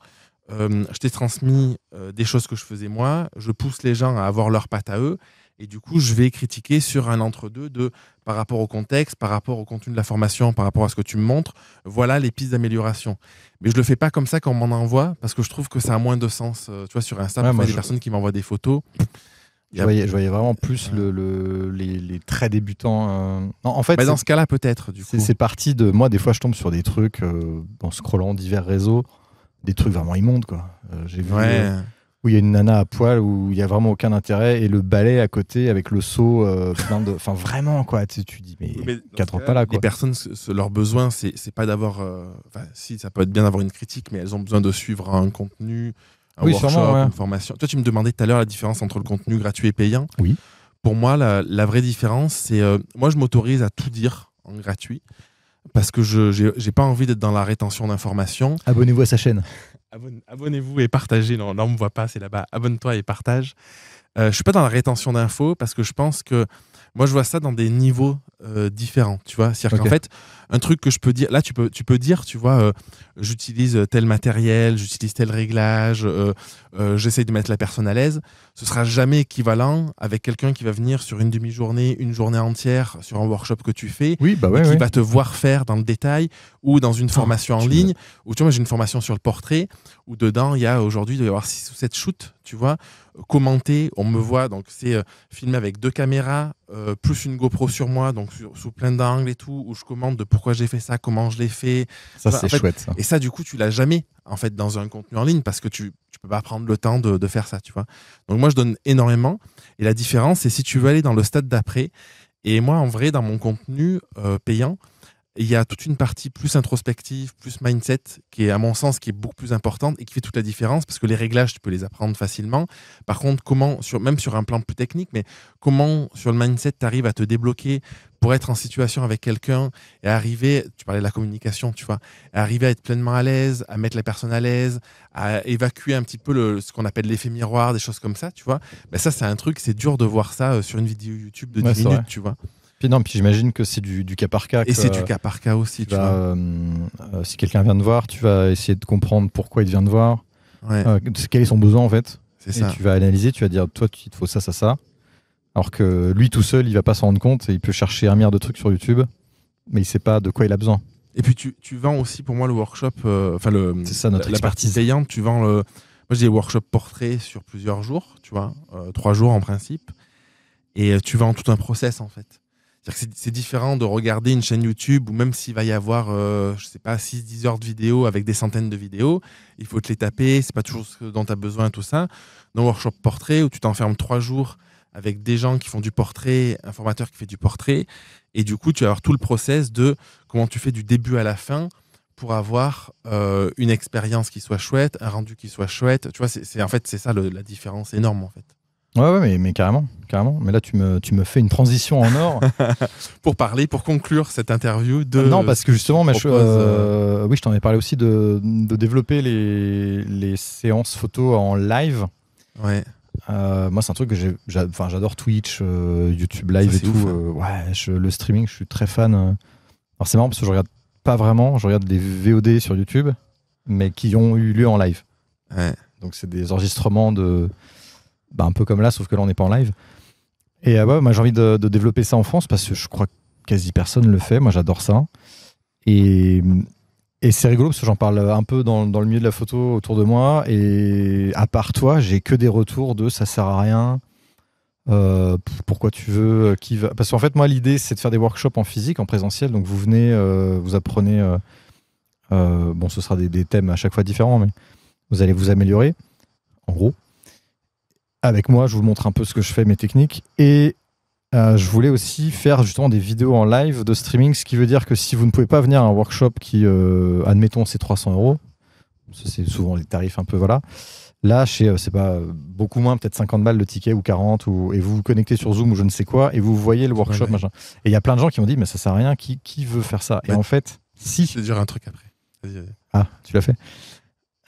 euh, je t'ai transmis euh, des choses que je faisais moi, je pousse les gens à avoir leur patte à eux. Et du coup, je vais critiquer sur un entre-deux de par rapport au contexte, par rapport au contenu de la formation, par rapport à ce que tu me montres. Voilà les pistes d'amélioration. Mais je ne le fais pas comme ça quand on m'en envoie, parce que je trouve que ça a moins de sens. tu vois, sur Insta, y a des personnes qui m'envoient des photos.
Je voyais, vraiment plus le, les, très débutants. Euh. Non, en fait, bah, dans ce cas-là, peut-être. C'est parti de. Moi, des fois, je tombe sur des trucs euh, en scrollant divers réseaux, des trucs vraiment immondes, quoi. Euh, j'ai vu où il y a une nana à poil, où il n'y a vraiment aucun intérêt, et le balai à côté avec le saut. de. Enfin, vraiment, quoi. Tu, tu dis, mais, quatre pas là, Les
personnes, leur besoin, c'est pas d'avoir. si, ça peut être bien d'avoir une critique, mais elles ont besoin de suivre un contenu oui, sûrement, formation. Toi, tu me demandais tout à l'heure la différence entre le contenu gratuit et payant. Oui. Pour moi, la, vraie différence, c'est euh, moi, je m'autorise à tout dire en gratuit parce que je n'ai pas envie d'être dans la rétention d'informations. Abonnez-vous à sa chaîne. Abonnez-vous et partagez. Non, on ne me voit pas, c'est là-bas. Abonne-toi et partage. Euh, je ne suis pas dans la rétention d'infos parce que je pense que moi, je vois ça dans des niveaux euh, différents, tu vois. C'est-à-dire qu'en fait, un truc que je peux dire, là, tu peux, tu peux dire, tu vois, euh, j'utilise tel matériel, j'utilise tel réglage, euh, euh, j'essaie de mettre la personne à l'aise. Ce sera jamais équivalent avec quelqu'un qui va venir sur une demi-journée, une journée entière sur un workshop que tu fais, oui, bah et qui va te voir faire dans le détail ou dans une ah, formation en ligne. Ou tu vois, j'ai une formation sur le portrait où dedans il y a aujourd'hui il doit y avoir 6 ou 7 shoots, tu vois, euh, commentés. On me voit donc c'est euh, filmé avec deux caméras plus une GoPro sur moi, donc sous plein d'angles et tout, où je commente de pourquoi j'ai fait ça, comment je l'ai fait. Ça, c'est chouette. Et ça, du coup, tu l'as jamais en fait dans un contenu en ligne parce que tu ne peux pas prendre le temps de, faire ça, tu vois. Donc moi je donne énormément et la différence c'est si tu veux aller dans le stade d'après et moi en vrai dans mon contenu euh, payant, il y a toute une partie plus introspective, plus mindset, qui est à mon sens qui est beaucoup plus importante et qui fait toute la différence parce que les réglages, tu peux les apprendre facilement. Par contre, comment, même sur un plan plus technique, mais comment sur le mindset, tu arrives à te débloquer pour être en situation avec quelqu'un et arriver, tu parlais de la communication, tu vois, arriver à être pleinement à l'aise, à mettre la personne à l'aise, à évacuer un petit peu ce qu'on appelle l'effet miroir, des choses comme ça, tu vois. Ben ça, c'est un truc, c'est dur de voir ça euh, sur une vidéo YouTube de 10 minutes, tu vois.
Puis non, puis j'imagine que c'est du, cas par cas. Et c'est du cas par cas aussi, tu, vois. Euh, euh, si quelqu'un vient te voir, tu vas essayer de comprendre pourquoi il vient te voir, ouais. euh, quel est son besoin en fait. C'est Tu vas analyser, tu vas dire, toi, il te faut ça, ça, ça. Alors que lui tout seul, il va pas s'en rendre compte il peut chercher un milliard de trucs sur YouTube, mais il sait pas de quoi il a besoin.
Et puis tu, tu vends aussi pour moi le workshop, euh, enfin le ça, la, partie payante, tu vends le. Moi j'ai des workshops portrait sur plusieurs jours, tu vois, trois jours en principe, et tu vends tout un process en fait. C'est différent de regarder une chaîne YouTube où même s'il va y avoir, euh, je sais pas, 6-10 heures de vidéos avec des centaines de vidéos, il faut te les taper, c'est pas toujours ce dont tu as besoin, tout ça. Dans Workshop Portrait, où tu t'enfermes trois jours avec des gens qui font du portrait, un formateur qui fait du portrait, et du coup, tu vas avoir tout le process de comment tu fais du début à la fin pour avoir euh, une expérience qui soit chouette, un rendu qui soit chouette. Tu vois, c'est en fait, c'est ça la différence énorme, en fait.
Ouais, mais, mais, carrément, carrément. Mais là, tu me, tu me fais une transition en or.
pour parler, pour conclure cette interview de. Non, parce que justement, euh, euh,
oui, je t'en ai parlé aussi de, développer les, séances photos en live. Ouais. Euh, moi, c'est un truc que j'adore Twitch, YouTube Live et tout. Hein. ouais, le streaming, je suis très fan. Alors, c'est marrant parce que je regarde pas vraiment, je regarde des VOD sur YouTube, mais qui ont eu lieu en live. Ouais. Donc, c'est des enregistrements de. Bah, un peu comme là, sauf que là, on n'est pas en live. Et euh, moi, j'ai envie de, développer ça en France parce que je crois que quasi personne le fait. Moi, j'adore ça. Et, c'est rigolo parce que j'en parle un peu dans, le milieu de la photo autour de moi. Et à part toi, j'ai que des retours de ça sert à rien. Euh, pourquoi tu veux euh, qui va... Parce qu'en fait, moi, l'idée, c'est de faire des workshops en physique, en présentiel. Donc, vous venez, vous apprenez. bon, ce sera des, des, thèmes à chaque fois différents, mais vous allez vous améliorer, en gros avec moi. Je vous montre un peu ce que je fais, mes techniques. Et euh, je voulais aussi faire justement des vidéos en live de streaming, ce qui veut dire que si vous ne pouvez pas venir à un workshop qui, euh, admettons, c'est 300 euros, c'est souvent les tarifs un peu, voilà. Là, euh, c'est pas beaucoup moins, peut-être 50 balles le ticket ou 40, ou, et vous vous connectez sur Zoom ou je ne sais quoi, et vous voyez le workshop, Et il y a plein de gens qui m'ont dit, mais ça sert à rien, qui, qui veut faire ça Et bah, en fait, si. Je vais dire un truc après. Ah, tu l'as fait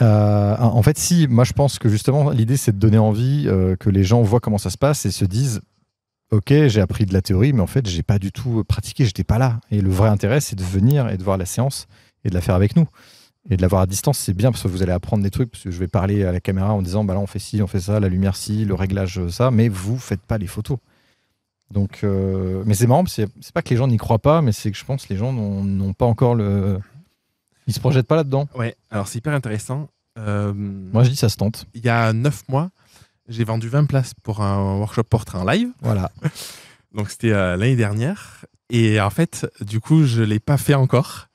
euh, en fait, si, moi je pense que justement, l'idée c'est de donner envie euh, que les gens voient comment ça se passe et se disent Ok, j'ai appris de la théorie, mais en fait, j'ai pas du tout euh, pratiqué, j'étais pas là. Et le vrai intérêt, c'est de venir et de voir la séance et de la faire avec nous. Et de la voir à distance, c'est bien parce que vous allez apprendre des trucs. Parce que je vais parler à la caméra en disant bah là, on fait ci, on fait ça, la lumière ci, le réglage ça, mais vous faites pas les photos. Donc, mais c'est marrant, c'est pas que les gens n'y croient pas, mais c'est que je pense que les gens n'ont pas encore le, se projette
pas là-dedans. Ouais, alors c'est hyper intéressant. Euh, Moi, je dis ça se tente. Il y a 9 mois, j'ai vendu 20 places pour un workshop portrait en live. Voilà. Donc c'était euh, l'année dernière. Et en fait, du coup, je ne l'ai pas fait encore.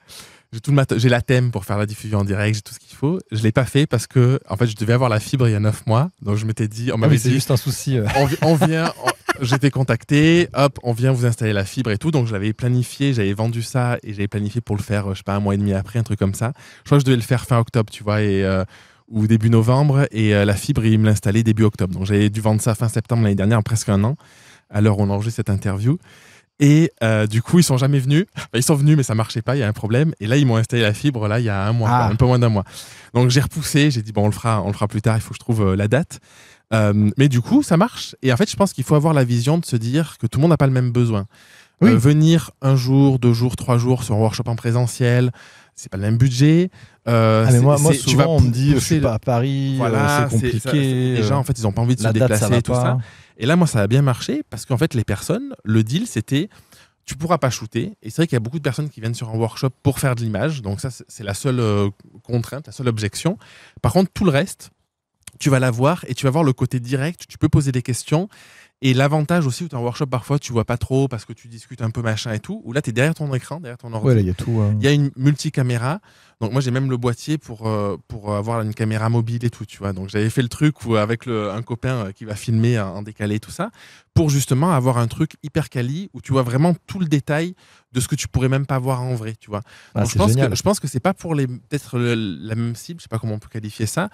J'ai tout le mat- j'ai la thème pour faire la diffusion en direct, j'ai tout ce qu'il faut. Je l'ai pas fait parce que en fait, je devais avoir la fibre il y a 9 mois. Donc je m'étais dit, on ah m'avait c'est juste un souci. Euh. on, vient, j'étais contacté, hop, on vient vous installer la fibre et tout. Donc, je l'avais planifié, j'avais vendu ça et j'avais planifié pour le faire, euh, je sais pas, un mois et demi après, un truc comme ça. Je crois que je devais le faire fin octobre, tu vois, et, euh, ou début novembre. Et euh, la fibre, il me l'installait début octobre. Donc, j'avais dû vendre ça fin septembre l'année dernière, en presque un an, à l'heure où on enregistre cette interview. Et du coup, ils sont jamais venus. ils sont venus, mais ça marchait pas. Il y a un problème. Et là, ils m'ont installé la fibre. Là, il y a un mois, ah. un peu moins d'un mois. Donc j'ai repoussé. J'ai dit bon, on le fera, on le fera plus tard. Il faut que je trouve la date. Euh, mais du coup, ça marche. Et en fait, je pense qu'il faut avoir la vision de se dire que tout le monde n'a pas le même besoin. Euh, venir un jour, deux jours, trois jours sur un workshop en présentiel, c'est pas le même budget. Euh, ah, moi, souvent, on me
dit, je suis pas à Paris, voilà, c'est compliqué. les gens, en fait, ils ont pas envie de se déplacer et tout ça.
Et là, moi, ça a bien marché parce qu'en fait, les personnes, le deal, c'était tu pourras pas shooter. Et c'est vrai qu'il y a beaucoup de personnes qui viennent sur un workshop pour faire de l'image. Donc ça, c'est la seule contrainte, la seule objection. Par contre, tout le reste, tu vas la voir et tu vas voir le côté direct, tu peux poser des questions. Et l'avantage aussi, tu es en workshop parfois, tu vois pas trop parce que tu discutes un peu machin et tout, où là, tu es derrière ton écran, derrière ton ordinateur. Il y a tout. Hein. Il y a une multicaméra. Donc moi, j'ai même le boîtier pour, euh, pour avoir une caméra mobile et tout, tu vois. Donc j'avais fait le truc avec un copain euh, qui va filmer en décalé et tout ça, pour justement avoir un truc hyper quali où tu vois vraiment tout le détail de ce que tu pourrais même pas voir en vrai, tu vois. Ah, je, pense que, je pense que c'est pas pour les peut-être la même cible, je sais pas comment on peut qualifier ça,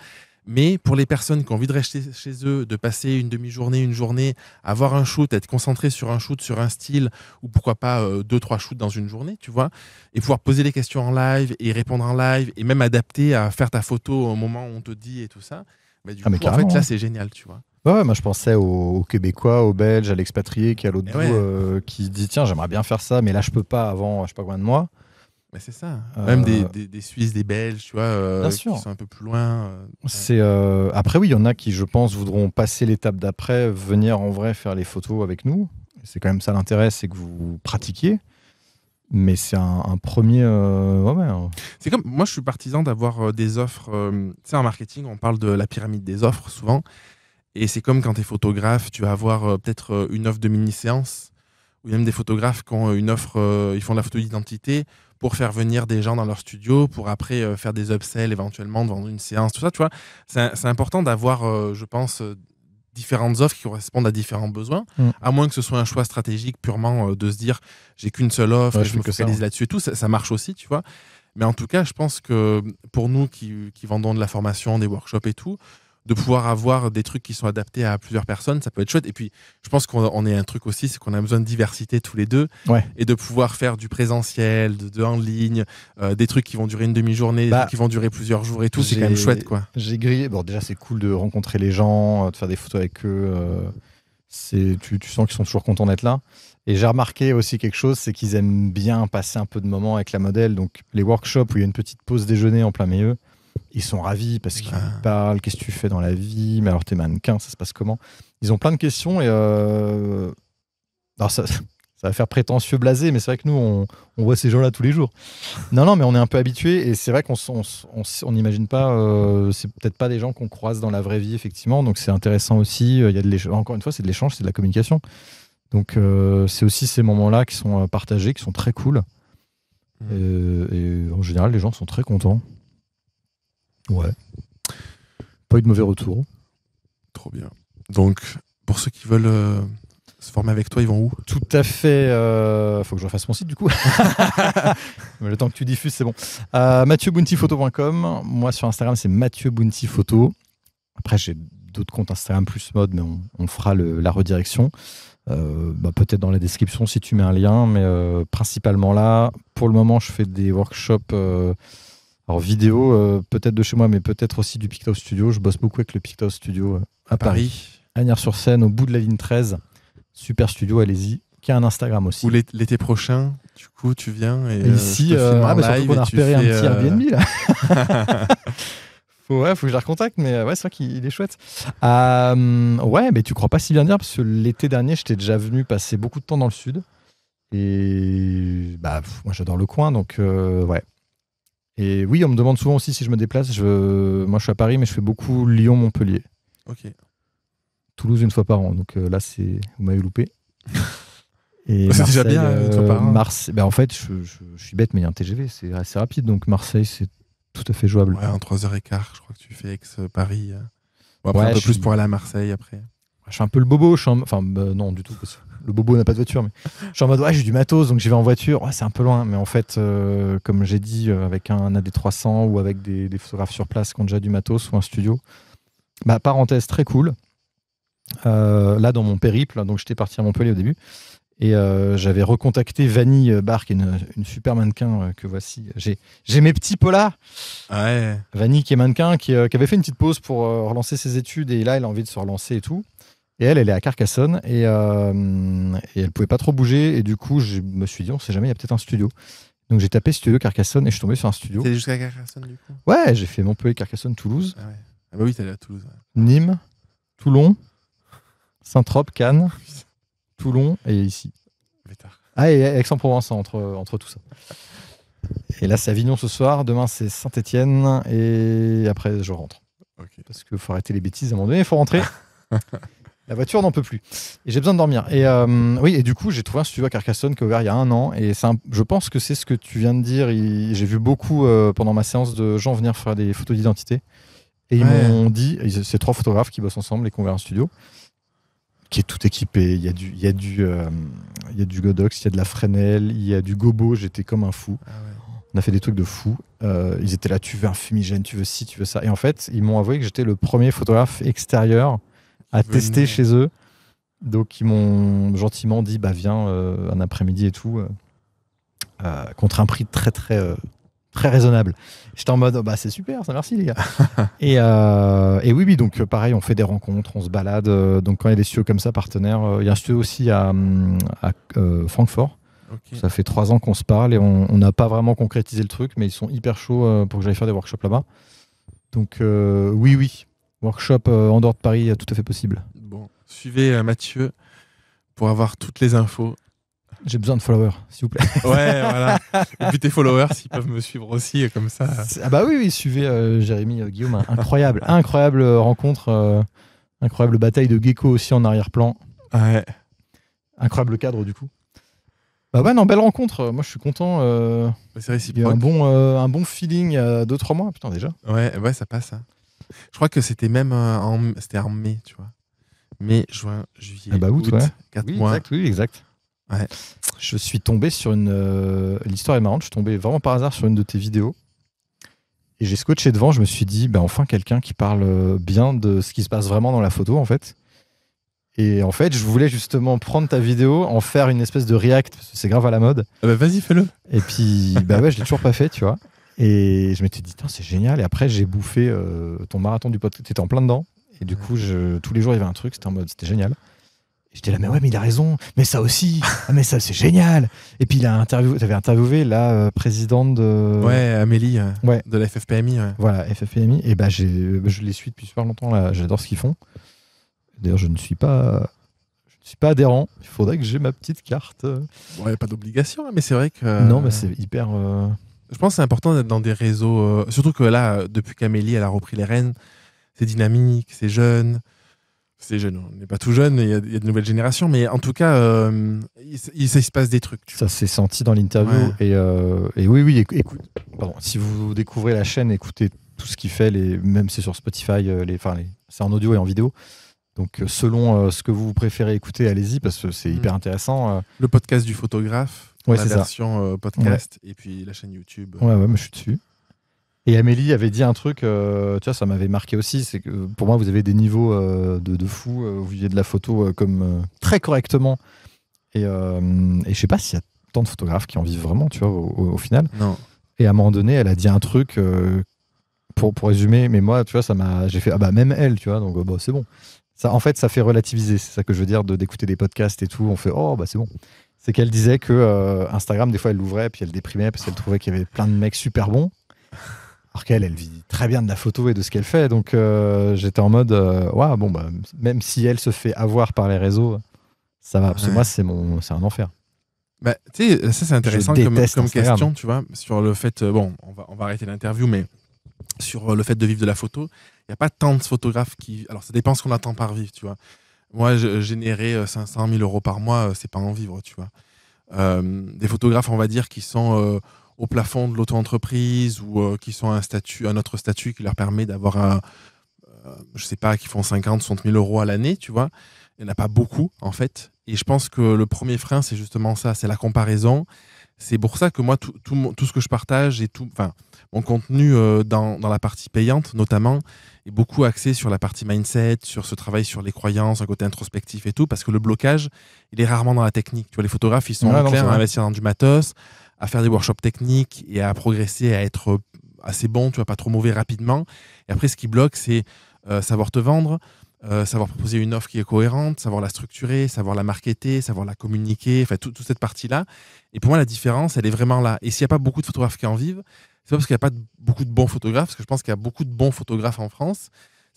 mais pour les personnes qui ont envie de rester chez eux, de passer une demi-journée, une journée, avoir un shoot, être concentré sur un shoot, sur un style, ou pourquoi pas euh, deux, trois shoots dans une journée, tu vois, et pouvoir poser les questions en live et répondre en live et même adapter à faire ta photo au moment où on te dit et tout ça. Bah,
du ah, coup, en fait, là, hein. c'est génial, tu vois. Ouais, moi je pensais aux, Québécois, aux Belges, à l'expatrié qui est à l'autre eh bout, euh, qui dit tiens, j'aimerais bien faire ça, mais là je peux pas avant je sais pas combien de mois.
Mais c'est ça. Hein. Euh, même des, des, Suisses, des Belges, tu vois, euh, qui sont un peu plus loin. Euh,
c'est Après, oui, il y en a qui, je pense, voudront passer l'étape d'après, venir en vrai faire les photos avec nous. C'est quand même ça l'intérêt, c'est que vous pratiquiez mais c'est un, premier. Hein.
C'est comme moi, je suis partisan d'avoir des offres. c'est tu sais, en marketing, on parle de la pyramide des offres souvent, et c'est comme quand tu es photographe, tu vas avoir peut-être une offre de mini séance, ou même des photographes qui ont une offre, ils font de la photo d'identité pour faire venir des gens dans leur studio, pour après euh, faire des upsells éventuellement, devant vendre une séance, tout ça, tu vois. C'est important d'avoir, euh, je pense, euh, différentes offres qui correspondent à différents besoins, mm. à moins que ce soit un choix stratégique purement de se dire j'ai qu'une seule offre, je, me focalise là-dessus et tout, ça, marche aussi, tu vois. Mais en tout cas, je pense que pour nous qui vendons de la formation, des workshops et tout, de pouvoir avoir des trucs qui sont adaptés à plusieurs personnes, ça peut être chouette. Et puis, je pense qu'on est un truc aussi, c'est qu'on a besoin de diversité tous les deux. Et de pouvoir faire du présentiel, de, en ligne, euh, des trucs qui vont durer une demi-journée, bah, qui vont durer plusieurs jours et tout, c'est quand même chouette, quoi.
J'ai grillé. Bon, déjà, c'est cool de rencontrer les gens, euh, de faire des photos avec eux. Euh, c'est, tu, sens qu'ils sont toujours contents d'être là. Et j'ai remarqué aussi quelque chose, c'est qu'ils aiment bien passer un peu de moments avec la modèle. Donc, les workshops où il y a une petite pause déjeuner en plein milieu, ils sont ravis parce qu'ils parlent. Qu'est-ce que tu fais dans la vie Mais alors, t'es mannequin, ça se passe comment Ils ont plein de questions et. Euh, alors, ça, va faire prétentieux blasé, mais c'est vrai que nous, on, voit ces gens-là tous les jours. Non, non, mais on est un peu habitué et c'est vrai qu'on n'imagine pas. Euh, c'est peut-être pas des gens qu'on croise dans la vraie vie, effectivement. Donc, c'est intéressant aussi. Euh, il y a de Encore une fois, c'est de l'échange, c'est de la communication. Donc, c'est aussi ces moments-là qui sont partagés, qui sont très cool. Mmh. et, en général, les gens sont très contents. Ouais. Pas eu de mauvais retour. Trop bien. Donc,
pour ceux qui veulent euh, se former avec toi, ils vont où
Tout à fait. Euh, faut que je refasse mon site du coup. le temps que tu diffuses, c'est bon. Euh, Moi sur Instagram, c'est MathieuBountyPhoto. Après, j'ai d'autres comptes Instagram plus mode, mais on, fera la redirection. Euh, bah, peut-être dans la description si tu mets un lien, mais principalement là. Pour le moment, je fais des workshops alors vidéo, euh, peut-être de chez moi, mais peut-être aussi du Picto Studio. Je bosse beaucoup avec le Picto Studio euh, à, Paris. Agnières-sur-Seine, au bout de la ligne 13. Super studio, allez-y. Qui a un Instagram aussi. Ou l'été prochain, du coup, tu viens et, euh, ici, ah, bah, a repéré un petit Airbnb là. faut, faut que je la recontacte, mais ouais, c'est vrai qu'il est chouette. ouais, mais tu crois pas si bien dire, parce que l'été dernier, j'étais déjà venu passer beaucoup de temps dans le sud. Et bah, moi, j'adore le coin, donc ouais, et oui, on me demande souvent aussi si je me déplace. Je... Moi, je suis à Paris, mais je fais beaucoup Lyon-Montpellier. Ok. Toulouse une fois par an. Donc euh, là, c'est vous m'avez loupé. c'est déjà bien euh, Marseille... Ben, en fait, je, suis bête, mais il y a un TGV, c'est assez rapide. Donc Marseille, c'est tout à fait jouable. Ouais, en 3h15, je crois que tu fais ex-Paris. Bon, après, ouais, un peu plus pour aller à Marseille après je suis un peu le bobo, je enfin bah, non du tout, le bobo n'a pas de voiture, mais je suis en mode ouais j'ai du matos donc j'y vais en voiture, c'est un peu loin, mais en fait euh, comme j'ai dit euh, avec un AD300 ou avec des, photographes sur place qui ont déjà du matos ou un studio, bah, parenthèse très cool. Euh, là dans mon périple, donc j'étais parti à Montpellier au début. Et j'avais recontacté Vanny Bar, qui une, super mannequin que voici. J'ai mes petits polars. Ouais. Vanny, qui est mannequin, qui, avait fait une petite pause pour relancer ses études. Et là, elle a envie de se relancer et tout. Et elle, elle est à Carcassonne et, euh, et elle pouvait pas trop bouger. Et du coup, je me suis dit, on sait jamais, il y a peut-être un studio. Donc j'ai tapé studio Carcassonne et je suis tombé sur un studio. T'es jusqu'à Carcassonne du coup Ouais, j'ai fait Montpellier, Carcassonne, Toulouse. Ah, ouais.
Ah bah oui, t'es allé à Toulouse.
Nîmes, Toulon, Saint-Trope, Cannes, ah Toulon et ici. Ah, et Aix-en-Provence entre, entre tout ça. Et là, c'est Avignon ce soir. Demain, c'est Saint-Etienne. Et après, je rentre. Parce qu'il faut arrêter les bêtises à un moment donné. Il faut rentrer. La voiture n'en peut plus. Et j'ai besoin de dormir. Et euh, oui, et du coup, j'ai trouvé un studio à Carcassonne qui a ouvert il y a un an. Et je pense que c'est ce que tu viens de dire. J'ai vu beaucoup euh, pendant ma séance de gens venir faire des photos d'identité. Et ils m'ont dit, c'est trois photographes qui bossent ensemble et qui ont ouvert un studio qui est tout équipé. Il y a du, il y du, euh, du Godox, il y a de la Fresnel, il y a du Gobo. J'étais comme un fou. Ah On a fait des trucs de fou. ils étaient là, tu veux un fumigène, tu veux ci, tu veux ça. Et en fait, ils m'ont avoué que j'étais le premier photographe extérieur à tester chez eux. Donc ils m'ont gentiment dit bah viens euh, un après-midi et tout euh, euh, contre un prix très très très raisonnable. J'étais en mode oh, bah c'est super, ça merci les gars. et, oui oui donc pareil on fait des rencontres, on se balade. donc quand il y a des studios comme ça partenaires, il y a un studio aussi à, Francfort. Ça fait trois ans qu'on se parle et on n'a pas vraiment concrétisé le truc, mais ils sont hyper chauds pour que j'aille faire des workshops là-bas. Donc oui oui Workshop euh, en dehors de Paris, tout à fait possible. Bon, suivez euh, Mathieu
pour avoir toutes les
infos. J'ai besoin de followers, s'il vous plaît. Ouais,
voilà. Et puis tes followers, s'ils peuvent me suivre aussi, euh, comme ça. Ah
bah oui, oui suivez Jérémy Guillaume. Incroyable, incroyable rencontre. incroyable bataille de gecko aussi en arrière-plan. Ouais. Incroyable cadre, du coup. Bah ouais, non, belle rencontre. Moi, je suis content. C'est réciproque. Il y un bon, un bon feeling mois, putain, déjà.
Ouais, ouais, ça passe. ça. Hein.
Je crois que c'était même euh,
en, c'était en mai, tu vois.
Mai, juin, juillet. Ah bah août, août ouais. oui, Exact, oui, exact. Je suis tombé sur une. Euh, l'histoire est marrante. Je suis tombé vraiment par hasard sur une de tes vidéos. Et j'ai scotché devant. Je me suis dit, bah, enfin, quelqu'un qui parle euh, bien de ce qui se passe vraiment dans la photo, en fait. Et en fait, je voulais justement prendre ta vidéo, en faire une espèce de react, parce que c'est grave à la mode. Ah bah, vas-y, fais-le. Et puis, bah ouais, je l'ai toujours pas fait, tu vois. Et je m'étais dit, c'est génial. Et après, j'ai bouffé euh, ton marathon du podcast. T'étais en plein dedans. Et du coup, je, tous les jours, il y avait un truc. C'était en mode, c'était génial. J'étais là, mais ouais, mais il a raison. Mais ça aussi. Ah, mais ça, c'est génial. Et puis, il a interviewé, t'avais interviewé la euh, présidente de. Ouais, Amélie. Euh, ouais. De la FFPMI. Voilà, FFPMI. Et bah, je les suis depuis super longtemps. là J'adore ce qu'ils font. D'ailleurs, je ne suis pas. Je suis pas adhérent. Il faudrait que j'ai ma petite carte. Bon, il a pas d'obligation, hein, mais c'est vrai que. Non, mais c'est hyper. Je pense que c'est important
d'être dans des réseaux, euh, surtout que là, depuis qu'Amélie, a repris les rênes, c'est dynamique, c'est jeune. C'est jeune, on n'est pas tout jeune, il y, a de nouvelles générations, mais en tout cas, euh,
il, se passe des trucs. Ça s'est senti dans l'interview. Euh, et, oui, oui, écoute, si vous découvrez la chaîne, écoutez tout ce qu'il fait, les, même c'est sur Spotify, c'est en audio et en vidéo. Donc selon ce que vous préférez écouter, allez-y parce que c'est mm. hyper intéressant. Le podcast du photographe. Ouais, la version euh, podcast
et puis la chaîne YouTube. Ouais, ouais, mais je suis
dessus. Et Amélie avait dit un truc, euh, tu vois, ça m'avait marqué aussi, c'est que euh, pour moi, vous avez des niveaux de, de, fou, vous vivez de la photo comme très correctement. Et, et je sais pas s'il y a tant de photographes qui en vivent vraiment, tu vois, au, final. Et à un moment donné, elle a dit un truc, pour, résumer, mais moi, tu vois, ça m'a, j'ai fait, ah bah même elle, tu vois, donc oh, bah, c'est bon. Ça, en fait, ça fait relativiser, c'est ça que je veux dire, d'écouter des podcasts et tout, on fait, oh bah c'est bon c'est qu'elle disait que euh, Instagram, des fois, elle l'ouvrait, puis elle déprimait, parce qu'elle trouvait qu'il y avait plein de mecs super bons. Alors qu'elle, elle vit très bien de la photo et de ce qu'elle fait. Donc euh, j'étais en mode, euh, bon, bah, même si elle se fait avoir par les réseaux, ça va. Parce que moi, c'est mon, c'est un enfer. Bah, tu sais, ça c'est intéressant comme, question,
tu vois, sur le fait, bon, on va, on arrêter l'interview, mais sur le fait de vivre de la photo, il n'y a pas tant de photographes qui... Alors ça dépend ce qu'on attend par vivre, tu vois. Moi, euh, générer 500 euh, 000 euros par mois, euh, c'est pas en vivre, tu vois. des photographes, on va dire, qui sont au plafond de l'auto-entreprise ou qui sont à un, statut, un autre statut qui leur permet d'avoir un. je sais pas, qui font 50, 60 000 euros à l'année, tu vois. Il n'y en a pas beaucoup, en fait. Et je pense que le premier frein, c'est justement ça c'est la comparaison c'est pour ça que moi, tout, ce que je partage et tout, enfin, mon contenu euh, dans, la partie payante, notamment, est beaucoup axé sur la partie mindset, sur ce travail sur les croyances, un côté introspectif et tout, parce que le blocage, il est rarement dans la technique. Tu vois, les photographes, ils sont ouais, dans du matos, à faire des workshops techniques et à progresser, à être assez bon, tu vois, pas trop mauvais rapidement. Et après, ce qui bloque, c'est euh, savoir te vendre, euh, savoir proposer une offre qui est cohérente, savoir la structurer, savoir la marketer, savoir la communiquer, enfin toute cette partie-là. Et pour moi, la différence, elle est vraiment là. Et s'il n'y a pas beaucoup de photographes qui en vivent, c'est pas parce qu'il n'y a pas beaucoup de bons photographes, parce que je pense qu'il y a beaucoup de bons photographes en France.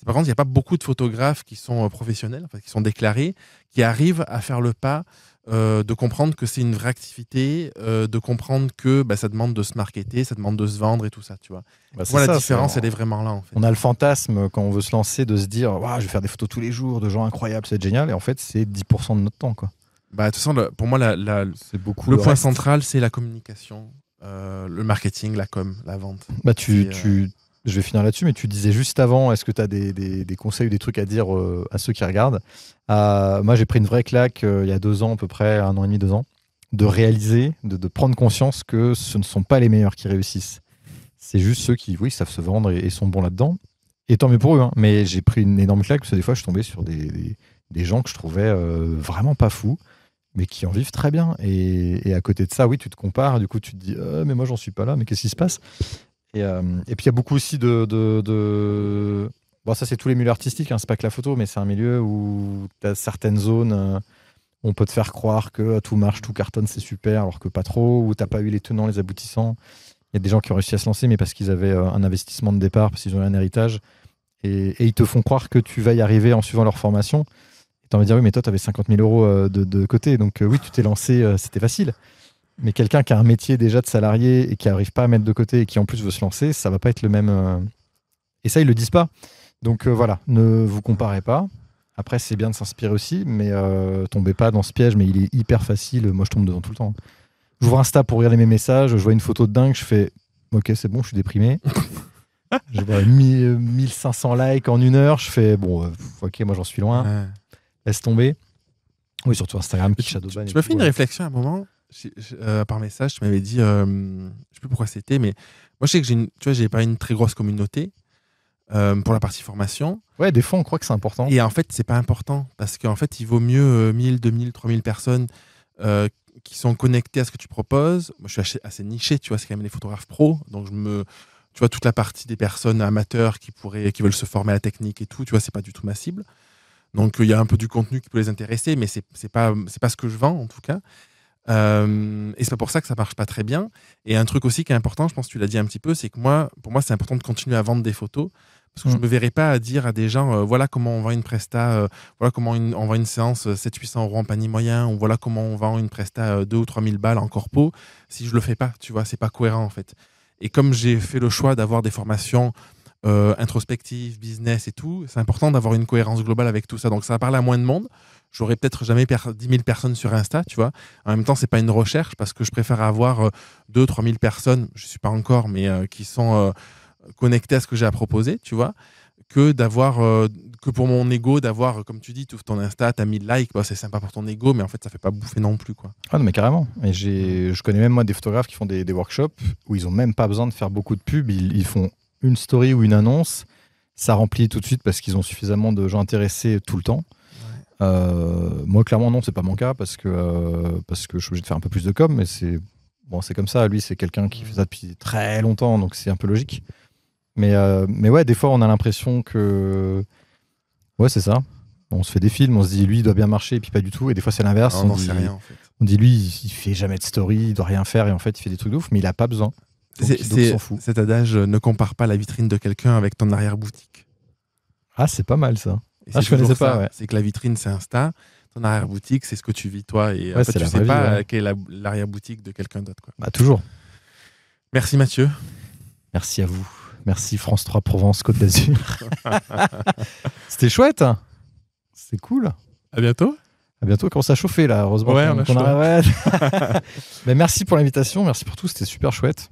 Par contre, il n'y a pas beaucoup de photographes qui sont euh, professionnels, qui sont déclarés, qui arrivent à faire le pas euh, de comprendre que c'est une vraie activité, euh, de comprendre que bah, ça demande de se marketer, ça demande de se vendre et tout ça, tu vois. Bah, la différence, elle est vraiment là. En fait.
On a le fantasme quand on veut se lancer de se dire, je vais faire des photos tous les jours de gens incroyables, c'est génial. Et en fait, c'est 10% de notre temps, quoi. Bah, de toute façon, pour
moi, la, la, beaucoup le, point central, c'est la communication, euh, le marketing, la com, la
vente. Bah, tu, tu je vais finir là-dessus, mais tu disais juste avant, est-ce que tu as des, conseils ou des trucs à dire euh, à ceux qui regardent euh, Moi, j'ai pris une vraie claque euh, il y a deux ans, à peu près, un an et demi, deux ans, de réaliser, de, prendre conscience que ce ne sont pas les meilleurs qui réussissent. C'est juste ceux qui, oui, savent se vendre et, sont bons là-dedans. Et tant mieux pour eux, hein. mais j'ai pris une énorme claque parce que des fois, je tombais sur des, gens que je trouvais vraiment pas fous mais qui en vivent très bien. Et, à côté de ça, oui, tu te compares, du coup, tu te dis, mais moi, j'en suis pas là, mais qu'est-ce qui se passe euh, et, puis il y a beaucoup aussi de. Bon, ça, c'est tous les milieux artistiques, hein, c'est pas que la photo, mais c'est un milieu où tu as certaines zones. Euh, on peut te faire croire que euh, tout marche, tout cartonne, c'est super, alors que pas trop, ou t'as pas eu les tenants, les aboutissants. Il y a des gens qui ont réussi à se lancer, mais parce qu'ils avaient un investissement de départ, parce qu'ils ont eu un héritage, et, ils te font croire que tu vas y arriver en suivant leur formation. Et t'as envie de dire, oui, mais toi, t'avais 50 000 euros de côté, donc oui, tu t'es lancé, c'était facile. Mais quelqu'un qui a un métier déjà de salarié et qui n'arrive pas à mettre de côté et qui en plus veut se lancer, ça va pas être le même. Euh, et ça, ils le disent pas. Donc euh, voilà, ne vous comparez pas. Après, c'est bien de s'inspirer aussi, mais euh, tombez pas dans ce piège. Mais il est hyper facile. Moi, je tombe dedans tout le temps. J'ouvre Insta pour regarder mes messages. Je vois une photo de dingue. Je fais Ok, c'est bon, je suis déprimé. je vois 1500 likes en une heure. Je fais Bon, ok, moi, j'en suis loin. Laisse tomber. Oui, surtout Instagram Tu, shadowban.
une réflexion à un moment. Euh, par message, tu m'avais dit, euh, je sais plus pourquoi c'était, mais moi je sais que j'ai, tu vois, j'ai pas une très grosse communauté euh, pour la partie formation. Ouais, des fois on croit que c'est important. Et en fait, c'est pas important parce qu'en fait, il vaut mieux 1000, 2000, 3000 personnes qui sont connectées à ce que tu proposes. Moi, je suis assez, niché, tu vois, c'est quand même les photographes pro, donc je me tu vois toute la partie des personnes amateurs qui pourraient qui veulent se former à la technique et tout tu vois c'est pas du tout ma cible donc il y a un peu du contenu qui peut les intéresser mais c'est c'est pas c'est pas ce que je vends en tout cas euh, et c'est pour ça que ça marche pas très bien. Et un truc aussi qui est important, je pense que tu l'as dit un petit peu, c'est que moi, pour moi, c'est important de continuer à vendre des photos. Parce que je mm. me verrais pas à dire à des gens, euh, voilà comment on vend une presta, euh, voilà comment on vend une séance 7 800 euros en panier moyen, ou voilà comment on vend une presta 2 ou 3000 balles en corpo, si je le fais pas, tu vois, c'est pas cohérent en fait. Et comme j'ai fait le choix d'avoir des formations euh, introspective, business et tout, c'est important d'avoir une cohérence globale avec tout ça. Donc ça parle à moins de monde. J'aurais peut-être jamais 10 000 personnes sur Insta, tu vois. En même temps, c'est pas une recherche parce que je préfère avoir 2 3 000 personnes, je suis pas encore, mais euh, qui sont euh, connectées à ce que j'ai à proposer, tu vois, que d'avoir que pour mon ego d'avoir, comme tu dis, tout ton Insta, t'as 1000 likes, bah, c'est sympa pour ton ego, mais en fait, ça fait pas bouffer non plus. Quoi.
Ah non, mais carrément. Et je connais même moi des photographes qui font des, workshops où ils ont même pas besoin de faire beaucoup de pubs, ils, ils font une story ou une annonce, ça remplit tout de suite parce qu'ils ont suffisamment de gens intéressés tout le temps. Euh, moi, clairement, non, c'est pas mon cas parce que, euh, parce que je suis obligé de faire un peu plus de com, mais c'est bon, comme ça. Lui, c'est quelqu'un qui fait ça depuis très longtemps, donc c'est un peu logique. Mais, euh, mais ouais, des fois, on a l'impression que. Ouais, c'est ça. On se fait des films, on se dit lui, il doit bien marcher, et puis pas du tout. Et des fois, c'est l'inverse. On, dit, on dit lui, il fait jamais de story, il doit rien faire, et en fait, il fait des trucs de ouf, mais il a pas besoin. Cet
adage euh, ne compare pas la vitrine de quelqu'un avec ton arrière-boutique. Ah, c'est pas mal ça. Ah, je connaissais pas. C'est que la vitrine, c'est Insta. Ton arrière-boutique, c'est ce que tu vis toi. Et en sais pas euh, quelle est l'arrière-boutique de quelqu'un d'autre.
Bah, toujours. Merci Mathieu. Merci à vous. Merci France 3 Provence Côte d'Azur. C'était chouette. Hein. C'est cool. À bientôt. À bientôt. Quand ça a chauffé là, heureusement. Ouais, a, Mais ben, merci pour l'invitation. Merci pour tout. C'était super chouette.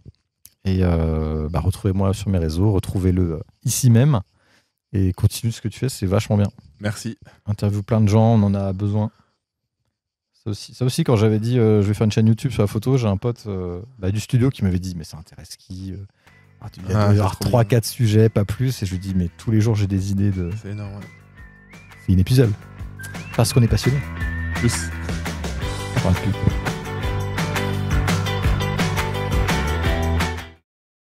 Et euh, bah, retrouvez-moi sur mes réseaux, retrouvez-le euh, ici même. Et continue ce que tu fais, c'est vachement bien. Merci. Interview plein de gens, on en a besoin. Ça aussi, quand j'avais dit euh, je vais faire une chaîne YouTube sur la photo, j'ai un pote bah, du studio qui m'avait dit mais ça intéresse qui ah, Il y a 3-4 ah, sujets, pas plus. Et je lui dis mais tous les jours j'ai des idées de. C'est énorme. C'est inépuisable. Parce qu'on est passionné. Plus. plus.